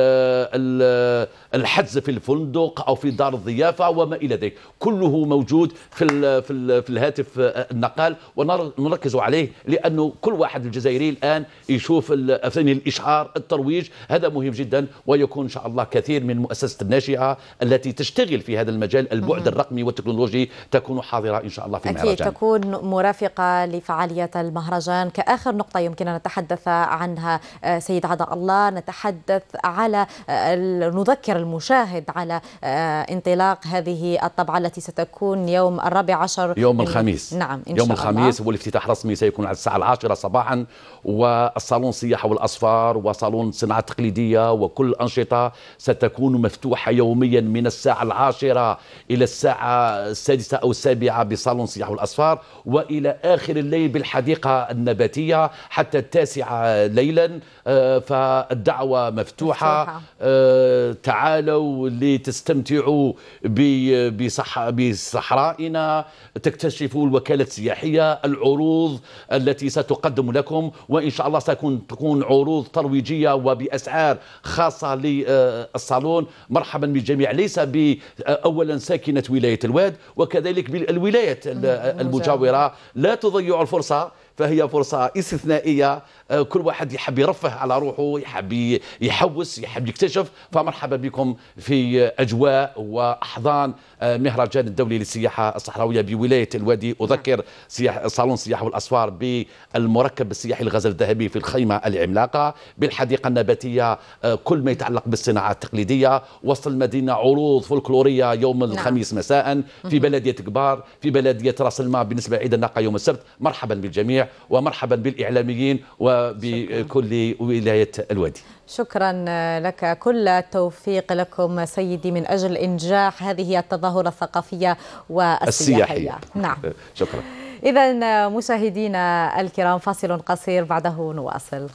ال الحجز في الفندق او في دار الضيافه وما الى ذلك كله موجود في الـ في, الـ في الهاتف آه، النقال ونركز عليه لانه كل واحد الجزائري الان يشوف الاشعار الترويج هذا مهم جدا ويكون ان شاء الله كثير من مؤسسه الناشئه التي تشتغل في هذا المجال البعد الرقمي والتكنولوجي تكون حاضره ان شاء الله في المهرجان تكون مرافقه لفعاليه المهرجان كاخر نقطه يمكن ان نتحدث عنها آه، سيد عدا الله نتحدث على آه، نذكر المشاهد على آه، انطلاق هذه الطبعة التي ستكون يوم الرابع عشر يوم الخميس نعم إن يوم شاء الخميس الله. والافتتاح الرسمي سيكون على الساعة العاشرة صباحا والصالون السياحة والأصفار وصالون صناعة تقليدية وكل الأنشطة ستكون مفتوحة يوميا من الساعة العاشرة إلى الساعة السادسة أو السابعة بصالون السياحة والأصفار وإلى آخر الليل بالحديقة النباتية حتى التاسعة ليلا آه، فالدعوة مفتوحة, مفتوحة. آه، تعالوا لتستمتعوا بصحرائنا تكتشفوا الوكالة السياحية العروض التي ستقدم لكم وإن شاء الله ستكون تكون عروض ترويجية وبأسعار خاصة للصالون مرحبا بالجميع ليس أولا ساكنة ولاية الواد وكذلك بالولايات المجاورة لا تضيعوا الفرصة فهي فرصة استثنائية آه، كل واحد يحب يرفه على روحه يحب يحوس يحب يكتشف فمرحبا بكم في أجواء وأحضان آه، مهرجان الدولي للسياحة الصحراوية بولاية الوادي نعم. أذكر سياح صالون السياحة والأسوار بالمركب السياحي الغزل الذهبي في الخيمة العملاقة بالحديقة النباتية آه، كل ما يتعلق بالصناعة التقليدية وسط المدينة عروض فولكلورية يوم نعم. الخميس مساء في بلدية كبار في بلدية راس الماء بالنسبة لعيد الناقة يوم السبت مرحبا بالجميع ومرحبا بالإعلاميين و بكل ولاية الوادي شكرا لك كل التوفيق لكم سيدي من أجل إنجاح هذه التظاهرة الثقافية والسياحية السياحية. نعم شكرا إذا مشاهدينا الكرام فاصل قصير بعده نواصل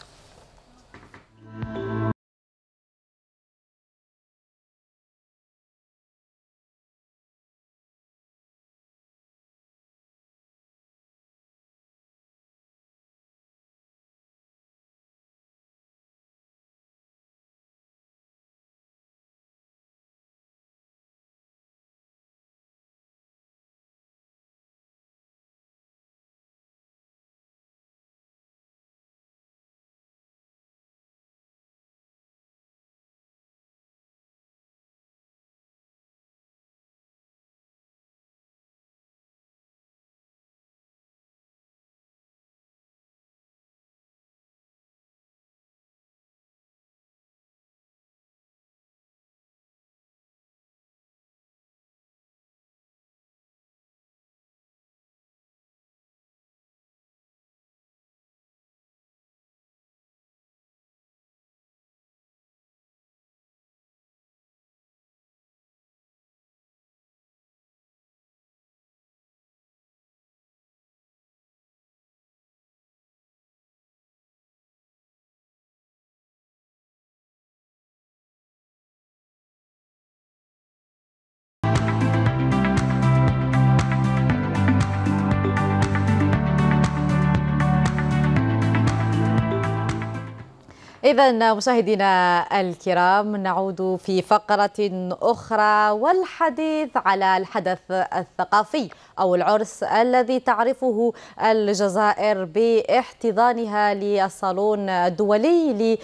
إذا مشاهدينا الكرام نعود في فقرة أخرى والحديث على الحدث الثقافي أو العرس الذي تعرفه الجزائر باحتضانها للصالون الدولي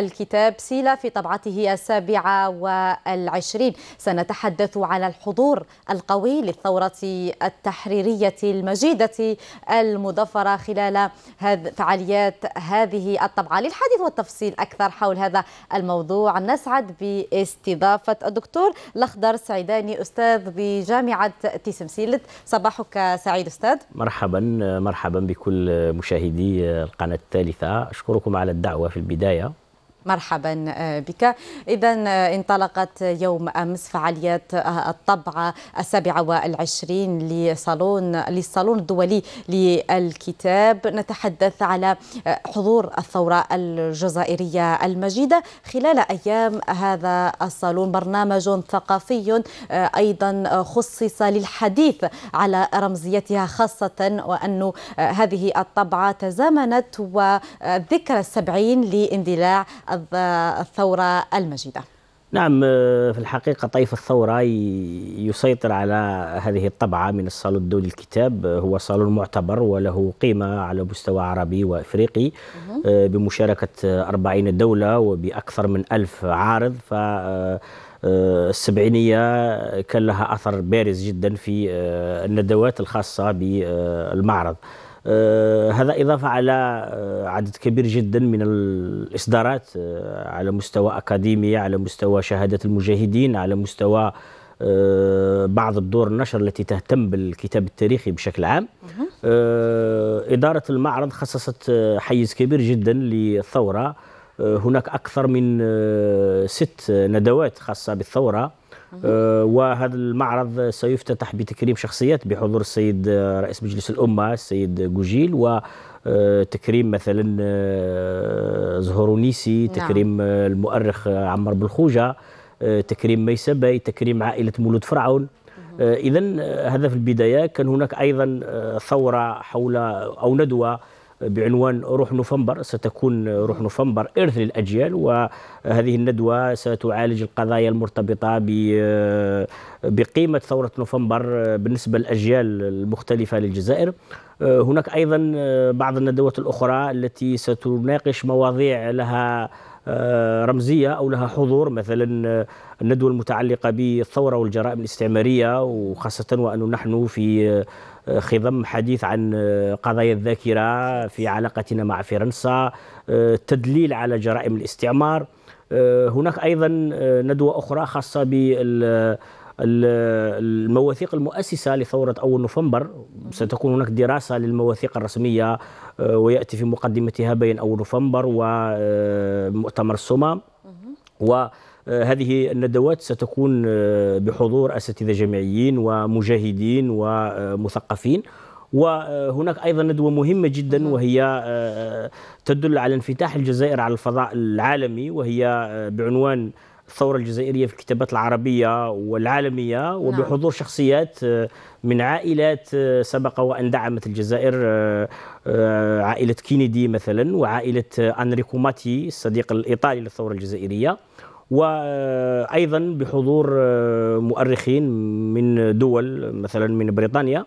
للكتاب سيلا في طبعته السابعة والعشرين سنتحدث على الحضور القوي للثورة التحريرية المجيدة المضفرة خلال فعاليات هذه الطبعة للحديث والتفصيل تفاصيل أكثر حول هذا الموضوع نسعد باستضافة الدكتور الأخضر السعيداني أستاذ بجامعة تيسمسيلت صباحك سعيد أستاذ مرحبا مرحبا بكل مشاهدي القناة الثالثة أشكركم على الدعوة في البداية مرحبا آه، بك إذا آه، انطلقت يوم أمس فعاليات آه، الطبعة السابعة والعشرين لصالون للصالون الدولي للكتاب نتحدث على حضور الثورة الجزائرية المجيدة خلال أيام هذا الصالون برنامج ثقافي أيضا خصص للحديث على رمزيتها خاصة وأن هذه الطبعة تزامنت وذكرى السبعين لاندلاع طيف الثورة المجيدة نعم آه، في الحقيقة طيف الثورة يسيطر على هذه الطبعة من الصالون الدولي الكتاب آه، هو صالون معتبر وله قيمة على مستوى عربي وإفريقي آه، بمشاركة 40 دولة وبأكثر من ألف عارض ف السبعينية كان لها أثر بارز جدا في الندوات الخاصة بالمعرض آه، هذا إضافة على آه، عدد كبير جدا من الإصدارات آه، على مستوى أكاديمية على مستوى شهادة المجاهدين على مستوى بعض الدور النشر التي تهتم بالكتاب التاريخي بشكل عام إدارة المعرض خصصت حيز كبير جدا للثورة هناك أكثر من ست ندوات خاصة بالثورة أه، وهذا المعرض سيفتتح بتكريم شخصيات بحضور السيد أه، رئيس مجلس الأمة السيد جوجيل و أه، تكريم مثلا زهرونيسي نعم. تكريم نعم. المؤرخ عمر بالخوجة تكريم ميسة بي تكريم عائلة مولود فرعون إذا هذا في البداية كان هناك أيضا ثورة حول أو ندوة بعنوان روح نوفمبر ستكون روح نوفمبر إرث للأجيال وهذه الندوة ستعالج القضايا المرتبطة بقيمة ثورة نوفمبر بالنسبة للأجيال المختلفة للجزائر هناك أيضا بعض الندوات الأخرى التي ستناقش مواضيع لها رمزية أو لها حضور مثلا الندوة المتعلقة بالثورة والجرائم الاستعمارية وخاصة وأنه نحن في خضم حديث عن آه، قضايا الذاكرة في علاقتنا مع فرنسا التدليل آه، على جرائم الاستعمار آه، هناك أيضا ندوة أخرى خاصة بال المواثيق المؤسسة لثورة أول نوفمبر ستكون هناك دراسة للمواثيق الرسمية ويأتي في مقدمتها بين أول نوفمبر ومؤتمر الصمام و هذه الندوات ستكون آه، بحضور أساتذة جامعيين ومجاهدين ومثقفين وهناك ايضا ندوه مهمه جدا نعم. وهي آه، تدل على انفتاح الجزائر على الفضاء العالمي وهي آه، بعنوان الثورة الجزائرية في الكتابات العربية والعالمية نعم. وبحضور شخصيات من عائلات سبق وأن دعمت الجزائر عائلة كينيدي مثلا وعائلة أنريكو ماتي الصديق الإيطالي للثورة الجزائرية وايضا بحضور آه، مؤرخين من دول مثلا من بريطانيا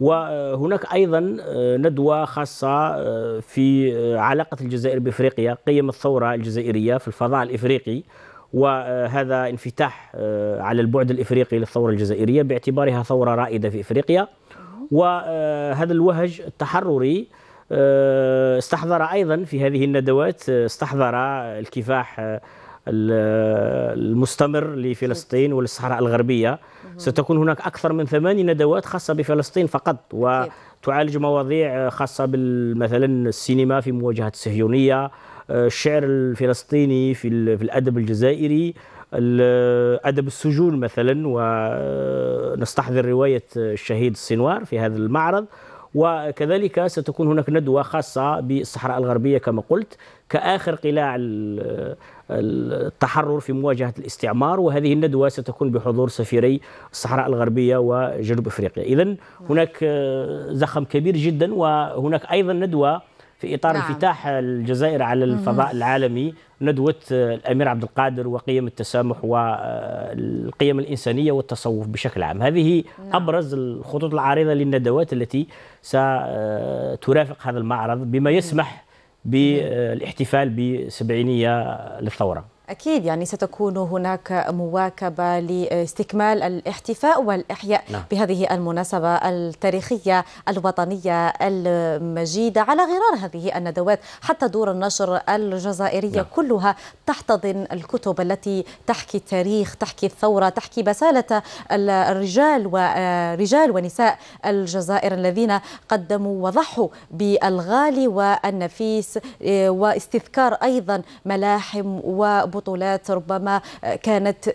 وهناك ايضا آه، ندوه خاصه آه، في علاقه الجزائر بافريقيا قيم الثوره الجزائريه في الفضاء الافريقي وهذا انفتاح على البعد الافريقي للثوره الجزائريه باعتبارها ثوره رائده في افريقيا وهذا الوهج التحرري استحضر ايضا في هذه الندوات استحضر الكفاح المستمر لفلسطين وللصحراء الغربية ستكون هناك أكثر من ثماني ندوات خاصة بفلسطين فقط وتعالج مواضيع خاصة مثلا السينما في مواجهة الصهيونية آه، الشعر الفلسطيني في الأدب الجزائري أدب السجون مثلا ونستحضر آه، رواية الشهيد السنوار في هذا المعرض وكذلك ستكون هناك ندوة خاصة بالصحراء الغربية كما قلت كآخر قلاع التحرر في مواجهة الاستعمار وهذه الندوة ستكون بحضور سفيري الصحراء الغربية وجنوب أفريقيا إذا هناك آه، زخم كبير جدا وهناك أيضا ندوة في إطار نعم. الجزائر على الفضاء مم. العالمي ندوة آه، الأمير عبد القادر وقيم التسامح والقيم آه، الإنسانية والتصوف بشكل عام هذه نعم. أبرز الخطوط العريضة للندوات التي سترافق هذا المعرض بما يسمح بالاحتفال بسبعينية للثورة أكيد يعني ستكون هناك مواكبة لاستكمال الاحتفاء والإحياء نعم. بهذه المناسبة التاريخية الوطنية المجيدة على غرار هذه الندوات حتى دور النشر الجزائرية نعم. كلها تحتضن الكتب التي تحكي التاريخ تحكي الثورة تحكي بسالة الرجال ورجال ونساء الجزائر الذين قدموا وضحوا بالغالي والنفيس آه، واستذكار أيضا ملاحم و بطولات ربما آه، كانت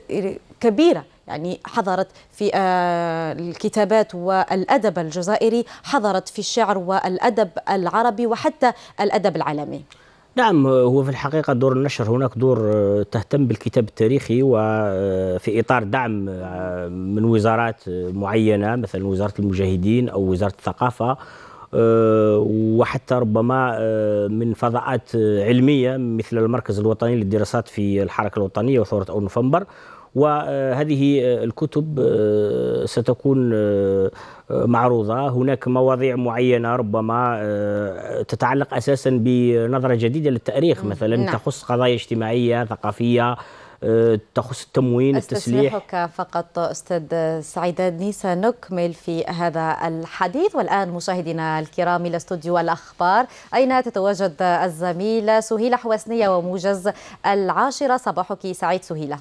كبيرة يعني حضرت في آه، الكتابات والأدب الجزائري حضرت في الشعر والأدب العربي وحتى الأدب العالمي نعم هو في الحقيقة دور النشر هناك دور آه، تهتم بالكتاب التاريخي وفي إطار دعم من وزارات معينة مثلا وزارة المجاهدين أو وزارة الثقافة آه، وحتى ربما آه، من فضاءات آه، علميه مثل المركز الوطني للدراسات في الحركه الوطنيه وثوره اول نوفمبر وهذه الكتب ستكون معروضة هناك مواضيع معينة ربما تتعلق أساسا بنظرة جديدة للتاريخ مثلا نعم. تخص قضايا اجتماعية ثقافية آه، تخص التموين التسليح استسمحك فقط أستاذ سعيد نيسا نكمل في هذا الحديث والآن مشاهدينا الكرام إلى استوديو الأخبار أين تتواجد الزميلة سهيلة حوسنية وموجز العاشرة صباحك سعيد سهيلة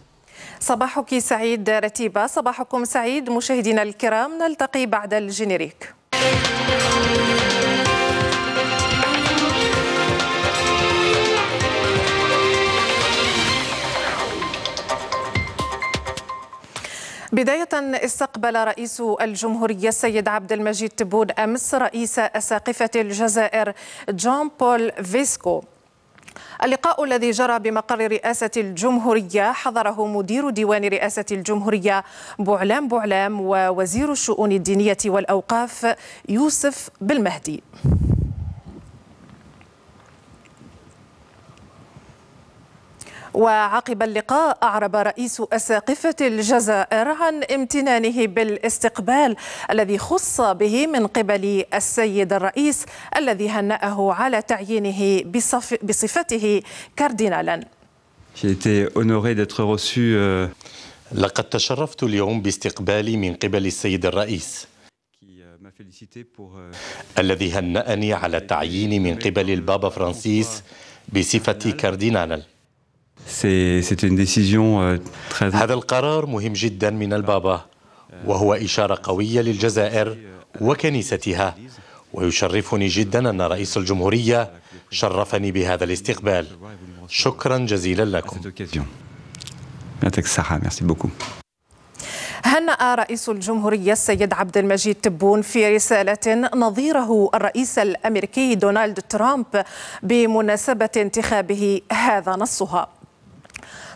صباحك سعيد رتيبة صباحكم سعيد مشاهدينا الكرام نلتقي بعد الجنريك بداية استقبل رئيس الجمهورية السيد عبد المجيد تبون أمس رئيس أساقفة الجزائر جون بول فيسكو اللقاء الذي جرى بمقر رئاسة الجمهورية حضره مدير ديوان رئاسة الجمهورية بوعلام بوعلام ووزير الشؤون الدينية والأوقاف يوسف بالمهدي وعقب اللقاء أعرب رئيس أساقفة الجزائر عن امتنانه بالاستقبال الذي خص به من قبل السيد الرئيس الذي هنأه على تعيينه بصف بصفته كاردينالا. Euh, لقد تشرفت اليوم باستقبالي من قبل السيد الرئيس euh, euh, الذي هنأني على التعيين من قبل البابا فرانسيس بصفتي كاردينالا Euh, هذا القرار مهم جدا من البابا وهو إشارة قوية للجزائر وكنيستها ويشرفني جدا أن رئيس الجمهورية شرفني بهذا الاستقبال شكرا جزيلا لكم يعطيك الصحة ميرسي بوكو هنأ رئيس الجمهورية السيد عبد المجيد تبون في رسالة نظيره الرئيس الأمريكي دونالد ترامب بمناسبة انتخابه هذا نصها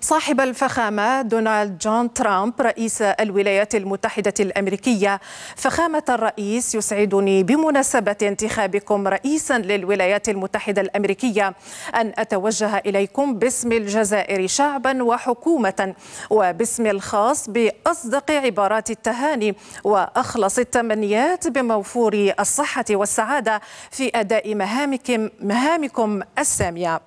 صاحب الفخامة دونالد جون ترامب رئيس الولايات المتحدة الأمريكية فخامة الرئيس يسعدني بمناسبة انتخابكم رئيسا للولايات المتحدة الأمريكية أن أتوجه إليكم باسم الجزائر شعبا وحكومة وباسمي الخاص بأصدق عبارات التهاني وأخلص التمنيات بموفور الصحة والسعادة في أداء مهامكم مهامكم السامية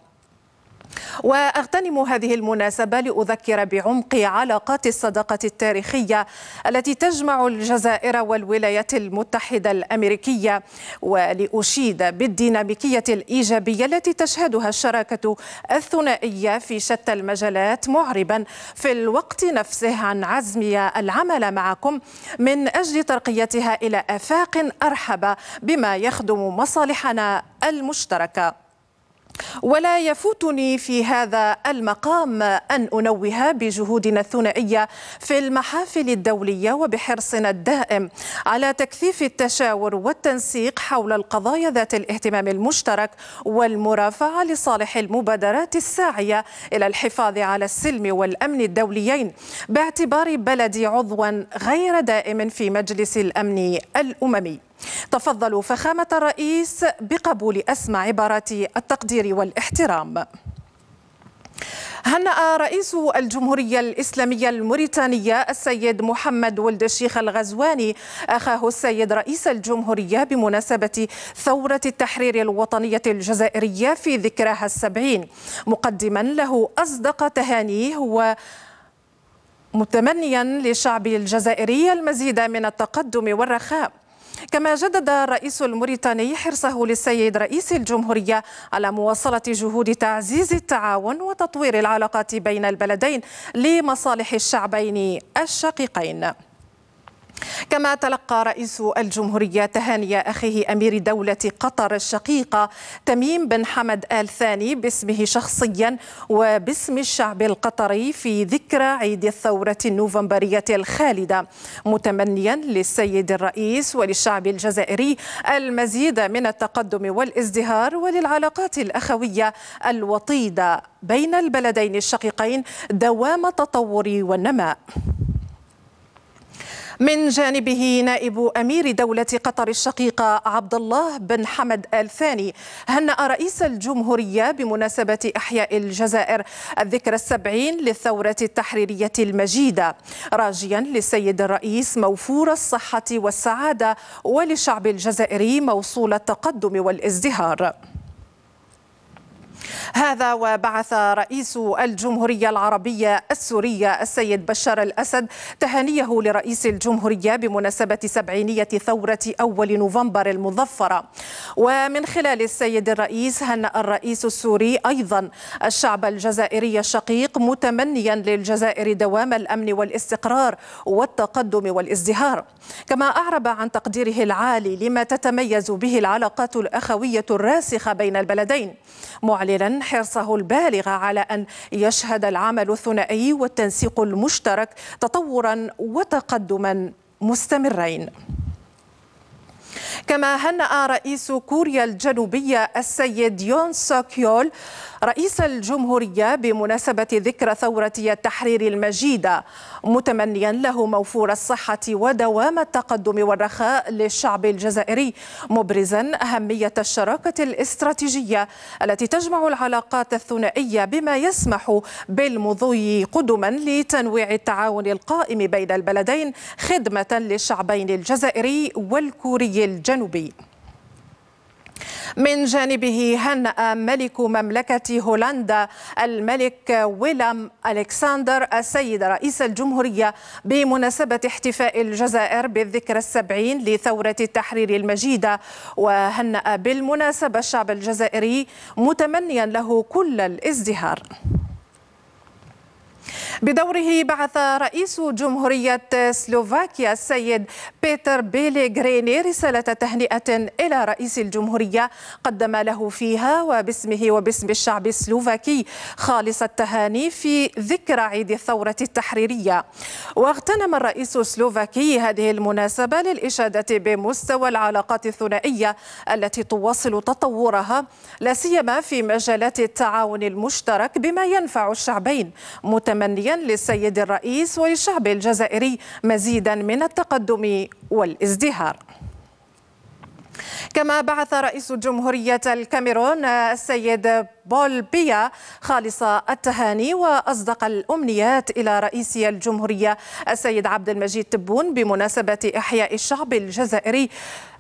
واغتنم هذه المناسبه لاذكر بعمق علاقات الصداقه التاريخيه التي تجمع الجزائر والولايات المتحده الامريكيه ولاشيد بالديناميكيه الايجابيه التي تشهدها الشراكه الثنائيه في شتى المجالات معربا في الوقت نفسه عن عزمي العمل معكم من اجل ترقيتها الى افاق ارحب بما يخدم مصالحنا المشتركه ولا يفوتني في هذا المقام أن أنوه بجهودنا الثنائية في المحافل الدولية وبحرصنا الدائم على تكثيف التشاور والتنسيق حول القضايا ذات الاهتمام المشترك والمرافعة لصالح المبادرات الساعية إلى الحفاظ على السلم والأمن الدوليين باعتبار بلدي عضوا غير دائم في مجلس الأمن الأممي تفضلوا فخامة الرئيس بقبول أسمى عبارات التقدير والاحترام هنأ رئيس الجمهورية الإسلامية الموريتانية السيد محمد ولد الشيخ الغزواني أخاه السيد رئيس الجمهورية بمناسبة ثورة التحرير الوطنية الجزائرية في ذكراها السبعين مقدما له أصدق تهانيه و متمنيا للشعب الجزائري المزيد من التقدم والرخاء كما جدد الرئيس الموريتاني حرصه للسيد رئيس الجمهورية على مواصلة جهود تعزيز التعاون وتطوير العلاقات بين البلدين لمصالح الشعبين الشقيقين كما تلقى رئيس الجمهورية تهاني أخيه أمير دولة قطر الشقيقة تميم بن حمد آل ثاني باسمه شخصيا وباسم الشعب القطري في ذكرى عيد الثورة النوفمبرية الخالدة متمنيا للسيد الرئيس وللشعب الجزائري المزيد من التقدم والازدهار وللعلاقات الأخوية الوطيدة بين البلدين الشقيقين دوام التطور والنماء من جانبه نائب امير دوله قطر الشقيقه عبد الله بن حمد ال ثاني هنأ رئيس الجمهوريه بمناسبه احياء الجزائر الذكرى السبعين للثوره التحريريه المجيده راجيا للسيد الرئيس موفور الصحه والسعاده وللشعب الجزائري موصول التقدم والازدهار هذا وبعث رئيس الجمهورية العربية السورية السيد بشار الأسد تهانيه لرئيس الجمهورية بمناسبة سبعينية ثورة أول نوفمبر المظفرة ومن خلال السيد الرئيس هنأ الرئيس السوري أيضا الشعب الجزائري الشقيق متمنيا للجزائر دوام الأمن والاستقرار والتقدم والازدهار كما أعرب عن تقديره العالي لما تتميز به العلاقات الأخوية الراسخة بين البلدين معلنا حرصه البالغ على أن يشهد العمل الثنائي والتنسيق المشترك تطورا وتقدما مستمرين كما هنأ رئيس كوريا الجنوبية السيد يون سوكيول رئيس الجمهورية بمناسبة ذكرى ثورة التحرير المجيدة متمنيا له موفور الصحة ودوام التقدم والرخاء للشعب الجزائري مبرزا أهمية الشراكة الاستراتيجية التي تجمع العلاقات الثنائية بما يسمح بالمضي قدما لتنويع التعاون القائم بين البلدين خدمة للشعبين الجزائري والكوري الجنوبي من جانبه هنأ ملك مملكة هولندا الملك ويلام ألكسندر السيد رئيس الجمهورية بمناسبة احتفاء الجزائر بالذكرى السبعين لثورة التحرير المجيدة وهنأ بالمناسبة الشعب الجزائري متمنيا له كل الازدهار بدوره بعث رئيس جمهورية سلوفاكيا السيد بيتر بيليغريني رسالة تهنئة إلى رئيس الجمهورية قدم له فيها وباسمه وباسم الشعب السلوفاكي خالص التهاني في ذكرى عيد الثورة التحريرية واغتنم الرئيس السلوفاكي هذه المناسبة للإشادة بمستوى العلاقات الثنائية التي تواصل تطورها لا سيما في مجالات التعاون المشترك بما ينفع الشعبين متمنيا للسيد الرئيس وللشعب الجزائري مزيدا من التقدم والازدهار كما بعث رئيس جمهورية الكاميرون السيد بول بيا خالص التهاني وأصدق الأمنيات إلى رئيس الجمهورية السيد عبد المجيد تبون بمناسبة إحياء الشعب الجزائري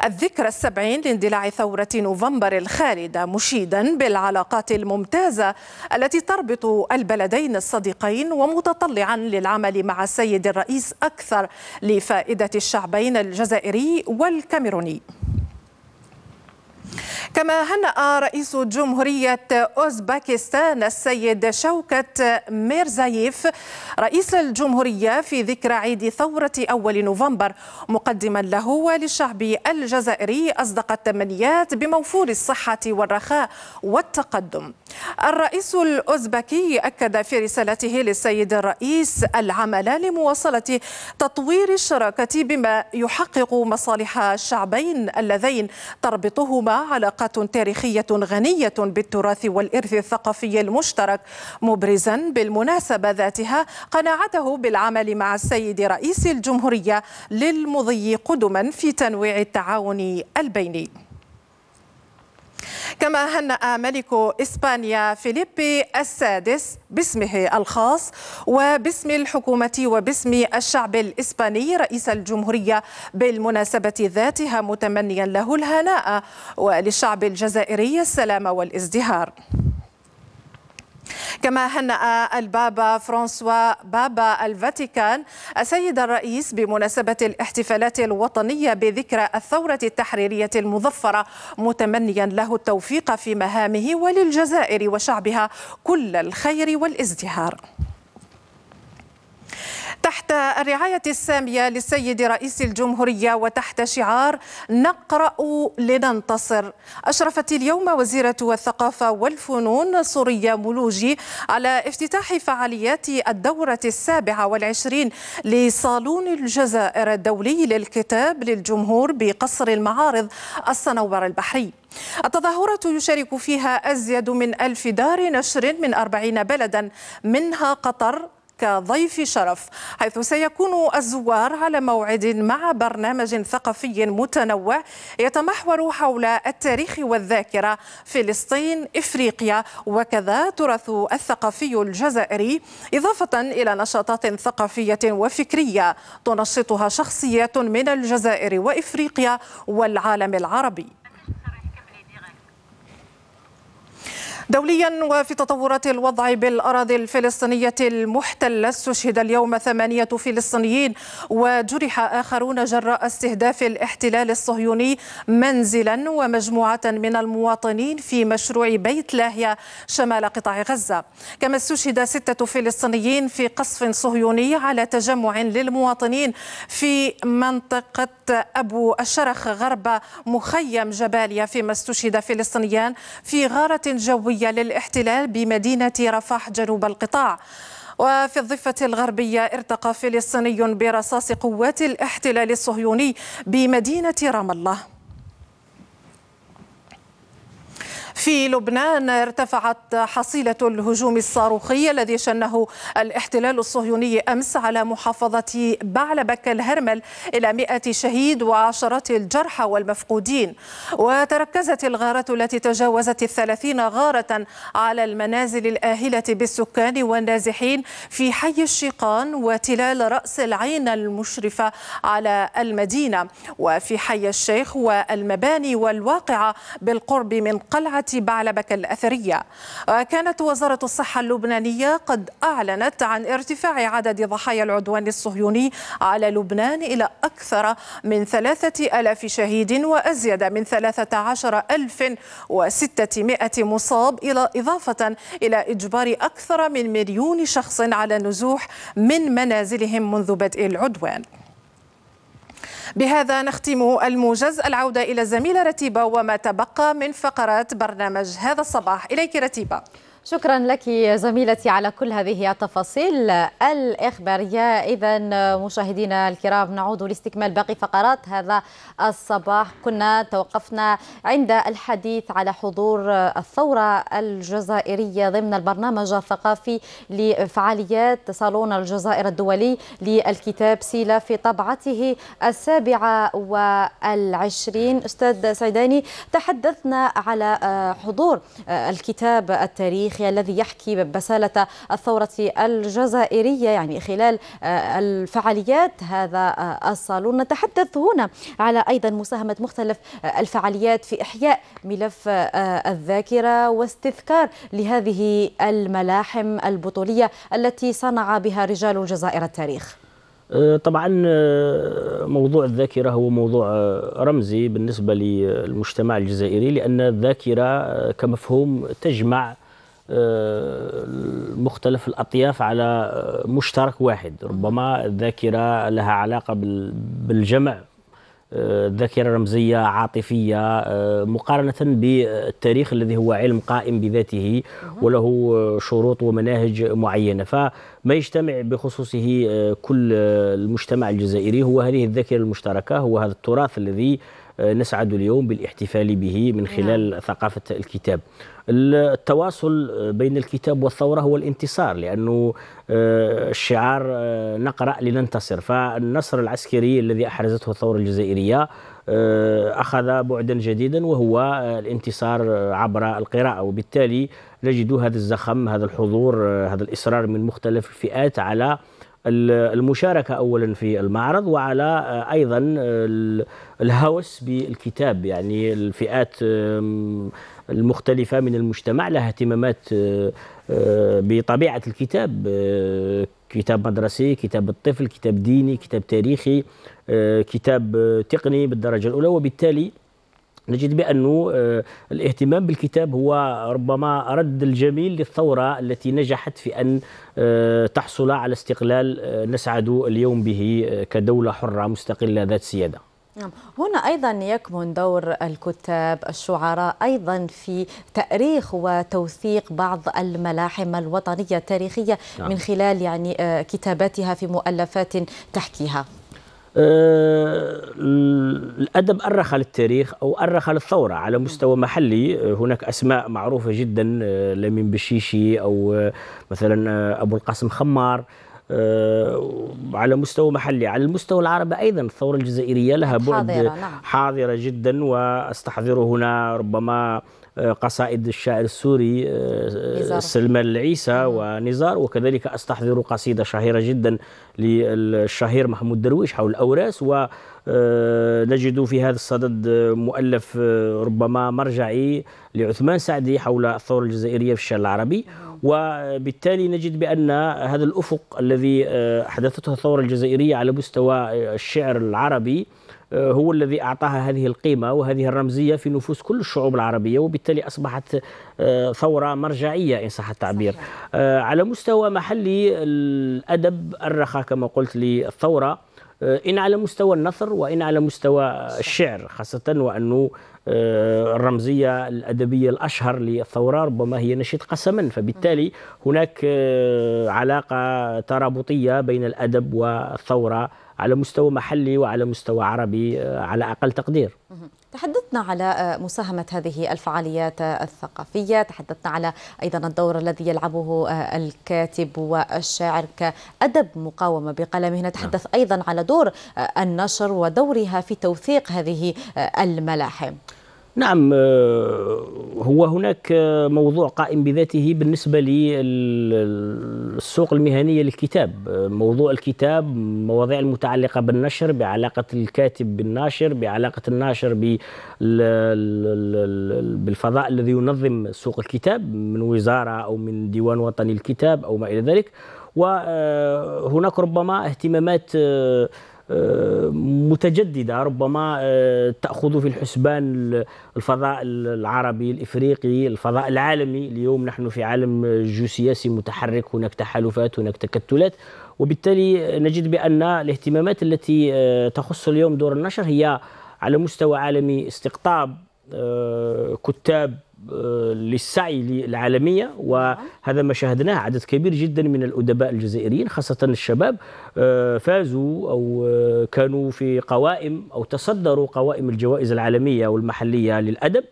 الذكرى السبعين لاندلاع ثورة نوفمبر الخالدة مشيدا بالعلاقات الممتازة التي تربط البلدين الصديقين ومتطلعا للعمل مع السيد الرئيس أكثر لفائدة الشعبين الجزائري والكاميروني كما هنأ رئيس جمهورية أوزبكستان السيد شوكت ميرزايف رئيس الجمهورية في ذكرى عيد ثورة أول نوفمبر مقدما له وللشعب الجزائري أصدق التمنيات بموفور الصحة والرخاء والتقدم الرئيس الأوزبكي أكد في رسالته للسيد الرئيس العمل لمواصلة تطوير الشراكة بما يحقق مصالح الشعبين اللذين تربطهما علاقات تاريخية غنية بالتراث والإرث الثقافي المشترك مبرزا بالمناسبة ذاتها قناعته بالعمل مع السيد رئيس الجمهورية للمضي قدما في تنويع التعاون البيني كما هنأ ملك إسبانيا فيليبي السادس باسمه الخاص وباسم الحكومة وباسم الشعب الإسباني رئيس الجمهورية بالمناسبة ذاتها متمنيا له الهناء وللشعب الجزائري السلام والازدهار كما هنأ البابا فرانسوا بابا الفاتيكان السيد الرئيس بمناسبة الاحتفالات الوطنية بذكرى الثورة التحريرية المظفرة متمنيا له التوفيق في مهامه وللجزائر وشعبها كل الخير والازدهار تحت الرعاية السامية للسيد رئيس الجمهورية وتحت شعار نقرأ لننتصر أشرفت اليوم وزيرة الثقافة والفنون سوريا ملوجي على افتتاح فعاليات الدورة السابعة والعشرين لصالون الجزائر الدولي للكتاب للجمهور بقصر المعارض الصنوبر البحري التظاهرة يشارك فيها أزيد من ألف دار نشر من أربعين بلدا منها قطر كضيف شرف حيث سيكون الزوار على موعد مع برنامج ثقافي متنوع يتمحور حول التاريخ والذاكرة فلسطين إفريقيا وكذا تراث الثقافي الجزائري إضافة إلى نشاطات ثقافية وفكرية تنشطها شخصيات من الجزائر وإفريقيا والعالم العربي دوليا وفي تطورات الوضع بالأراضي الفلسطينية المحتلة استشهد اليوم ثمانية فلسطينيين وجرح آخرون جراء استهداف الاحتلال الصهيوني منزلا ومجموعة من المواطنين في مشروع بيت لاهيا شمال قطاع غزة كما استشهد ستة فلسطينيين في قصف صهيوني على تجمع للمواطنين في منطقة أبو الشرخ غرب مخيم جباليا فيما استشهد فلسطينيان في غارة جوية الجوية للاحتلال بمدينة رفح جنوب القطاع وفي الضفة الغربية ارتقى فلسطيني برصاص قوات الاحتلال الصهيوني بمدينة رام الله في لبنان ارتفعت حصيلة الهجوم الصاروخي الذي شنه الاحتلال الصهيوني أمس على محافظة بعلبك الهرمل إلى مئة شهيد وعشرات الجرحى والمفقودين وتركزت الغارات التي تجاوزت الثلاثين غارة على المنازل الآهلة بالسكان والنازحين في حي الشيقان وتلال رأس العين المشرفة على المدينة وفي حي الشيخ والمباني والواقعة بالقرب من قلعة بعلبك الأثرية كانت وزارة الصحة اللبنانية قد أعلنت عن ارتفاع عدد ضحايا العدوان الصهيوني على لبنان إلى أكثر من ثلاثة ألاف شهيد وأزيد من ثلاثة عشر ألف وستمائة مصاب إلى إضافة إلى إجبار أكثر من مليون شخص على النزوح من منازلهم منذ بدء العدوان بهذا نختم الموجز العودة إلى الزميلة رتيبة وما تبقى من فقرات برنامج هذا الصباح إليك رتيبة شكرا لك زميلتي على كل هذه التفاصيل الإخبارية إذا مشاهدينا الكرام نعود لاستكمال باقي فقرات هذا الصباح كنا توقفنا عند الحديث على حضور الثورة الجزائرية ضمن البرنامج الثقافي لفعاليات صالون الجزائر الدولي للكتاب سيلة في طبعته السابعة والعشرين أستاذ سعداني تحدثنا على حضور الكتاب التاريخي التاريخي الذي يحكي بسالة الثورة الجزائرية يعني خلال آه، الفعاليات هذا آه، الصالون نتحدث هنا على أيضا مساهمة مختلف آه، الفعاليات في إحياء ملف الذاكرة واستذكار لهذه الملاحم البطولية التي صنع بها رجال الجزائر التاريخ طبعا موضوع الذاكرة هو موضوع رمزي بالنسبة للمجتمع الجزائري لأن الذاكرة كمفهوم تجمع آه، مختلف الأطياف على مشترك واحد ربما الذاكرة لها علاقة بالجمع آه، ذاكرة رمزية عاطفية آه، مقارنة بالتاريخ الذي هو علم قائم بذاته وله شروط ومناهج معينة فما يجتمع بخصوصه كل المجتمع الجزائري هو هذه الذاكرة المشتركة هو هذا التراث الذي نسعد اليوم بالاحتفال به من نعم. خلال نعم. ثقافة الكتاب التواصل بين الكتاب والثورة هو الانتصار لأنه آه، الشعار آه، نقرأ لننتصر فالنصر العسكري الذي أحرزته الثورة الجزائرية آه، أخذ بعدا جديدا وهو الانتصار عبر القراءة وبالتالي نجد هذا الزخم هذا الحضور هذا الإصرار من مختلف الفئات على المشاركة أولا في المعرض وعلى آه، أيضا الهوس بالكتاب يعني الفئات المختلفة من المجتمع لها اهتمامات آه، آه، بطبيعة الكتاب كتاب مدرسي كتاب الطفل كتاب ديني كتاب تاريخي كتاب تقني بالدرجة الأولى وبالتالي نجد بأنه آه، الاهتمام بالكتاب هو ربما رد الجميل للثورة التي نجحت في أن آه، تحصل على استقلال آه، نسعد اليوم به كدولة حرة مستقلة ذات سيادة نعم. هنا أيضا يكمن دور الكتاب الشعراء أيضا في تأريخ وتوثيق بعض الملاحم الوطنية التاريخية نعم. من خلال يعني كتاباتها في مؤلفات تحكيها آه، الأدب أرخ للتاريخ أو أرخ للثورة على مستوى محلي آه، هناك أسماء معروفة جدا آه، لمين بشيشي أو مثلا أبو القاسم خمار على مستوى محلي على المستوى العربي أيضا الثورة الجزائرية لها بعد حاضرة, نعم. حاضرة جدا وأستحضر هنا ربما قصائد الشاعر السوري آه، سلمان العيسى ونزار وكذلك أستحضر قصيدة شهيرة جدا للشهير محمود درويش حول الأوراس و آه، نجد في هذا الصدد مؤلف آه، ربما مرجعي لعثمان سعدي حول الثورة الجزائرية في الشارع العربي وبالتالي نجد بأن هذا الأفق الذي أحدثته الثورة الجزائرية على مستوى الشعر العربي آه، هو الذي أعطاها هذه القيمة وهذه الرمزية في نفوس كل الشعوب العربية وبالتالي أصبحت آه، ثورة مرجعية إن صح التعبير صحيح. آه، على مستوى محلي الأدب الرخاء كما قلت للثورة إن على مستوى النثر وإن على مستوى الشعر خاصة وأنه الرمزية الأدبية الأشهر للثورة ربما هي نشيد قسما فبالتالي هناك علاقة ترابطية بين الأدب والثورة على مستوى محلي وعلى مستوى عربي آه، على أقل تقدير تحدثنا على آه، مساهمة هذه الفعاليات آه، الثقافية تحدثنا على أيضا الدور الذي يلعبه الكاتب والشاعر كأدب مقاومة بقلمه نتحدث نعم. أيضا على دور النشر ودورها في توثيق هذه الملاحم نعم آه، هو هناك آه، موضوع قائم بذاته بالنسبة للسوق المهنية للكتاب آه، موضوع الكتاب مواضيع المتعلقة بالنشر بعلاقة الكاتب بالناشر بعلاقة الناشر بالفضاء الذي ينظم سوق الكتاب من وزارة أو من ديوان وطني الكتاب أو ما إلى ذلك وهناك ربما اهتمامات متجدده ربما آه، تاخذ في الحسبان الفضاء العربي الافريقي الفضاء العالمي اليوم نحن في عالم جيوسياسي متحرك هناك تحالفات هناك تكتلات وبالتالي نجد بان الاهتمامات التي آه، تخص اليوم دور النشر هي على مستوى عالمي استقطاب آه، كتاب للسعي العالمية وهذا ما شاهدناه عدد كبير جدا من الأدباء الجزائريين خاصة الشباب آه، فازوا أو آه، كانوا في قوائم أو تصدروا قوائم الجوائز العالمية والمحلية للأدب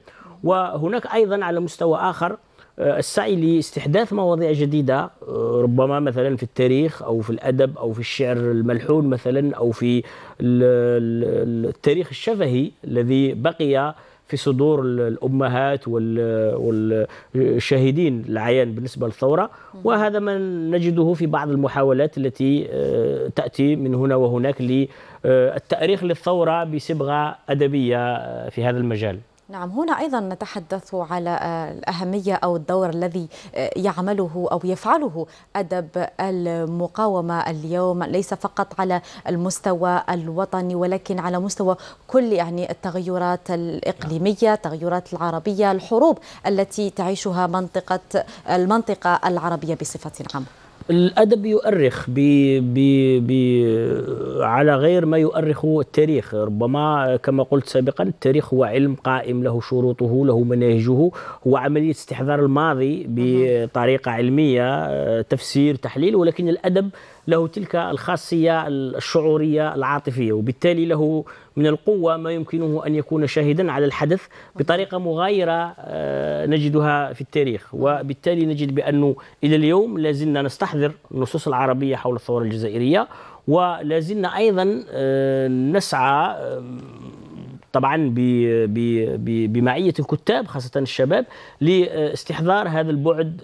وهناك أيضا على مستوى آخر آه، السعي لاستحداث مواضيع جديدة ربما مثلا في التاريخ أو في الأدب أو في الشعر الملحون مثلا أو في التاريخ الشفهي الذي بقي في صدور الامهات والشاهدين العيان بالنسبه للثوره وهذا ما نجده في بعض المحاولات التي آه، تاتي من هنا وهناك للتاريخ للثوره بصبغه ادبيه آه، في هذا المجال نعم هنا أيضا نتحدث على آه، الأهمية أو الدور الذي آه، يعمله أو يفعله أدب المقاومة اليوم ليس فقط على المستوى الوطني ولكن على مستوى كل يعني التغيرات الإقليمية التغيرات نعم. العربية الحروب التي تعيشها منطقة المنطقة العربية بصفة عامة الادب يؤرخ ب ب ب على غير ما يؤرخ التاريخ ربما كما قلت سابقا التاريخ هو علم قائم له شروطه له مناهجه هو عمليه استحضار الماضي بطريقه علميه تفسير تحليل ولكن الادب له تلك الخاصيه الشعوريه العاطفيه وبالتالي له من القوة ما يمكنه أن يكون شاهدا على الحدث بطريقة مغايرة آه، نجدها في التاريخ وبالتالي نجد بأنه إلى اليوم لازلنا نستحضر النصوص العربية حول الثورة الجزائرية ولازلنا أيضا آه، نسعى طبعا بمعية الكتاب خاصة الشباب لاستحضار هذا البعد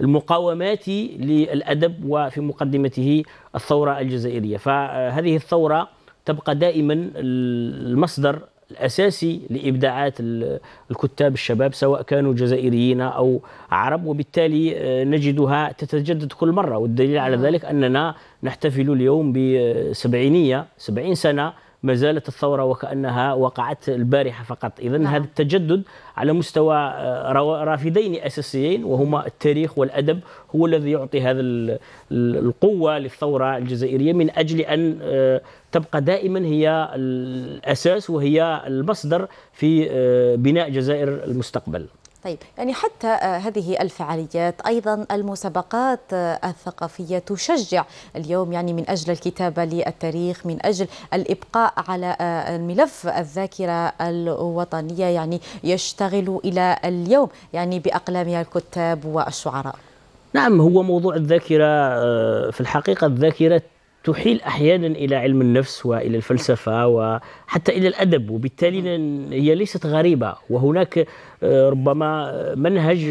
المقاوماتي للأدب وفي مقدمته الثورة الجزائرية فهذه الثورة تبقى دائما المصدر الاساسي لابداعات الكتاب الشباب سواء كانوا جزائريين او عرب وبالتالي آه، نجدها تتجدد كل مره والدليل على نعم. ذلك اننا نحتفل اليوم بسبعينيه سبعين سنه ما زالت الثورة وكأنها وقعت البارحة فقط إذا نعم. هذا التجدد على مستوى آه، رافدين أساسيين وهما التاريخ والأدب هو الذي يعطي هذا القوة للثورة الجزائرية من أجل أن آه، تبقى دائما هي الأساس وهي المصدر في آه، بناء جزائر المستقبل طيب يعني حتى آه، هذه الفعاليات ايضا المسابقات آه، الثقافيه تشجع اليوم يعني من اجل الكتابه للتاريخ من اجل الابقاء على آه، الملف الذاكره الوطنيه يعني يشتغل الى اليوم يعني باقلامها الكتاب والشعراء. نعم هو موضوع الذاكره في الحقيقه الذاكره تحيل احيانا الى علم النفس والى الفلسفه وحتى الى الادب وبالتالي نعم. هي ليست غريبه وهناك ربما منهج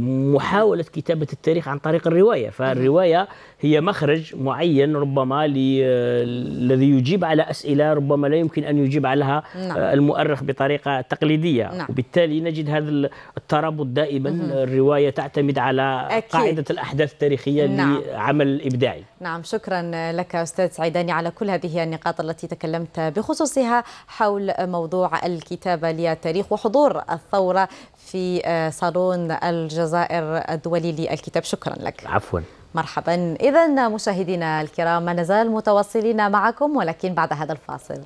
محاولة كتابة التاريخ عن طريق الرواية فالرواية هي مخرج معين ربما الذي يجيب على أسئلة ربما لا يمكن أن يجيب عليها نعم. المؤرخ بطريقة تقليدية نعم. وبالتالي نجد هذا الترابط دائما الرواية تعتمد على أكيد. قاعدة الأحداث التاريخية نعم. لعمل إبداعي نعم شكرا لك أستاذ سعيداني على كل هذه النقاط التي تكلمت بخصوصها حول موضوع الكتابة للتاريخ وحضور الثورة في صالون الجزائر الدولي للكتاب شكرا لك عفوا مرحبا إذا مشاهدينا الكرام ما نزال متواصلين معكم ولكن بعد هذا الفاصل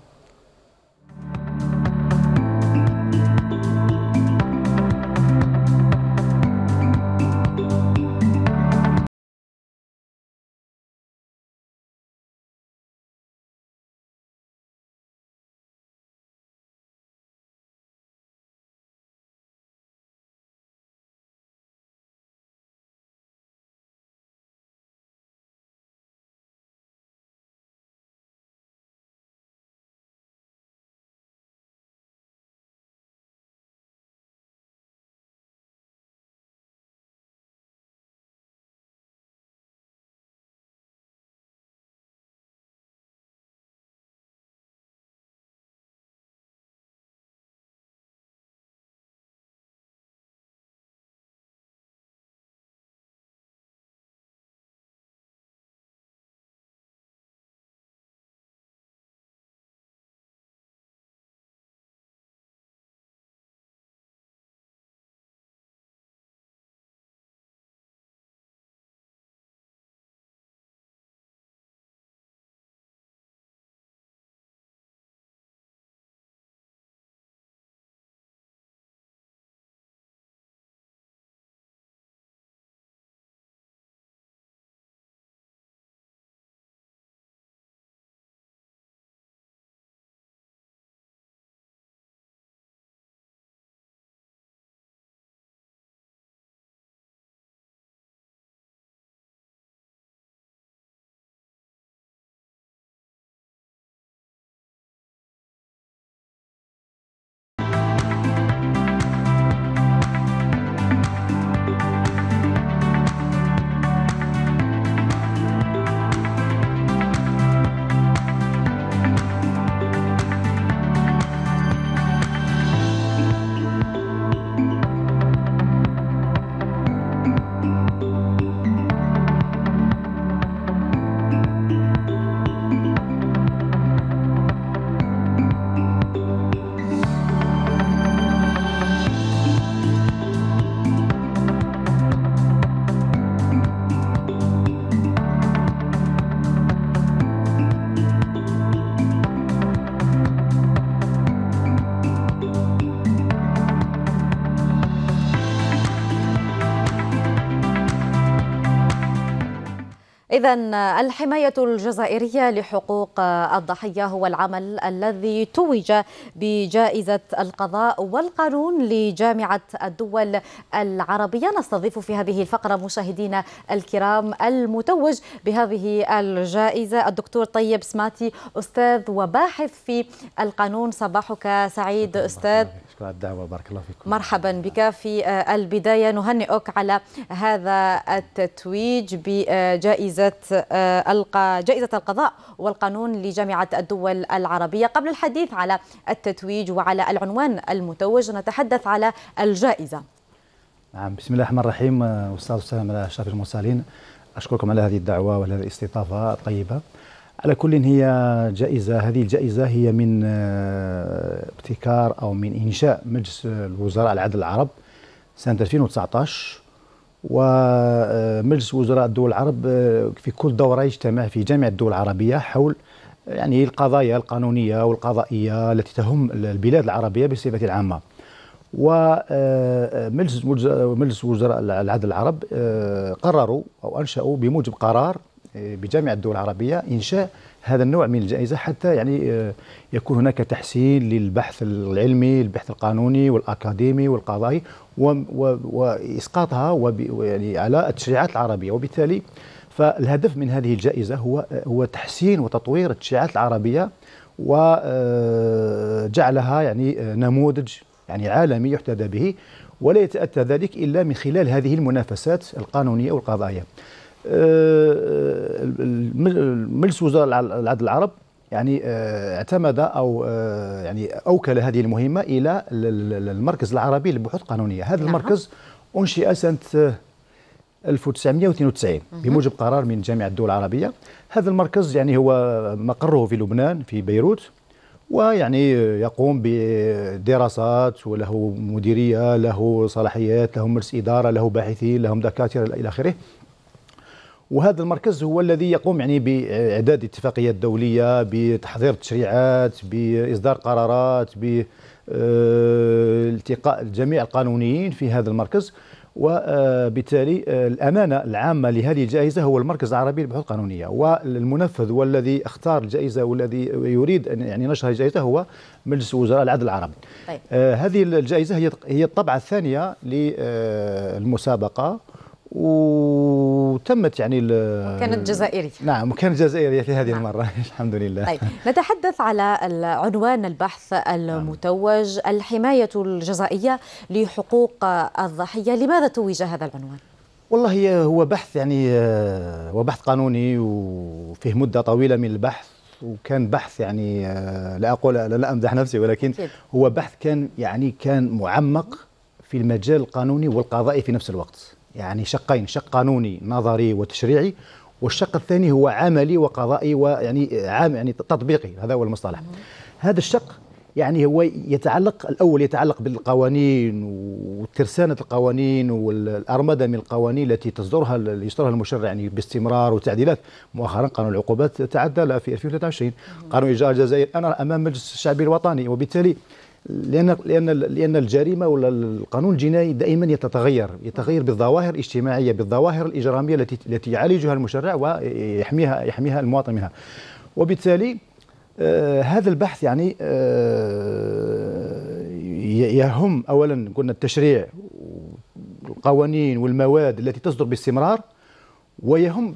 إذا الحماية الجزائرية لحقوق الضحية هو العمل الذي توج بجائزة القضاء والقانون لجامعة الدول العربية نستضيف في هذه الفقرة مشاهدينا الكرام المتوج بهذه الجائزة الدكتور طيب سماتي أستاذ وباحث في القانون صباحك سعيد أستاذ شكرا على الدعوة بارك الله فيكم مرحبا بك في آه، البداية نهنئك على هذا التتويج بجائزة آه، جائزة القضاء والقانون لجامعة الدول العربية قبل الحديث على التتويج وعلى العنوان المتوج نتحدث على الجائزة نعم بسم الله الرحمن الرحيم والصلاة والسلام على أشرف المرسلين أشكركم على هذه الدعوة وعلى هذه الاستضافة الطيبة على كل هي جائزة هذه الجائزة هي من آه، ابتكار أو من إنشاء مجلس الوزراء العدل العرب سنة 2019 ومجلس آه، وزراء الدول العرب آه، في كل دورة يجتمع في جامعة الدول العربية حول يعني القضايا القانونية والقضائية التي تهم البلاد العربية بصفة عامة ومجلس مجلس وزراء العدل العرب قرروا أو أنشأوا بموجب قرار بجامعة الدول العربية إنشاء هذا النوع من الجائزة حتى يعني آه، يكون هناك تحسين للبحث العلمي البحث القانوني والأكاديمي والقضائي وإسقاطها يعني على التشريعات العربية وبالتالي فالهدف من هذه الجائزة هو هو تحسين وتطوير التشريعات العربية وجعلها آه، يعني آه، نموذج يعني عالمي يحتذى به ولا يتأتى ذلك إلا من خلال هذه المنافسات القانونية والقضائية مجلس وزراء العدل العرب يعني آه، اعتمد او آه، يعني اوكل هذه المهمه الى المركز العربي للبحوث القانونيه هذا نعم. المركز انشئ سنه 1992 آه، بموجب قرار من جامعه الدول العربيه هذا المركز يعني هو مقره في لبنان في بيروت ويعني يقوم بدراسات وله مديريه له صلاحيات له مجلس اداره له باحثين لهم دكاتره الى اخره وهذا المركز هو الذي يقوم يعني باعداد اتفاقيات دوليه بتحضير تشريعات باصدار قرارات بالتقاء آه، جميع القانونيين في هذا المركز وبالتالي آه، الامانه العامه لهذه الجائزه هو المركز العربي للبحوث القانونيه والمنفذ والذي اختار الجائزه والذي يريد ان يعني نشر هذه الجائزه هو مجلس وزراء العدل العربي. طيب. آه، هذه الجائزه هي هي الطبعه الثانيه للمسابقه وتمت يعني كانت جزائرية نعم كانت جزائرية في هذه نعم. المرة الحمد لله طيب نتحدث على عنوان البحث نعم. المتوج الحماية الجزائية لحقوق الضحية لماذا توج هذا العنوان؟ والله هو بحث يعني آه، هو بحث قانوني وفيه مدة طويلة من البحث وكان بحث يعني آه، لا أقول لا أمدح نفسي ولكن هو بحث كان يعني كان معمق في المجال القانوني والقضائي في نفس الوقت يعني شقين شق قانوني نظري وتشريعي والشق الثاني هو عملي وقضائي ويعني عام يعني تطبيقي هذا هو المصطلح هذا الشق يعني هو يتعلق الاول يتعلق بالقوانين وترسانه القوانين والارمده من القوانين التي تصدرها يصدرها المشرع يعني باستمرار وتعديلات مؤخرا قانون العقوبات تعدل في 2023 قانون ايجار الجزائر انا امام المجلس الشعبي الوطني وبالتالي لان لان لان الجريمه ولا القانون الجنائي دائما يتغير يتغير بالظواهر الاجتماعيه بالظواهر الاجراميه التي التي يعالجها المشرع ويحميها يحميها المواطن منها وبالتالي آه هذا البحث يعني آه يهم اولا قلنا التشريع والقوانين والمواد التي تصدر باستمرار ويهم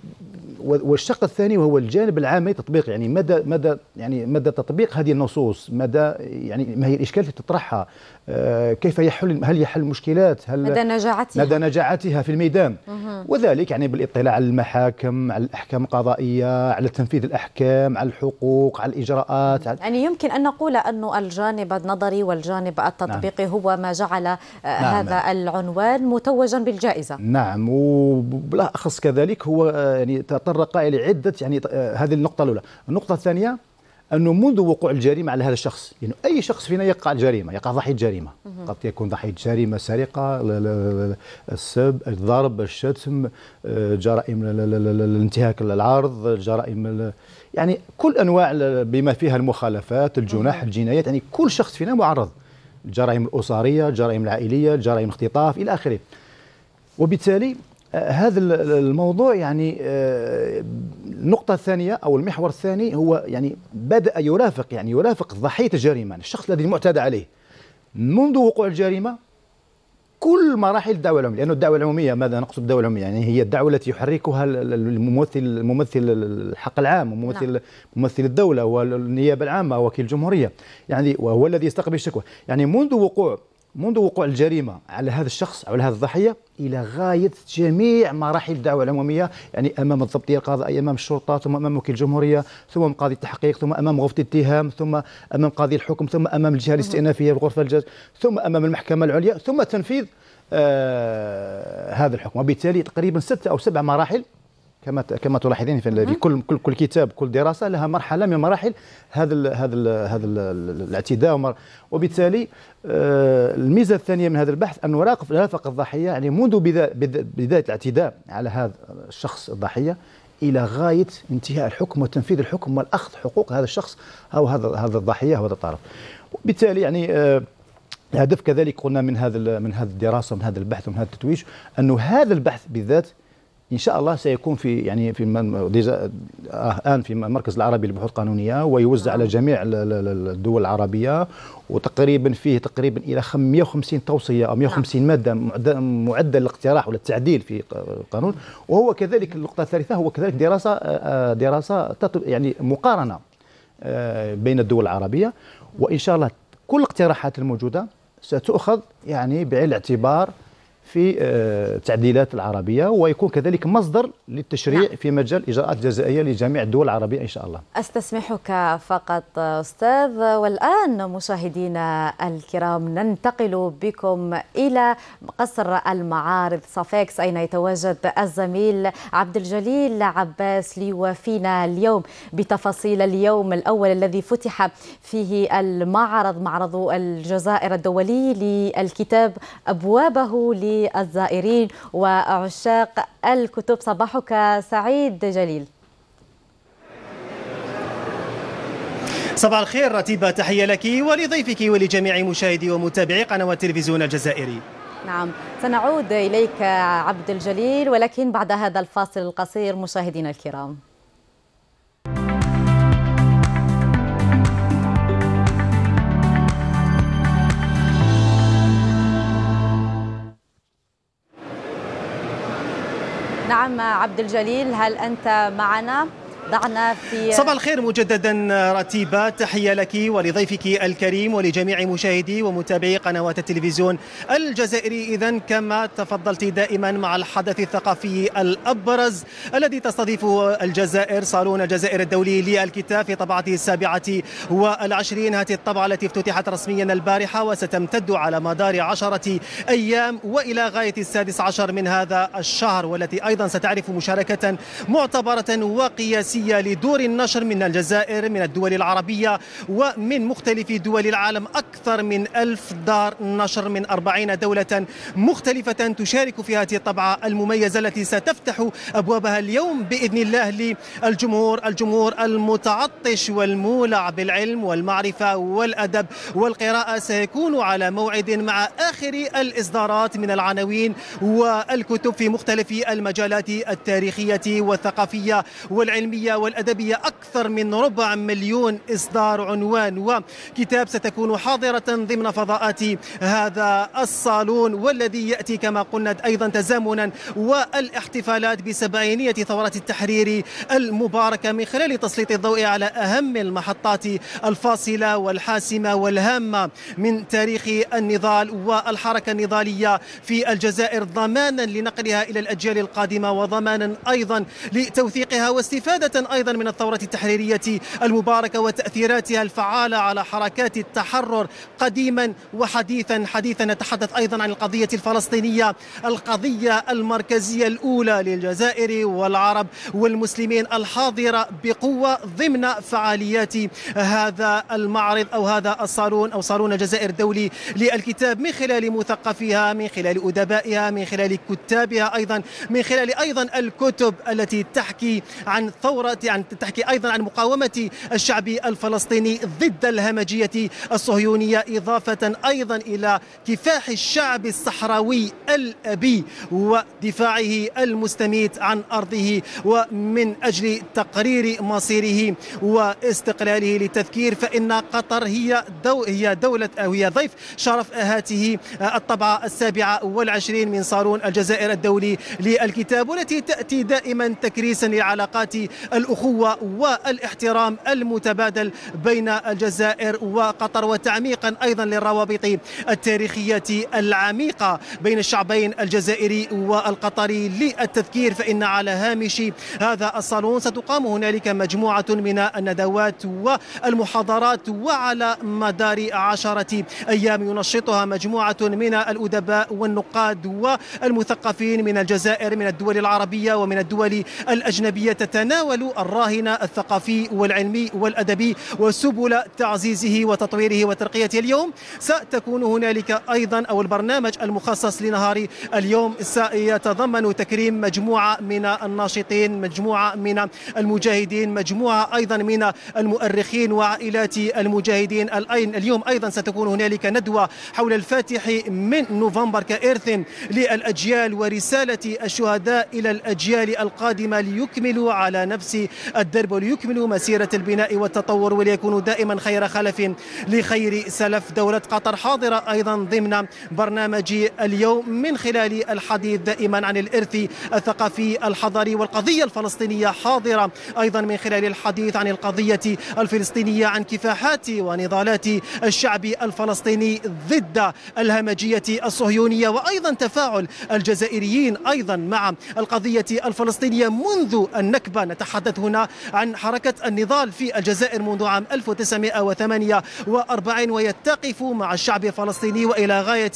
والشق الثاني وهو الجانب العامي تطبيق يعني مدى مدى يعني مدى تطبيق هذه النصوص مدى يعني ما هي الاشكالات التي تطرحها آه، كيف يحل هل يحل مشكلات هل مدى نجاعتها مدى نجاعتها في الميدان وذلك يعني بالاطلاع على المحاكم على الاحكام القضائيه على تنفيذ الاحكام على الحقوق على الاجراءات يعني يمكن ان نقول انه الجانب النظري والجانب التطبيقي نعم. هو ما جعل نعم. نعم. هذا العنوان متوجا بالجائزه نعم وبالاخص كذلك هو آه، يعني تطرق الى لعده يعني آه، هذه النقطه الاولى النقطه الثانيه انه منذ وقوع الجريمه على هذا الشخص يعني اي شخص فينا يقع الجريمه يقع ضحيه جريمه قد يكون ضحيه جريمه سرقه السب الضرب الشتم آه، جرائم الانتهاك العرض جرائم يعني كل انواع بما فيها المخالفات الجناح الجنايات يعني كل شخص فينا معرض الجرائم الاسريه الجرائم العائليه جرائم الاختطاف الى اخره وبالتالي آه، هذا الموضوع يعني آه، النقطة الثانية أو المحور الثاني هو يعني بدأ يرافق يعني يرافق ضحية الجريمة الشخص الذي معتاد عليه منذ وقوع الجريمة كل مراحل الدعوة العمومية لأن الدعوة العمومية ماذا نقصد بالدعوة العمومية يعني هي الدعوة التي يحركها الممثل الممثل الحق العام وممثل نعم. ممثل الدولة والنيابة العامة وكيل الجمهورية يعني وهو الذي يستقبل الشكوى يعني منذ وقوع منذ وقوع الجريمه على هذا الشخص او على هذه الضحيه الى غايه جميع مراحل الدعوه العموميه يعني امام الضبطيه القضائيه امام الشرطه ثم امام وكيل الجمهوريه ثم قاضي التحقيق ثم امام غرفه الاتهام ثم امام قاضي الحكم ثم امام الجهه الاستئنافيه بغرفه الجاز ثم امام المحكمه العليا ثم تنفيذ آه هذا الحكم وبالتالي تقريبا ستة أو سبع مراحل كما كما تلاحظين في كل كل كل كتاب كل دراسه لها مرحله من مراحل هذا الـ هذا الـ هذا الاعتداء وبالتالي آه، الميزه الثانيه من هذا البحث انه رافق الضحيه يعني منذ بدايه الاعتداء على هذا الشخص الضحيه الى غايه انتهاء الحكم وتنفيذ الحكم والاخذ حقوق هذا الشخص او هذا هذا الضحيه او هذا الطرف وبالتالي يعني آه، الهدف كذلك قلنا من هذا من هذه الدراسه ومن هذا البحث ومن هذا التتويج انه هذا البحث بالذات ان شاء الله سيكون في يعني في آه، الان في المركز العربي للبحوث القانونيه ويوزع على نعم. جميع الدول العربيه وتقريبا فيه تقريبا الى 150 توصيه او 150 نعم. ماده معدل الاقتراح ولا التعديل في القانون وهو كذلك النقطه الثالثه هو كذلك دراسه آه، آه، دراسه يعني مقارنه بين الدول العربيه وان شاء الله كل الاقتراحات الموجوده ستؤخذ يعني بعين الاعتبار في آه، تعديلات العربيه ويكون كذلك مصدر للتشريع نعم. في مجال اجراءات جزائيه لجميع الدول العربيه ان شاء الله. استسمحك فقط استاذ والان مشاهدينا الكرام ننتقل بكم الى قصر المعارض صفاكس اين يتواجد الزميل عبد الجليل عباس ليوافينا اليوم بتفاصيل اليوم الاول الذي فتح فيه المعرض معرض الجزائر الدولي للكتاب ابوابه لي للزائرين وعشاق الكتب صباحك سعيد جليل صباح الخير رتيبة تحية لك ولضيفك ولجميع مشاهدي ومتابعي قنوات التلفزيون الجزائري نعم سنعود إليك عبد الجليل ولكن بعد هذا الفاصل القصير مشاهدينا الكرام نعم عبد الجليل هل أنت معنا؟ دعنا في صباح الخير مجددا رتيبة تحية لك ولضيفك الكريم ولجميع مشاهدي ومتابعي قنوات التلفزيون الجزائري إذا كما تفضلت دائما مع الحدث الثقافي الأبرز الذي تستضيفه الجزائر صالون الجزائر الدولي للكتاب في طبعته السابعة والعشرين هذه الطبعة التي افتتحت رسميا البارحة وستمتد على مدار عشرة أيام وإلى غاية السادس عشر من هذا الشهر والتي أيضا ستعرف مشاركة معتبرة وقياسية الرئيسية لدور النشر من الجزائر من الدول العربية ومن مختلف دول العالم أكثر من ألف دار نشر من أربعين دولة مختلفة تشارك في هذه الطبعة المميزة التي ستفتح أبوابها اليوم بإذن الله للجمهور الجمهور المتعطش والمولع بالعلم والمعرفة والأدب والقراءة سيكون على موعد مع آخر الإصدارات من العناوين والكتب في مختلف المجالات التاريخية والثقافية والعلمية الثقافية والأدبية أكثر من ربع مليون إصدار عنوان وكتاب ستكون حاضرة ضمن فضاءات هذا الصالون والذي يأتي كما قلنا أيضا تزامنا والاحتفالات بسبعينية ثورة التحرير المباركة من خلال تسليط الضوء على أهم المحطات الفاصلة والحاسمة والهامة من تاريخ النضال والحركة النضالية في الجزائر ضمانا لنقلها إلى الأجيال القادمة وضمانا أيضا لتوثيقها واستفادة أيضا من الثورة التحريرية المباركة وتأثيراتها الفعالة على حركات التحرر قديما وحديثا حديثا نتحدث أيضا عن القضية الفلسطينية القضية المركزية الأولى للجزائر والعرب والمسلمين الحاضرة بقوة ضمن فعاليات هذا المعرض أو هذا الصالون أو صالون الجزائر الدولي للكتاب من خلال مثقفيها من خلال أدبائها من خلال كتابها أيضا من خلال أيضا الكتب التي تحكي عن ثورة عبارات يعني تحكي أيضا عن مقاومة الشعب الفلسطيني ضد الهمجية الصهيونية إضافة أيضا إلى كفاح الشعب الصحراوي الأبي ودفاعه المستميت عن أرضه ومن أجل تقرير مصيره واستقلاله للتذكير فإن قطر هي دو هي دولة أو هي ضيف شرف هاته الطبعة السابعة والعشرين من صالون الجزائر الدولي للكتاب والتي تأتي دائما تكريسا للعلاقات الأخوة والاحترام المتبادل بين الجزائر وقطر وتعميقا أيضا للروابط التاريخية العميقة بين الشعبين الجزائري والقطري للتذكير فإن على هامش هذا الصالون ستقام هنالك مجموعة من الندوات والمحاضرات وعلى مدار عشرة أيام ينشطها مجموعة من الأدباء والنقاد والمثقفين من الجزائر من الدول العربية ومن الدول الأجنبية تتناول العمل الراهن الثقافي والعلمي والأدبي وسبل تعزيزه وتطويره وترقيته اليوم ستكون هنالك أيضا أو البرنامج المخصص لنهار اليوم سيتضمن تكريم مجموعة من الناشطين مجموعة من المجاهدين مجموعة أيضا من المؤرخين وعائلات المجاهدين اليوم أيضا ستكون هنالك ندوة حول الفاتح من نوفمبر كإرث للأجيال ورسالة الشهداء إلى الأجيال القادمة ليكملوا على نفس نفس الدرب وليكملوا مسيرة البناء والتطور وليكونوا دائما خير خلف لخير سلف دولة قطر حاضرة أيضا ضمن برنامج اليوم من خلال الحديث دائما عن الإرث الثقافي الحضاري والقضية الفلسطينية حاضرة أيضا من خلال الحديث عن القضية الفلسطينية عن كفاحات ونضالات الشعب الفلسطيني ضد الهمجية الصهيونية وأيضا تفاعل الجزائريين أيضا مع القضية الفلسطينية منذ النكبة نتحدث نتحدث هنا عن حركة النضال في الجزائر منذ عام 1948 وهي تقف مع الشعب الفلسطيني وإلى غاية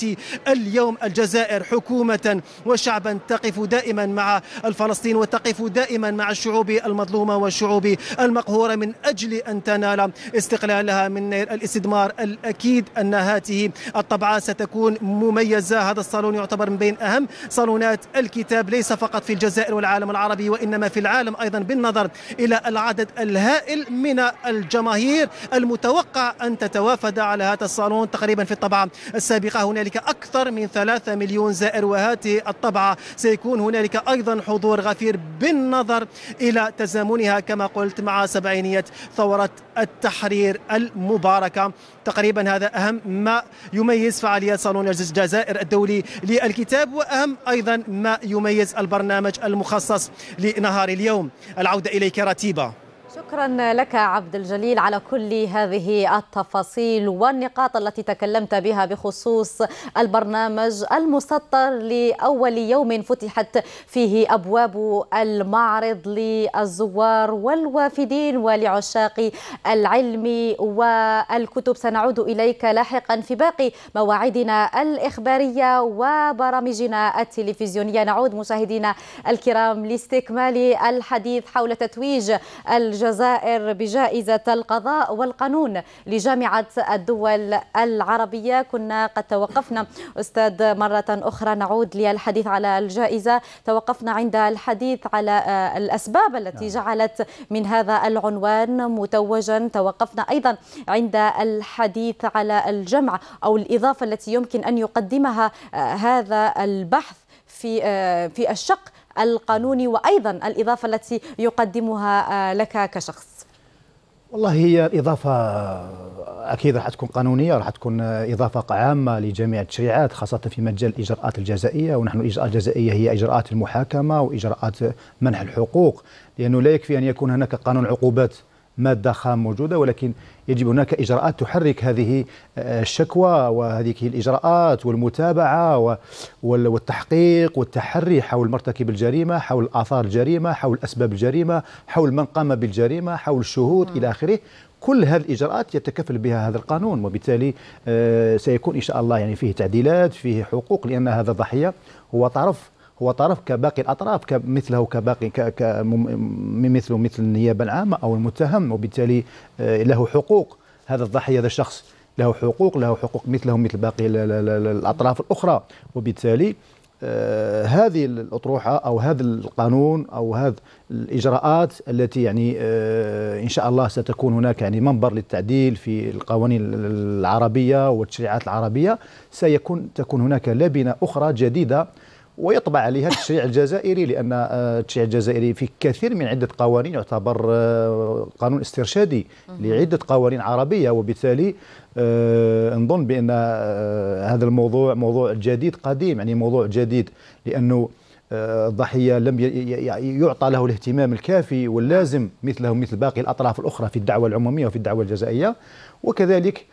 اليوم الجزائر حكومة وشعبا تقف دائما مع الفلسطين وتقف دائما مع الشعوب المظلومة والشعوب المقهورة من أجل أن تنال استقلالها من الاستدمار الأكيد أن هاته الطبعة ستكون مميزة هذا الصالون يعتبر من بين أهم صالونات الكتاب ليس فقط في الجزائر والعالم العربي وإنما في العالم أيضا بالنظر النظر إلى العدد الهائل من الجماهير المتوقع أن تتوافد على هذا الصالون تقريبا في الطبعة السابقة هنالك أكثر من ثلاثة مليون زائر وهذه الطبعة سيكون هنالك أيضا حضور غفير بالنظر إلى تزامنها كما قلت مع سبعينية ثورة التحرير المباركة تقريبا هذا أهم ما يميز فعاليات صالون الجزائر الدولي للكتاب وأهم أيضا ما يميز البرنامج المخصص لنهار اليوم العودة يعود إليك رتيبة شكرا لك عبد الجليل على كل هذه التفاصيل والنقاط التي تكلمت بها بخصوص البرنامج المسطر لأول يوم فتحت فيه أبواب المعرض للزوار والوافدين ولعشاق العلم والكتب سنعود إليك لاحقا في باقي مواعيدنا الإخبارية وبرامجنا التلفزيونية نعود مشاهدينا الكرام لاستكمال الحديث حول تتويج الجزائر الجزائر بجائزة القضاء والقانون لجامعة الدول العربية كنا قد توقفنا أستاذ مرة أخرى نعود للحديث على الجائزة توقفنا عند الحديث على آه، الأسباب التي نعم. جعلت من هذا العنوان متوجا توقفنا أيضا عند الحديث على الجمع أو الإضافة التي يمكن أن يقدمها آه، هذا البحث في آه، في الشق القانوني وأيضا الإضافة التي يقدمها آه، لك كشخص والله هي إضافة أكيد راح تكون قانونية راح تكون إضافة عامة لجميع التشريعات خاصة في مجال الإجراءات الجزائية ونحن الإجراءات الجزائية هي إجراءات المحاكمة وإجراءات منح الحقوق لأنه لا يكفي أن يكون هناك قانون عقوبات مادة خام موجودة ولكن يجب هناك إجراءات تحرك هذه آه، الشكوى وهذه الإجراءات والمتابعة والتحقيق والتحري حول مرتكب الجريمة حول آثار الجريمة حول أسباب الجريمة حول من قام بالجريمة حول الشهود إلى آخره كل هذه الاجراءات يتكفل بها هذا القانون وبالتالي آه، سيكون ان شاء الله يعني فيه تعديلات فيه حقوق لان هذا ضحيه هو طرف هو طرف كباقي الأطراف مثله كباقي مثله مثل النيابة العامة أو المتهم وبالتالي آه، له حقوق هذا الضحية هذا الشخص له حقوق له حقوق مثله مثل باقي الأطراف الأخرى وبالتالي آه، هذه الأطروحة أو هذا القانون أو هذه الإجراءات التي يعني آه، إن شاء الله ستكون هناك يعني منبر للتعديل في القوانين العربية والتشريعات العربية سيكون تكون هناك لبنة أخرى جديدة ويطبع عليها التشريع الجزائري لان آه، التشريع الجزائري في كثير من عده قوانين يعتبر آه، قانون استرشادي لعده قوانين عربيه وبالتالي آه، نظن بان هذا الموضوع موضوع جديد قديم يعني موضوع جديد لانه الضحية لم يعطى له الاهتمام الكافي واللازم مثله مثل باقي الأطراف الأخرى في الدعوة العمومية وفي الدعوة الجزائية وكذلك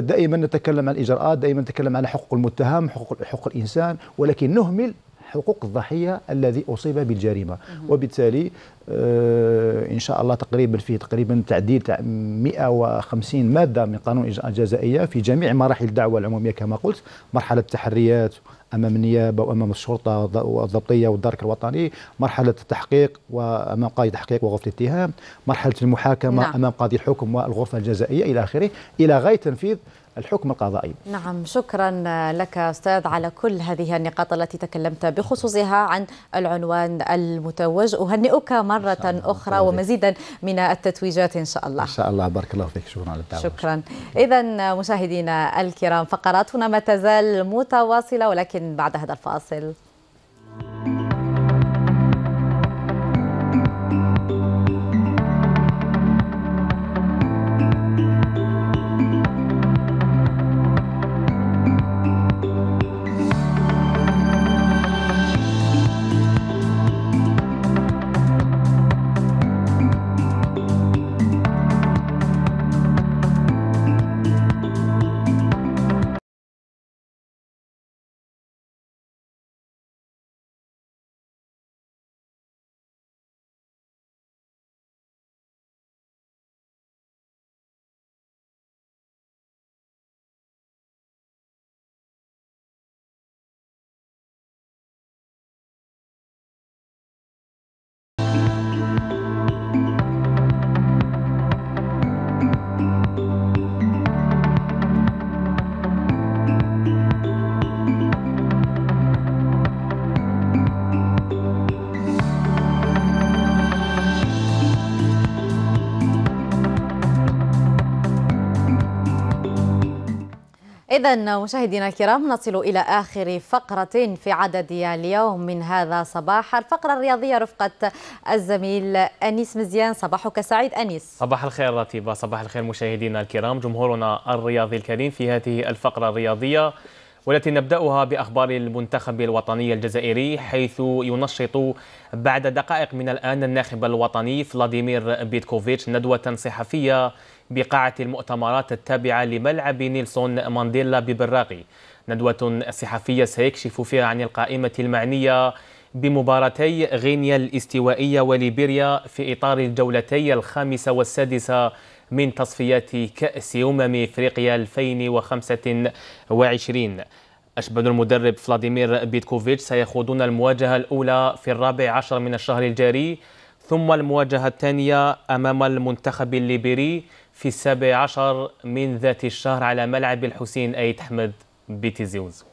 دائما نتكلم عن الإجراءات دائما نتكلم على حقوق المتهم حقوق حقوق الإنسان ولكن نهمل حقوق الضحية الذي أصيب بالجريمة وبالتالي آه، إن شاء الله تقريبا فيه تقريبا تعديل 150 مادة من قانون الإجراءات الجزائية في جميع مراحل الدعوة العمومية كما قلت مرحلة التحريات امام النيابه وامام الشرطه والضبطيه والدرك الوطني مرحله التحقيق وامام قاضي التحقيق وغرفه الاتهام مرحله المحاكمه نعم. امام قاضي الحكم والغرفه الجزائيه الى اخره الى غايه تنفيذ الحكم القضائي نعم شكرا لك أستاذ على كل هذه النقاط التي تكلمت بخصوصها عن العنوان المتوج أهنئك مرة أخرى ومزيدا من التتويجات إن شاء الله إن شاء الله بارك الله فيك شكرا على الدعوة شكرا إذا مشاهدينا الكرام فقراتنا ما تزال متواصلة ولكن بعد هذا الفاصل إذا مشاهدينا الكرام نصل إلى آخر فقرة في عدد اليوم من هذا صباح الفقرة الرياضية رفقة الزميل أنيس مزيان صباحك سعيد أنيس صباح الخير رتيبة صباح الخير مشاهدينا الكرام جمهورنا الرياضي الكريم في هذه الفقرة الرياضية والتي نبدأها بأخبار المنتخب الوطني الجزائري حيث ينشط بعد دقائق من الآن الناخب الوطني فلاديمير بيتكوفيتش ندوة صحفية بقاعة المؤتمرات التابعة لملعب نيلسون مانديلا ببراغي ندوة صحفية سيكشف فيها عن القائمة المعنية بمباراتي غينيا الاستوائية وليبيريا في إطار الجولتي الخامسة والسادسة من تصفيات كأس أمم إفريقيا 2025 أشبن المدرب فلاديمير بيتكوفيتش سيخوضون المواجهة الأولى في الرابع عشر من الشهر الجاري ثم المواجهة الثانية أمام المنتخب الليبيري في السابع عشر من ذات الشهر على ملعب الحسين أيت حمد بتيزيوزو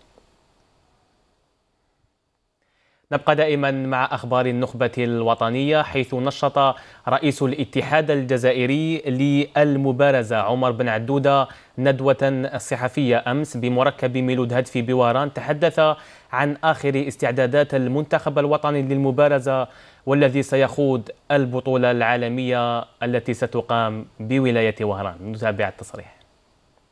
نبقى دائما مع أخبار النخبة الوطنية حيث نشط رئيس الاتحاد الجزائري للمبارزة عمر بن عدودة ندوة صحفية أمس بمركب ميلود هدفي بواران تحدث عن آخر استعدادات المنتخب الوطني للمبارزة والذي سيخوض البطولة العالمية التي ستقام بولاية وهران نتابع التصريح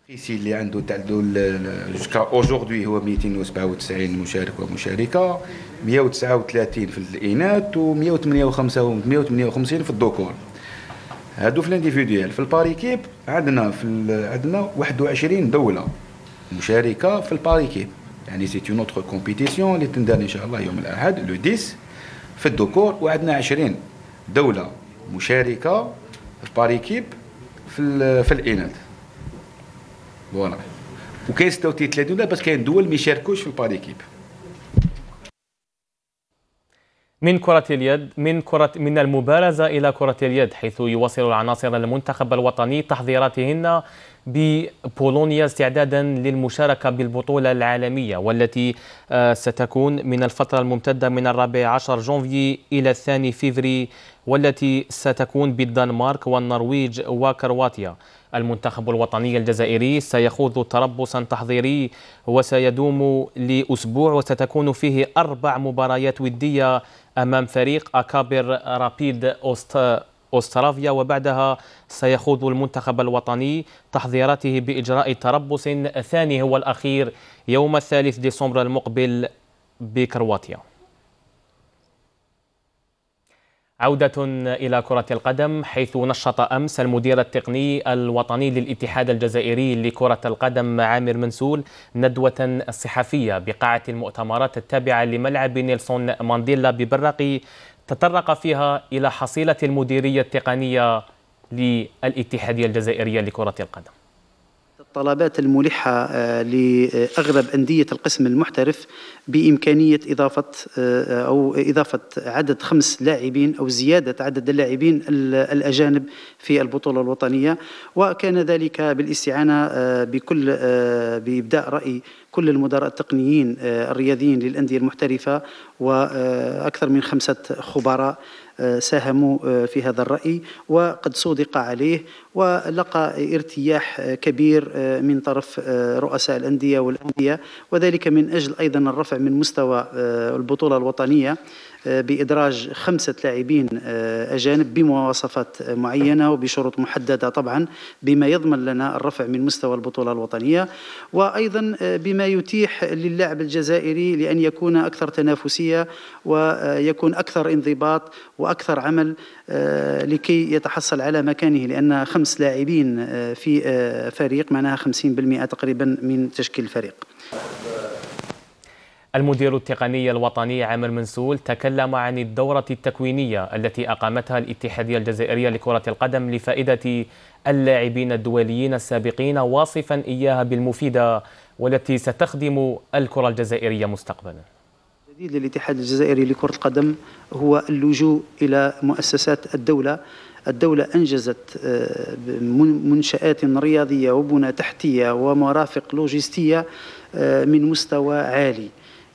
الرئيسي اللي عنده تاع دول جوسكا اوجوردي هو 297 مشارك ومشاركه 139 في الاناث و 158 في الذكور هادو في الانديفيديوال في الباريكيب عندنا في عندنا 21 دوله مشاركه في الباريكيب يعني سيت اون اوتر كومبيتيسيون اللي تندار ان شاء الله يوم الاحد لو 10 في الذكور وعندنا 20 دوله مشاركه في باريكيب في في الاناث فوالا وكاين 36 دوله باش كاين دول ما يشاركوش في الباريكيب من كرة اليد من كرة من المبارزة إلى كرة اليد حيث يواصل العناصر المنتخب الوطني تحضيراتهن ببولونيا استعدادا للمشاركة بالبطولة العالمية والتي آه، ستكون من الفترة الممتدة من الرابع عشر جونفي إلى الثاني فيفري والتي ستكون بالدنمارك والنرويج وكرواتيا المنتخب الوطني الجزائري سيخوض تربصا تحضيري وسيدوم لأسبوع وستكون فيه أربع مباريات ودية أمام فريق أكابر رابيد أوست أوسترافيا وبعدها سيخوض المنتخب الوطني تحضيراته بإجراء تربص ثاني هو الأخير يوم الثالث ديسمبر المقبل بكرواتيا عودة إلى كرة القدم حيث نشط أمس المدير التقني الوطني للاتحاد الجزائري لكرة القدم عامر منسول ندوة صحفية بقاعة المؤتمرات التابعة لملعب نيلسون مانديلا ببراقي تطرق فيها إلى حصيلة المديرية التقنية للاتحادية الجزائرية لكرة القدم الطلبات الملحة آه، لأغلب أندية القسم المحترف بإمكانية إضافة آه، أو إضافة عدد خمس لاعبين أو زيادة عدد اللاعبين الأجانب في البطولة الوطنية وكان ذلك بالاستعانة آه، بكل بإبداء رأي كل المدراء التقنيين آه، الرياضيين للأندية المحترفة وأكثر من خمسة خبراء آه، ساهموا آه، في هذا الرأي وقد صدق عليه ولقى ارتياح كبير من طرف رؤساء الأندية والأندية وذلك من أجل أيضا الرفع من مستوى البطولة الوطنية آه، بإدراج خمسة لاعبين آه، أجانب بمواصفات معينة وبشروط محددة طبعا بما يضمن لنا الرفع من مستوى البطولة الوطنية وأيضا آه، بما يتيح للاعب الجزائري لأن يكون أكثر تنافسية ويكون أكثر انضباط وأكثر عمل لكي يتحصل على مكانه لأن خمس لاعبين في فريق معناها 50% تقريبا من تشكيل الفريق المدير التقني الوطني عامر منسول تكلم عن الدورة التكوينية التي أقامتها الاتحادية الجزائرية لكرة القدم لفائدة اللاعبين الدوليين السابقين واصفا إياها بالمفيدة والتي ستخدم الكرة الجزائرية مستقبلا الجديد للاتحاد الجزائري لكرة القدم هو اللجوء إلى مؤسسات الدولة الدولة أنجزت آه، منشآت رياضية وبنى تحتية ومرافق لوجستية آه، من مستوى عالي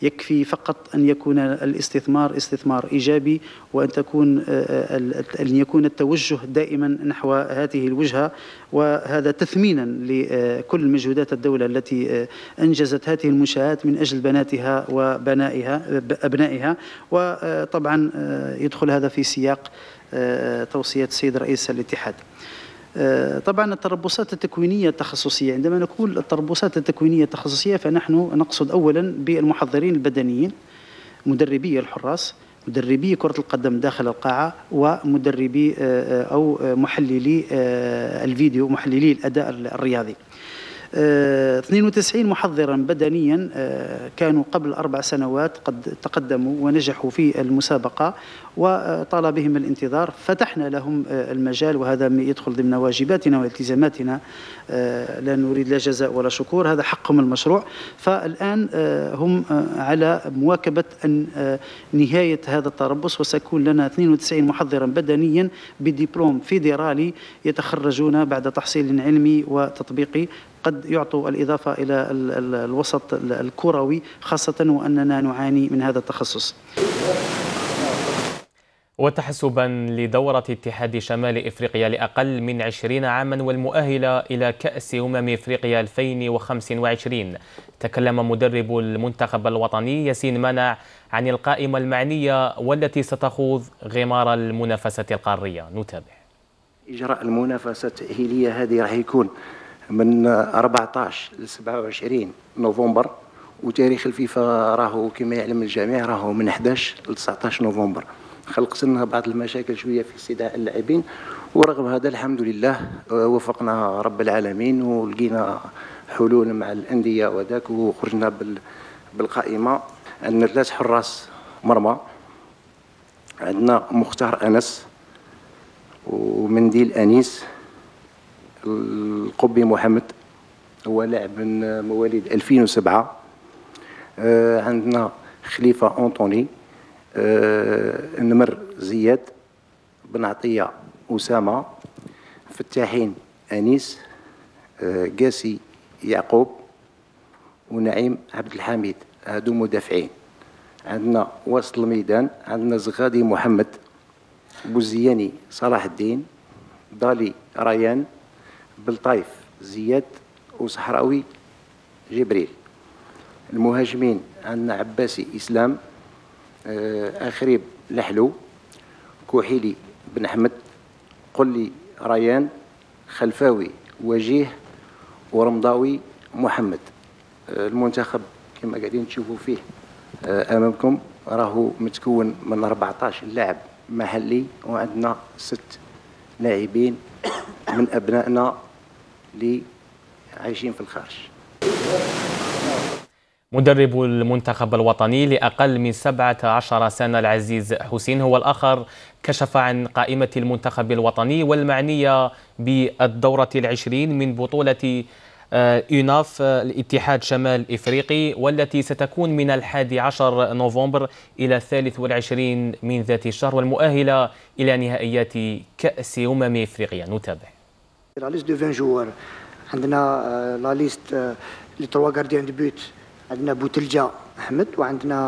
يكفي فقط أن يكون الاستثمار استثمار إيجابي وأن تكون آه، آه، أن يكون التوجه دائما نحو هذه الوجهة وهذا تثمينا لكل مجهودات الدولة التي آه، أنجزت هذه المنشآت من أجل بناتها وبنائها أبنائها وطبعا يدخل هذا في سياق توصية السيد رئيس الاتحاد آه، طبعا التربصات التكوينية التخصصية عندما نقول التربصات التكوينية التخصصية فنحن نقصد أولا بالمحضرين البدنيين مدربي الحراس مدربي كرة القدم داخل القاعة ومدربي آه، آه، أو محللي الفيديو محللي الأداء الرياضي 92 آه، محضرا بدنيا آه، كانوا قبل أربع سنوات قد تقدموا ونجحوا في المسابقة وطال بهم الانتظار فتحنا لهم آه، المجال وهذا يدخل ضمن واجباتنا والتزاماتنا لا نريد لا جزاء ولا شكور هذا حقهم المشروع فالآن هم على مواكبة نهاية هذا التربص وسيكون لنا 92 محضرا بدنيا بدبلوم فيدرالي يتخرجون بعد تحصيل علمي وتطبيقي قد يعطوا الإضافة إلى الوسط الكروي خاصة وأننا نعاني من هذا التخصص وتحسبا لدورة اتحاد شمال إفريقيا لأقل من 20 عاما والمؤهلة إلى كأس أمم إفريقيا 2025 تكلم مدرب المنتخب الوطني ياسين منع عن القائمة المعنية والتي ستخوض غمار المنافسة القارية نتابع إجراء المنافسة التأهيلية هذه راح يكون من 14 ل 27 نوفمبر وتاريخ الفيفا راهو كما يعلم الجميع راهو من 11 ل 19 نوفمبر خلقت لنا بعض المشاكل شويه في استدعاء اللاعبين ورغم هذا الحمد لله آه، وفقنا رب العالمين ولقينا حلول مع الانديه وذاك وخرجنا بالقائمه عندنا ثلاث حراس مرمى عندنا مختار انس ومنديل انيس القبي محمد هو لاعب من مواليد 2007 آه، عندنا خليفة أنطوني آه، نمر زياد بن عطية أسامة فتاحين أنيس آه، قاسي يعقوب ونعيم عبد الحميد هادو مدافعين عندنا وسط الميدان عندنا زغادي محمد بوزياني صلاح الدين دالي ريان بالطايف زياد وصحراوي جبريل المهاجمين عندنا عباسي اسلام آه، اخريب لحلو كوحيلي بن احمد قلي ريان خلفاوي وجيه ورمضاوي محمد آه، المنتخب كما قاعدين تشوفوا فيه آه، امامكم راهو متكون من 14 لاعب محلي وعندنا ست لاعبين من ابنائنا اللي عايشين في الخارج مدرب المنتخب الوطني لأقل من 17 سنة العزيز حسين هو الآخر كشف عن قائمة المنتخب الوطني والمعنية بالدورة العشرين من بطولة آه، يوناف الاتحاد شمال إفريقي والتي ستكون من الحادي عشر نوفمبر إلى الثالث والعشرين من ذات الشهر والمؤهلة إلى نهائيات كأس أمم إفريقيا نتابع لا ليست دو 20 جوار عندنا لا ليست لي تروا غارديان دو بوت عندنا بوتلجا احمد وعندنا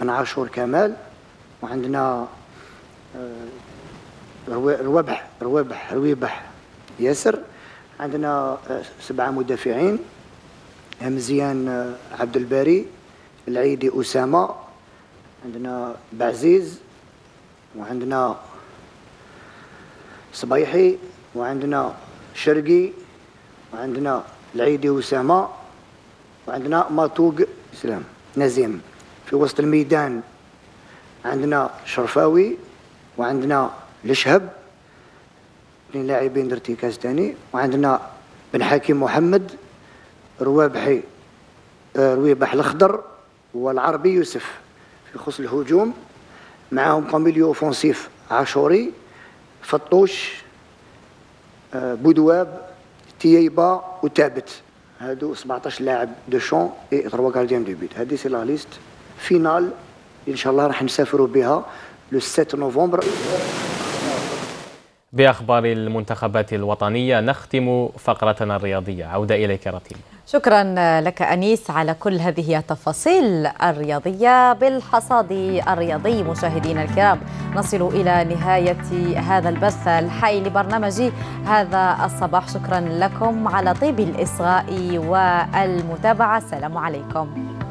بن euh, عاشور كمال وعندنا euh, روابح روابح رويبح ياسر عندنا euh, سبعه مدافعين همزيان آه، عبد الباري العيدي اسامه عندنا بعزيز وعندنا صبيحي وعندنا شرقي وعندنا العيدي وسامة وعندنا ماتوق سلام نزيم في وسط الميدان عندنا شرفاوي وعندنا لشهب اثنين لاعبين ارتكاز ثاني وعندنا بن حكيم محمد روابحي آه، رويبح الاخضر والعربي يوسف في خص الهجوم معاهم كوميليو اوفونسيف عاشوري فطوش بودواب تييبا وتابت هادو 17 لاعب دو شون اي 3 غارديان دو بيت هادي سي لا ليست فينال ان شاء الله راح نسافروا بها لو 7 نوفمبر بأخبار المنتخبات الوطنية نختم فقرتنا الرياضية عودة إليك رتيم شكرا لك أنيس على كل هذه التفاصيل الرياضية بالحصاد الرياضي مشاهدينا الكرام نصل إلى نهاية هذا البث الحي لبرنامج هذا الصباح شكرا لكم على طيب الإصغاء والمتابعة السلام عليكم